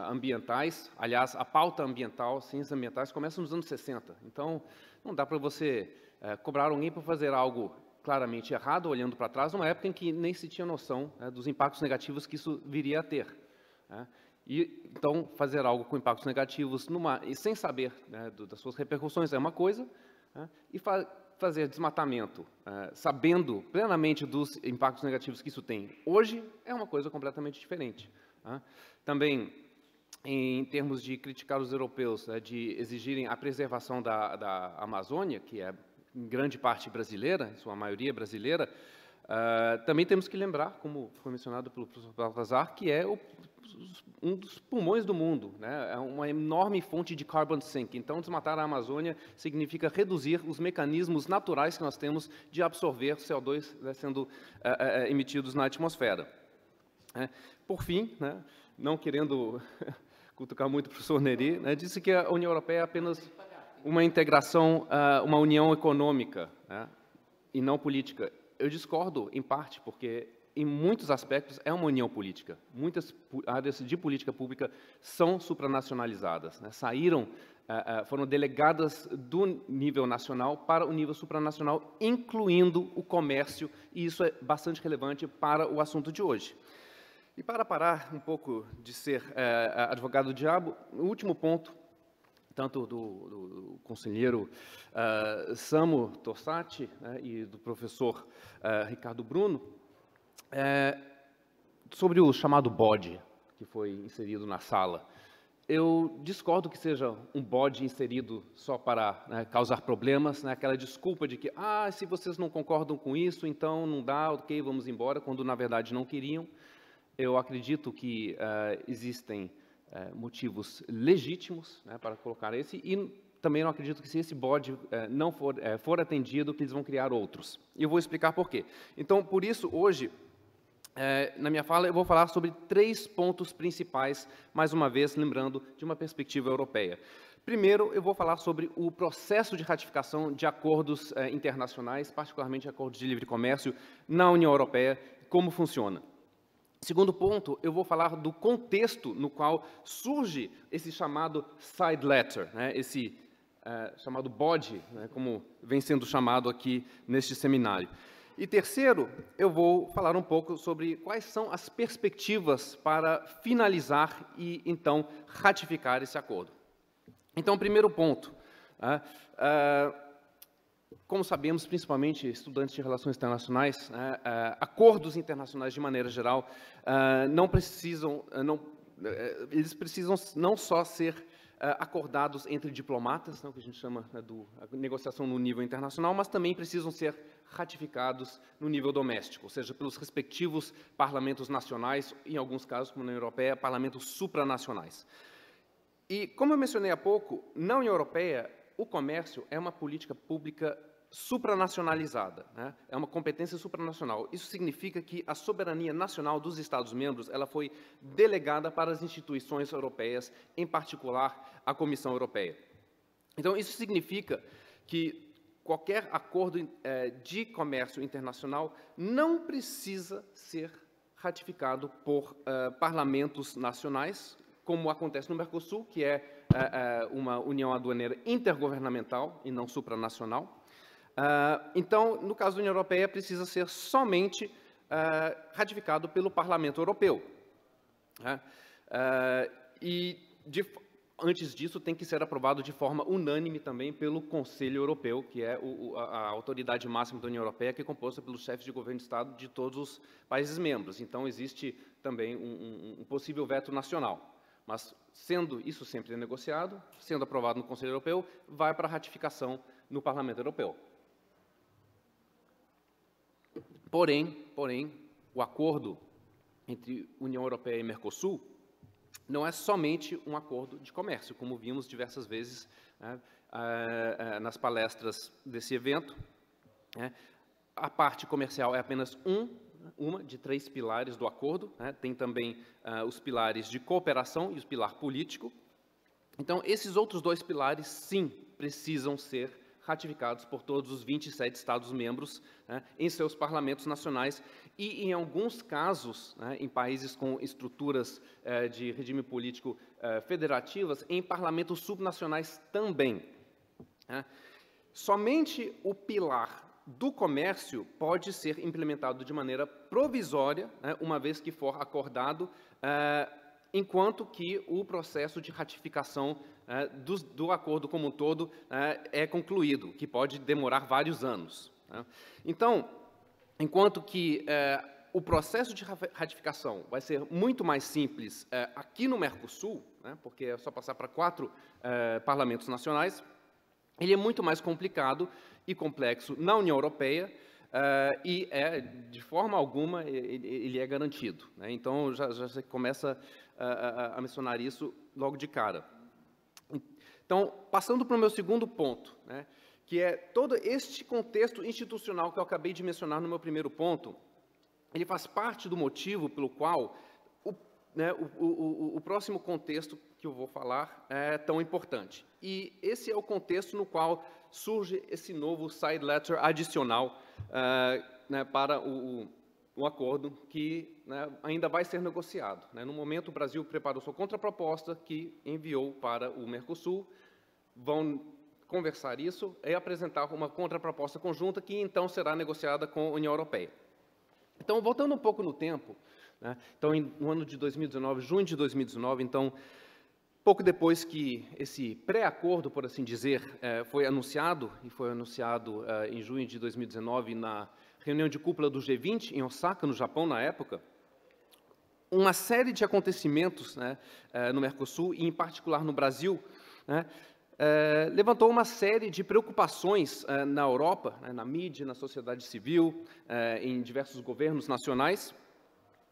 S12: ambientais, aliás, a pauta ambiental, ciências ambientais, começa nos anos 60. Então, não dá para você cobrar alguém para fazer algo claramente errado olhando para trás, numa época em que nem se tinha noção né, dos impactos negativos que isso viria a ter. Né? E, então, fazer algo com impactos negativos numa, e sem saber né, do, das suas repercussões é uma coisa, né, e fa fazer desmatamento né, sabendo plenamente dos impactos negativos que isso tem hoje é uma coisa completamente diferente. Né. Também, em termos de criticar os europeus, de exigirem a preservação da, da Amazônia, que é em grande parte brasileira, em sua maioria brasileira, uh, também temos que lembrar, como foi mencionado pelo professor Baltazar, que é o, um dos pulmões do mundo, né? é uma enorme fonte de carbon sink. Então, desmatar a Amazônia significa reduzir os mecanismos naturais que nós temos de absorver CO2 né, sendo uh, emitidos na atmosfera. É. Por fim, né, não querendo cutucar muito o professor Neri, né, disse que a União Europeia é apenas uma integração, ah, uma união econômica né, e não política. Eu discordo em parte, porque em muitos aspectos é uma união política. Muitas áreas de política pública são supranacionalizadas, né, saíram, ah, ah, foram delegadas do nível nacional para o nível supranacional, incluindo o comércio, e isso é bastante relevante para o assunto de hoje. E para parar um pouco de ser é, advogado do diabo, o último ponto tanto do, do, conselheiro uh, ah, Samu Tossati né, e do professor uh, Ricardo Bruno, é, sobre o chamado bode que foi inserido na sala. Eu discordo que seja um bode inserido só para né, causar problemas, né, aquela desculpa de que, ah, se vocês não concordam com isso, então não dá, ok, vamos embora, quando na verdade não queriam. Eu acredito que uh, existem é, motivos legítimos né, para colocar esse, e também não acredito que se esse bode é, não for, é, for atendido, que eles vão criar outros. E eu vou explicar por quê. Então, por isso, hoje, é, na minha fala, eu vou falar sobre três pontos principais, mais uma vez, lembrando de uma perspectiva europeia. Primeiro, eu vou falar sobre o processo de ratificação de acordos é, internacionais, particularmente acordos de livre comércio na União Europeia, como funciona. Segundo ponto, eu vou falar do contexto no qual surge esse chamado side letter, né, esse é, chamado bode, né, como vem sendo chamado aqui neste seminário. E terceiro, eu vou falar um pouco sobre quais são as perspectivas para finalizar e então ratificar esse acordo. Então, primeiro ponto. uh, como sabemos, principalmente estudantes de relações internacionais, né, eh, acordos internacionais de maneira geral eh, não precisam, eh, não, eles precisam não só ser acordados entre diplomatas, não, né, que a gente chama né, do negociação no nível internacional, mas também precisam ser ratificados no nível doméstico, ou seja, pelos respectivos parlamentos nacionais, em alguns casos, como na União Europeia, parlamentos supranacionais. E, como eu mencionei há pouco, na União Europeia, o comércio é uma política pública supranacionalizada, né? é uma competência supranacional. Isso significa que a soberania nacional dos Estados-membros ela foi delegada para as instituições europeias, em particular a Comissão Europeia. Então, isso significa que qualquer acordo é, de comércio internacional não precisa ser ratificado por é, parlamentos nacionais, como acontece no Mercosul, que é, é uma união aduaneira intergovernamental e não supranacional. Ah, então, no caso da União Europeia, precisa ser somente uh, ratificado pelo Parlamento Europeu. Né? Uh, e, de, antes disso, tem que ser aprovado de forma unânime também pelo Conselho Europeu, que é o, a, a, autoridade máxima da União Europeia, que é composta pelos chefes de governo de Estado de todos os países membros. Então, existe também um, um, um possível veto nacional. Mas, sendo isso sempre negociado, sendo aprovado no Conselho Europeu, vai para a ratificação no Parlamento Europeu. Porém, porém, o acordo entre União Europeia e Mercosul não é somente um acordo de comércio, como vimos diversas vezes né, ah, ah, nas palestras desse evento. Né, a parte comercial é apenas um, uma de três pilares do acordo. Né, tem também uh, os pilares de cooperação e o pilar político. Então, esses outros dois pilares, sim, precisam ser ratificados por todos os 27 Estados-membros né, em seus parlamentos nacionais e, em alguns casos, né, em países com estruturas eh, de regime político eh, federativas, em parlamentos subnacionais também. Né. Somente o pilar do comércio pode ser implementado de maneira provisória, né, uma vez que for acordado, eh, enquanto que o processo de ratificação é, do, do acordo como um todo é, é concluído, que pode demorar vários anos. Né? Então, enquanto que é, o processo de ratificação vai ser muito mais simples é, aqui no Mercosul, né, porque é só passar para quatro é, parlamentos nacionais, ele é muito mais complicado e complexo na União Europeia, e é, de forma alguma ele, é garantido. Né, então, já, já começa a, a mencionar isso logo de cara. Então, passando para o meu segundo ponto, né, que é todo este contexto institucional que eu acabei de mencionar no meu primeiro ponto, ele faz parte do motivo pelo qual o, né, o, o, o próximo contexto que eu vou falar é tão importante. E esse é o contexto no qual surge esse novo side letter adicional uh, né, para o, um acordo que né, ainda vai ser negociado. Né? No momento, o Brasil preparou sua contraproposta, que enviou para o Mercosul. Vão conversar isso e apresentar uma contraproposta conjunta, que então será negociada com a União Europeia. Então, voltando um pouco no tempo, né? então, no ano de 2019, junho de 2019, então, pouco depois que esse pré-acordo, por assim dizer, eh, foi anunciado, e foi anunciado eh, em junho de 2019 na reunião de cúpula do G20 em Osaka, no Japão, na época, uma série de acontecimentos né, eh, no Mercosul e, em particular, no Brasil, né, eh, levantou uma série de preocupações eh, na Europa, né, na mídia, na sociedade civil, em diversos governos nacionais.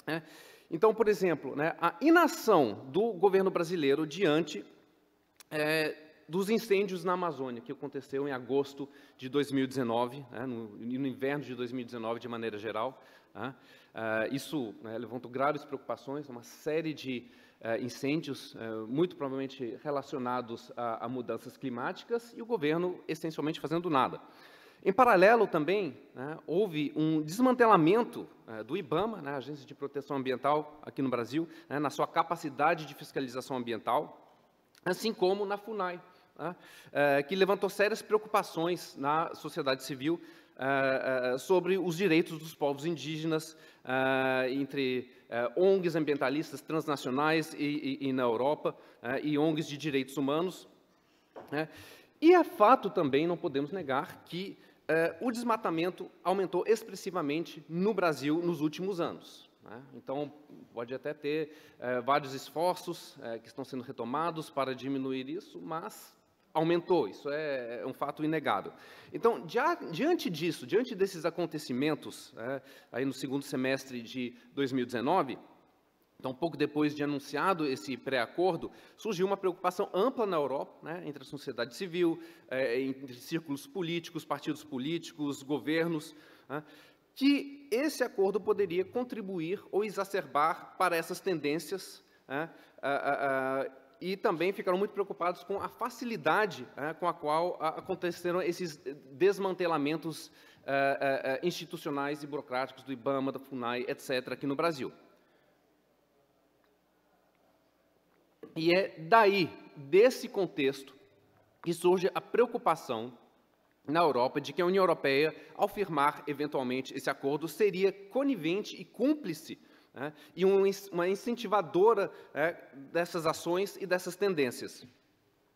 S12: Né. Então, por exemplo, né, a inação do governo brasileiro diante dos incêndios na Amazônia, que aconteceu em agosto de 2019, né, no, no, inverno de 2019, de maneira geral. Né, uh, isso né, levantou graves preocupações, uma série de uh, incêndios, uh, muito provavelmente relacionados a, a, mudanças climáticas, e o governo essencialmente fazendo nada. Em paralelo também, né, houve um desmantelamento né, do IBAMA, a né, Agência de Proteção Ambiental aqui no Brasil, na sua capacidade de fiscalização ambiental, assim como na FUNAI né, eh, que levantou sérias preocupações na sociedade civil eh, eh, sobre os direitos dos povos indígenas entre ONGs ambientalistas transnacionais e, e, e na Europa e ONGs de direitos humanos. Né. E é fato também, não podemos negar, que o desmatamento aumentou expressivamente no Brasil nos últimos anos. Né. Então, pode até ter vários esforços que estão sendo retomados para diminuir isso, mas aumentou, isso é, é um fato inegável. Então, diante disso, diante desses acontecimentos, é, aí no segundo semestre de 2019, então, pouco depois de anunciado esse pré-acordo, surgiu uma preocupação ampla na Europa, né, entre a sociedade civil, é, entre círculos políticos, partidos políticos, governos, né, que esse acordo poderia contribuir ou exacerbar para essas tendências né, a, a, a, e também ficaram muito preocupados com a facilidade é, com a qual aconteceram esses eh, desmantelamentos eh, eh, institucionais e burocráticos do IBAMA, da FUNAI, etc., aqui no Brasil. E é daí, desse contexto, que surge a preocupação na Europa de que a União Europeia, ao firmar eventualmente esse acordo, seria conivente e cúmplice né, e um, uma incentivadora é, dessas ações e dessas tendências.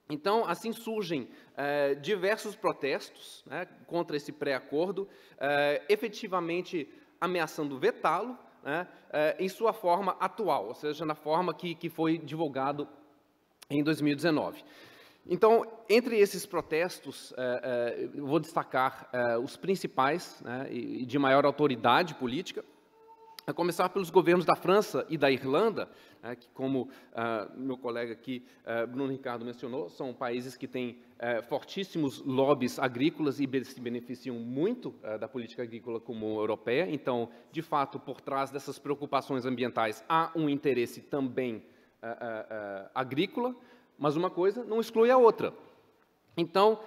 S12: Então, assim surgem é, diversos protestos né, contra esse pré-acordo, é, efetivamente ameaçando vetá-lo né, é, em sua forma atual, ou seja, na forma que, que foi divulgado em 2019. Então, entre esses protestos, vou destacar os principais né, e de maior autoridade política, a começar pelos governos da França e da Irlanda, né, que, como ah, meu colega aqui, ah, Bruno Ricardo, mencionou, são países que têm eh, fortíssimos lobbies agrícolas e se beneficiam muito eh, da política agrícola comum europeia. Então, de fato, por trás dessas preocupações ambientais há um interesse também eh, agrícola, mas uma coisa não exclui a outra. Então,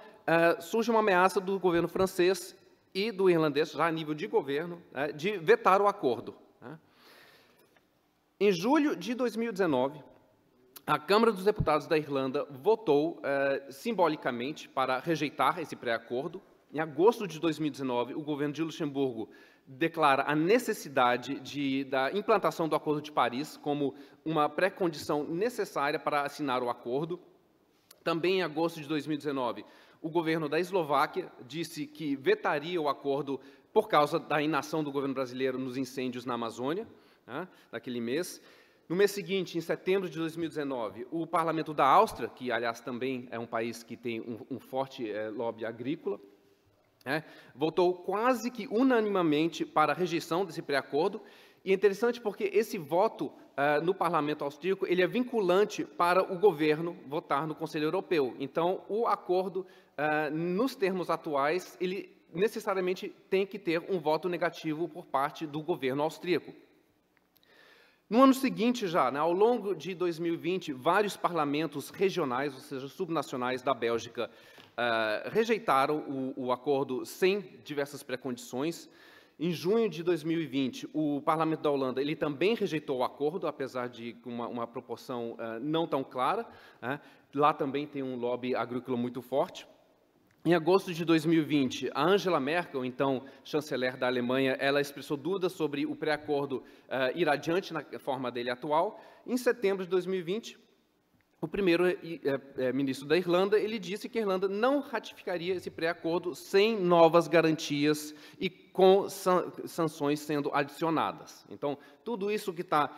S12: surge uma ameaça do governo francês e do irlandês, já a nível de governo, né, de vetar o acordo. Né? Em julho de 2019, a Câmara dos Deputados da Irlanda votou eh, simbolicamente para rejeitar esse pré-acordo. Em agosto de 2019, o governo de Luxemburgo declara a necessidade de, da implantação do Acordo de Paris como uma pré-condição necessária para assinar o acordo. Também em agosto de 2019, o governo da Eslováquia disse que vetaria o acordo por causa da inação do governo brasileiro nos incêndios na Amazônia, né, naquele mês. No mês seguinte, em setembro de 2019, o parlamento da Áustria, que aliás também é um país que tem um, um forte é, lobby agrícola, é, votou quase que unanimemente para a rejeição desse pré-acordo. E é interessante porque esse voto eh, no parlamento austríaco ele é vinculante para o governo votar no Conselho Europeu. Então, o acordo, eh, nos termos atuais, ele necessariamente tem que ter um voto negativo por parte do governo austríaco. No ano seguinte, já, né, ao longo de 2020, vários parlamentos regionais, ou seja, subnacionais da Bélgica, uh, rejeitaram o, o, acordo sem diversas precondições. Em junho de 2020, o parlamento da Holanda ele também rejeitou o acordo, apesar de uma, uma proporção uh, não tão clara. Né? Lá também tem um lobby agrícola muito forte. Em agosto de 2020, a Angela Merkel, então chanceler da Alemanha, ela expressou dúvidas sobre o pré-acordo uh, eh, ir adiante na forma dele atual. Em setembro de 2020, o primeiro eh, eh, ministro da Irlanda, ele disse que a Irlanda não ratificaria esse pré-acordo sem novas garantias e com san sanções sendo adicionadas. Então, tudo isso que está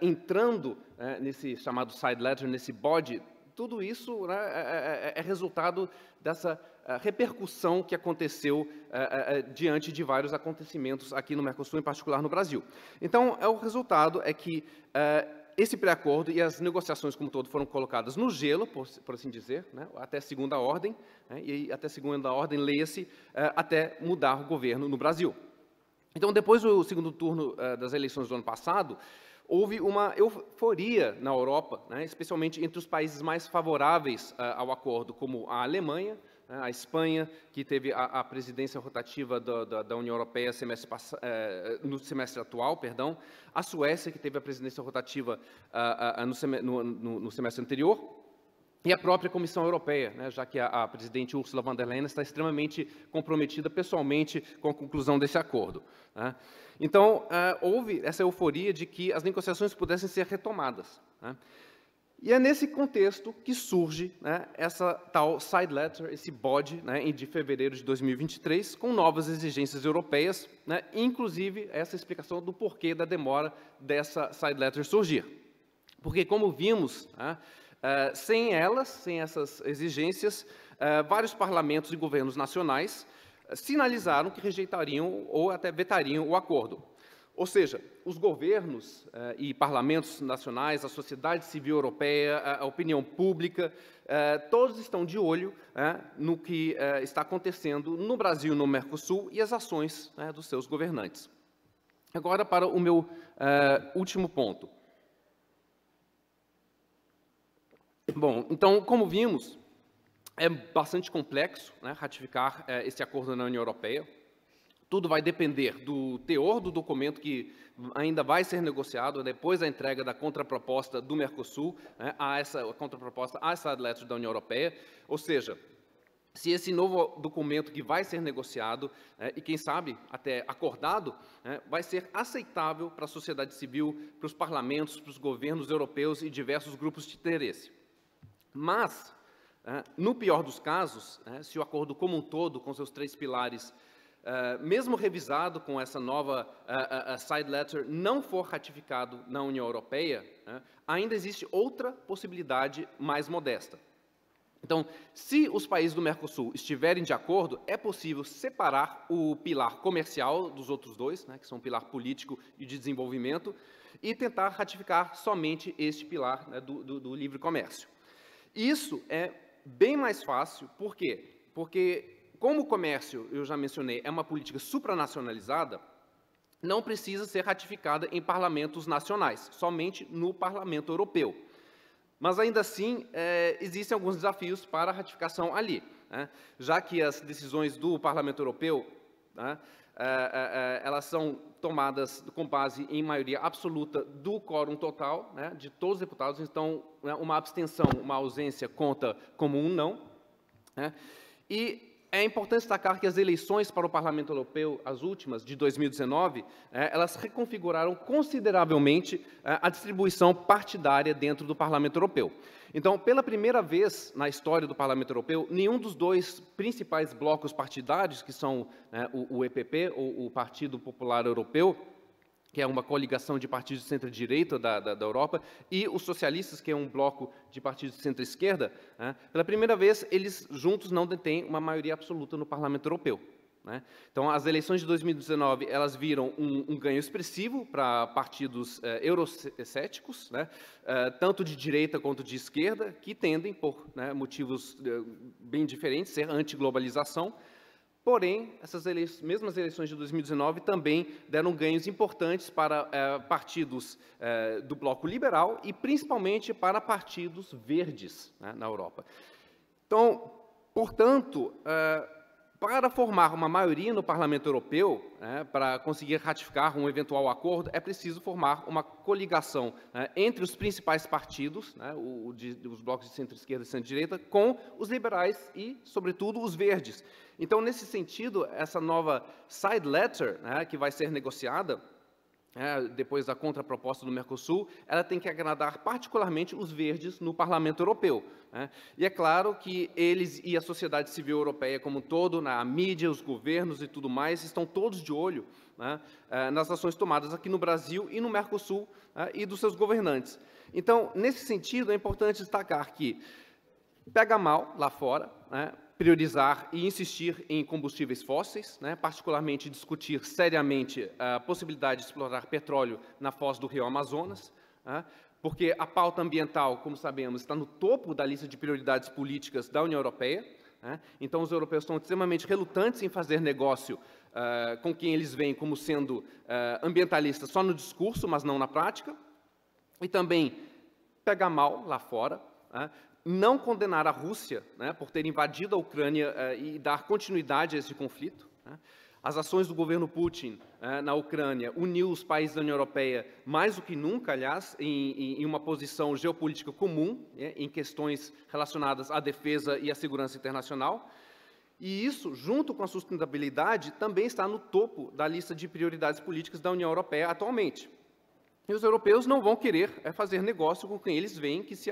S12: entrando nesse chamado side letter, nesse bode tudo isso né, é, é, resultado dessa repercussão que aconteceu diante de vários acontecimentos aqui no Mercosul, em particular no Brasil. Então, o resultado é que esse pré-acordo e as negociações como todo foram colocadas no gelo, por, por assim dizer, né, até segunda ordem, né, e até segunda ordem, leia-se, até mudar o governo no Brasil. Então, depois do segundo turno das eleições do ano passado, houve uma euforia na Europa, né, especialmente entre os países mais favoráveis uh, ao acordo, como a Alemanha, né, a Espanha, que teve a, a presidência rotativa da, da, da União Europeia semestre, eh, no semestre atual, perdão, a Suécia, que teve a presidência rotativa eh, no, semestre, no, no, no semestre anterior, e a própria Comissão Europeia, né, já que a, a, presidente Ursula von der Leyen está extremamente comprometida pessoalmente com a conclusão desse acordo. Né. Então, é, houve essa euforia de que as negociações pudessem ser retomadas. Né. E é nesse contexto que surge né, essa tal side letter, esse bode, né, de fevereiro de 2023, com novas exigências europeias, né, inclusive essa explicação do porquê da demora dessa side letter surgir. Porque, como vimos, ah, sem elas, sem essas exigências, uh, vários parlamentos e governos nacionais ah, sinalizaram que rejeitariam ou até vetariam o acordo. Ou seja, os governos e parlamentos nacionais, a sociedade civil europeia, a, a opinião pública, todos estão de olho no que está acontecendo no Brasil, no Mercosul e as ações né, dos seus governantes. Agora, para o meu último ponto. Bom, então, como vimos, é bastante complexo né, ratificar é, esse acordo na União Europeia. Tudo vai depender do teor do documento que ainda vai ser negociado depois da entrega da contraproposta do Mercosul né, a essa a contraproposta à da União Europeia. Ou seja, se esse novo documento que vai ser negociado né, e, quem sabe, até acordado, né, vai ser aceitável para a sociedade civil, para os parlamentos, para os governos europeus e diversos grupos de interesse. Mas, eh, no pior dos casos, eh, se o acordo como um todo, com seus três pilares, eh, mesmo revisado com essa nova side letter, não for ratificado na União Europeia, ainda existe outra possibilidade mais modesta. Então, se os países do Mercosul estiverem de acordo, é possível separar o pilar comercial dos outros dois, né, que são o pilar político e de desenvolvimento, e tentar ratificar somente este pilar né, do, do, do livre comércio. Isso é bem mais fácil, por quê? Porque, como o comércio, eu já mencionei, é uma política supranacionalizada, não precisa ser ratificada em parlamentos nacionais, somente no parlamento europeu. Mas, ainda assim, é, existem alguns desafios para a ratificação ali, né? já que as decisões do parlamento europeu né, eh, eh, eh, elas são tomadas com base em maioria absoluta do quórum total, né, de todos os deputados, então né, uma abstenção, uma ausência conta como um não. Né, e é importante destacar que as eleições para o Parlamento Europeu, as últimas, de 2019, é, elas reconfiguraram consideravelmente é, a distribuição partidária dentro do Parlamento Europeu. Então, pela primeira vez na história do Parlamento Europeu, nenhum dos dois principais blocos partidários, que são né, o, o EPP, ou o Partido Popular Europeu, que é uma coligação de partidos de centro-direita da, da, da, Europa, e os socialistas, que é um bloco de partidos de centro-esquerda, né, pela primeira vez, eles juntos não detêm uma maioria absoluta no parlamento europeu. Né? Então, as eleições de 2019 elas viram um, um ganho expressivo para partidos eh, eurocéticos, né? Eh, tanto de direita quanto de esquerda, que tendem, por né, motivos eh, bem diferentes, ser anti-globalização, Porém, essas mesmas eleições de 2019 também deram ganhos importantes para eh, partidos eh, do bloco liberal e principalmente para partidos verdes né, na Europa. Então, portanto, eh, para formar uma maioria no Parlamento Europeu, né, para conseguir ratificar um eventual acordo, é preciso formar uma coligação né, entre os principais partidos, né, o, de, os blocos de centro-esquerda e centro-direita, com os liberais e, sobretudo, os verdes. Então, nesse sentido, essa nova side letter, né, que vai ser negociada, é, depois da contraproposta do Mercosul, ela tem que agradar particularmente os verdes no Parlamento Europeu. Né? E é claro que eles e a sociedade civil europeia como um todo, na mídia, os governos e tudo mais, estão todos de olho né, é, nas ações tomadas aqui no Brasil e no Mercosul né, e dos seus governantes. Então, nesse sentido, é importante destacar que pega mal lá fora, né, priorizar e insistir em combustíveis fósseis, né, particularmente discutir seriamente ah, a possibilidade de explorar petróleo na foz do rio Amazonas, né, porque a pauta ambiental, como sabemos, está no topo da lista de prioridades políticas da União Europeia. Né, então, os europeus são extremamente relutantes em fazer negócio uh, com quem eles veem como sendo uh, ah, ambientalistas só no discurso, mas não na prática. E também pega mal lá fora, né? não condenar a Rússia né, por ter invadido a Ucrânia eh, e dar continuidade a esse conflito. Né. As ações do governo Putin eh, na Ucrânia uniu os países da União Europeia mais do que nunca, aliás, em, em uma posição geopolítica comum né, em questões relacionadas à defesa e à segurança internacional. E isso, junto com a sustentabilidade, também está no topo da lista de prioridades políticas da União Europeia atualmente. E os europeus não vão querer eh, fazer negócio com quem eles veem que se,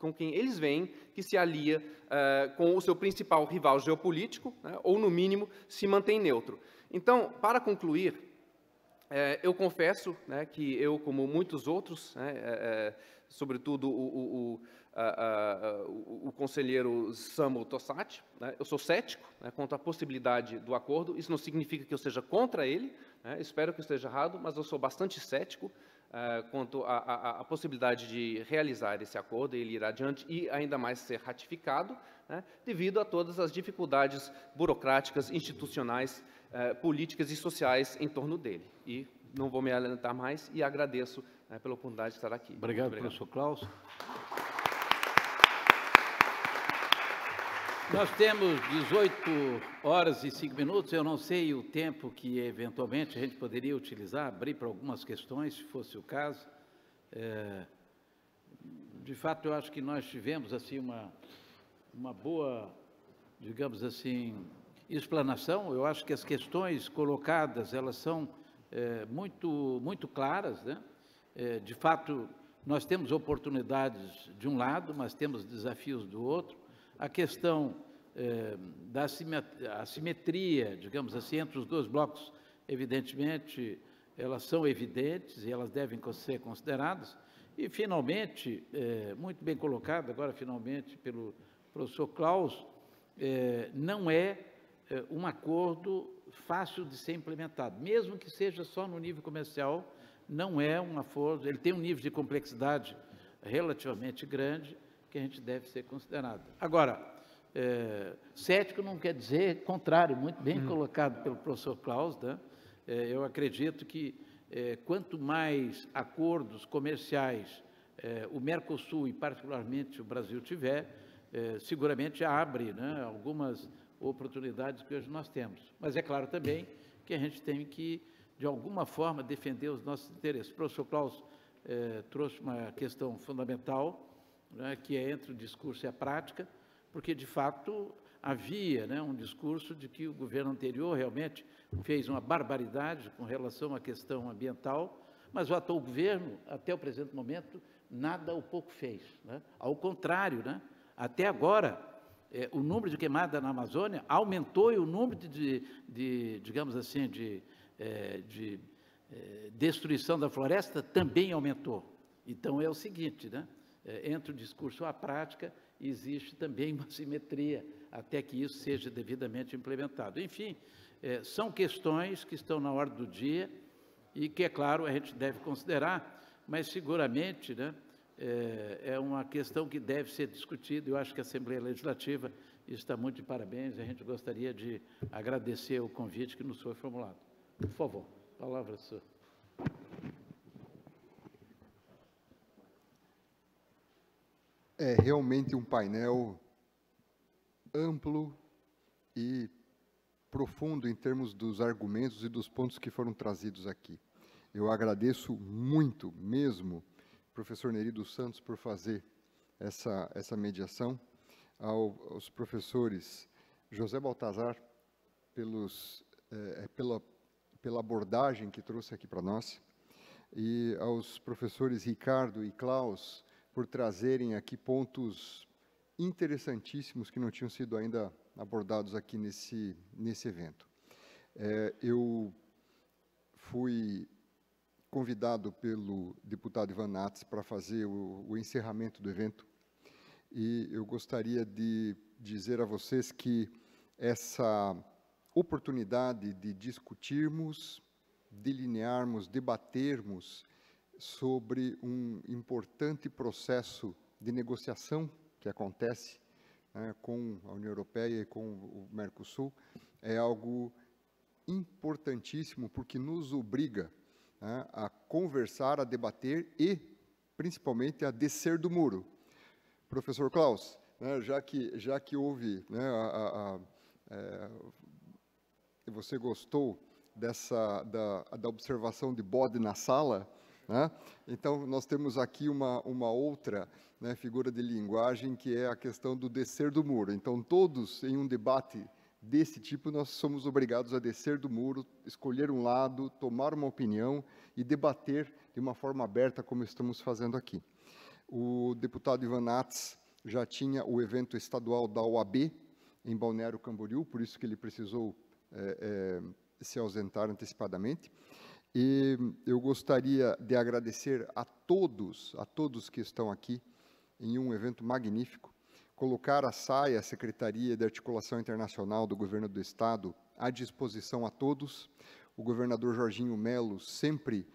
S12: com quem eles veem que se alia uh, com o seu principal rival geopolítico, né, ou no mínimo se mantém neutro. Então, para concluir, eh, eu confesso né, que eu, como muitos outros, né, eh, eh sobretudo o, o, o, a, a, o conselheiro Samuel Tossati, né, eu sou cético quanto né, à possibilidade do acordo. Isso não significa que eu seja contra ele, né, espero que eu esteja errado, mas eu sou bastante cético. Ah, quanto à possibilidade de realizar esse acordo, ele ir adiante e ainda mais ser ratificado, né, devido a todas as dificuldades burocráticas, institucionais, eh, políticas e sociais em torno dele. E não vou me alentar mais e agradeço né, pela oportunidade de estar aqui. Obrigado, obrigado. professor Klaus. Nós temos
S9: 18 horas e 5 minutos. Eu não sei o tempo que eventualmente a gente poderia utilizar, abrir para algumas questões, se fosse o caso. É, de fato, eu acho que nós tivemos assim uma, uma boa, digamos assim, explanação. Eu acho que as questões colocadas elas são é, muito, muito claras, né? É, de fato, nós temos oportunidades de um lado, mas temos desafios do outro a questão eh, da assimetria, digamos assim, entre os dois blocos, evidentemente, elas são evidentes e elas devem ser consideradas. E, finalmente, eh, muito bem colocado agora, finalmente, pelo professor Klaus, eh, não é um acordo fácil de ser implementado, mesmo que seja só no nível comercial, não é um acordo, ele tem um nível de complexidade relativamente grande, que a gente deve ser considerado. Agora, é, cético não quer dizer contrário, muito bem uhum. colocado pelo professor Klaus, né? é, eu acredito que é, quanto mais acordos comerciais é, o Mercosul e particularmente o Brasil tiver, é, seguramente abre né, algumas oportunidades que hoje nós temos. Mas é claro também que a gente tem que, de alguma forma, defender os nossos interesses. O professor Klaus é, trouxe uma questão fundamental, né, que é entre o discurso e a prática, porque de fato havia né, um discurso de que o governo anterior realmente fez uma barbaridade com relação à questão ambiental, mas o atual governo, até o presente momento, nada ou pouco fez. Né? Ao contrário, né? até agora, é, o número de queimadas na Amazônia aumentou e o número de, de, de digamos assim, de, é, de é, destruição da floresta também aumentou. Então é o seguinte, né? Eh, entre o discurso e a prática, existe também uma simetria até que isso seja devidamente implementado. Enfim, eh, são questões que estão na ordem do dia e que, é claro, a gente deve considerar, mas seguramente né, eh, é uma questão que deve ser discutida. Eu acho que a Assembleia Legislativa está muito de parabéns. A gente gostaria de agradecer o convite que nos foi formulado. Por favor,
S4: palavra sua. é realmente um painel amplo e profundo em termos dos argumentos e dos pontos que foram trazidos aqui. Eu agradeço muito mesmo, professor Neri dos Santos, por fazer essa, essa mediação, ao, aos professores José Baltazar, pelos, é, pela, pela abordagem que trouxe aqui para nós, e aos professores Ricardo e Klaus, por trazerem aqui pontos interessantíssimos que não tinham sido ainda abordados aqui nesse, nesse evento. É, eu fui convidado pelo deputado Ivan Nats para fazer o, o encerramento do evento e eu gostaria de dizer a vocês que essa oportunidade de discutirmos, delinearmos, debatermos sobre um importante processo de negociação que acontece né, com a União Europeia e com o Mercosul é algo importantíssimo porque nos obriga né, a conversar, a debater e, principalmente, a descer do muro. Professor Klaus, né, já que já que houve, né, a, a, é, você gostou dessa da, da observação de bode na sala, né? Então, nós temos aqui uma, uma outra né, figura de linguagem que é a questão do descer do muro. Então, todos em um debate desse tipo, nós somos obrigados a descer do muro, escolher um lado, tomar uma opinião e debater de uma forma aberta, como estamos fazendo aqui. O deputado Ivan Nats já tinha o evento estadual da OAB em Balneário Camboriú, por isso que ele precisou é, é, se ausentar antecipadamente. E eu gostaria de agradecer a todos, a todos que estão aqui em um evento magnífico, colocar a SAI, a Secretaria de Articulação Internacional do Governo do Estado, à disposição a todos. O governador Jorginho Melo sempre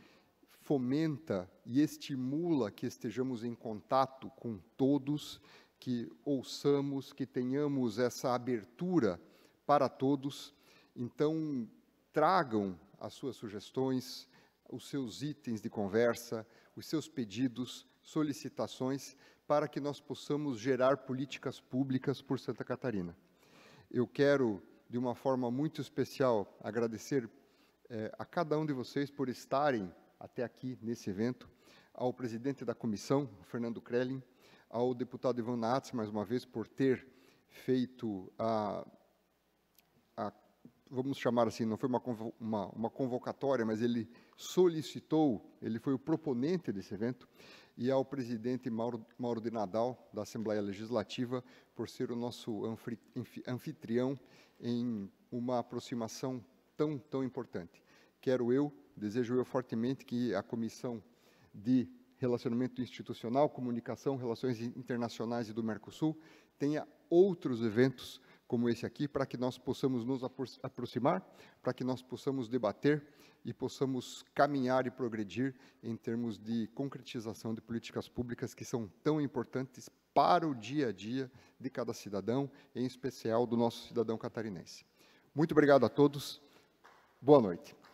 S4: fomenta e estimula que estejamos em contato com todos, que ouçamos, que tenhamos essa abertura para todos. Então, tragam as suas sugestões, os seus itens de conversa, os seus pedidos, solicitações, para que nós possamos gerar políticas públicas por Santa Catarina. Eu quero, de uma forma muito especial, agradecer eh, a cada um de vocês por estarem até aqui nesse evento, ao presidente da comissão, Fernando Krellin, ao deputado Ivan Nats, mais uma vez, por ter feito a, a vamos chamar assim, não foi uma, uma, uma convocatória, mas ele solicitou, ele foi o proponente desse evento, e ao presidente Mauro, Mauro de Nadal, da Assembleia Legislativa, por ser o nosso anfitrião em uma aproximação tão, tão importante. Quero eu, desejo eu fortemente que a Comissão de Relacionamento Institucional, Comunicação, Relações Internacionais e do Mercosul tenha outros eventos como esse aqui, para que nós possamos nos aproximar, para que nós possamos debater e possamos caminhar e progredir em termos de concretização de políticas públicas que são tão importantes para o dia a dia de cada cidadão, em especial do nosso cidadão catarinense. Muito obrigado a todos. Boa noite.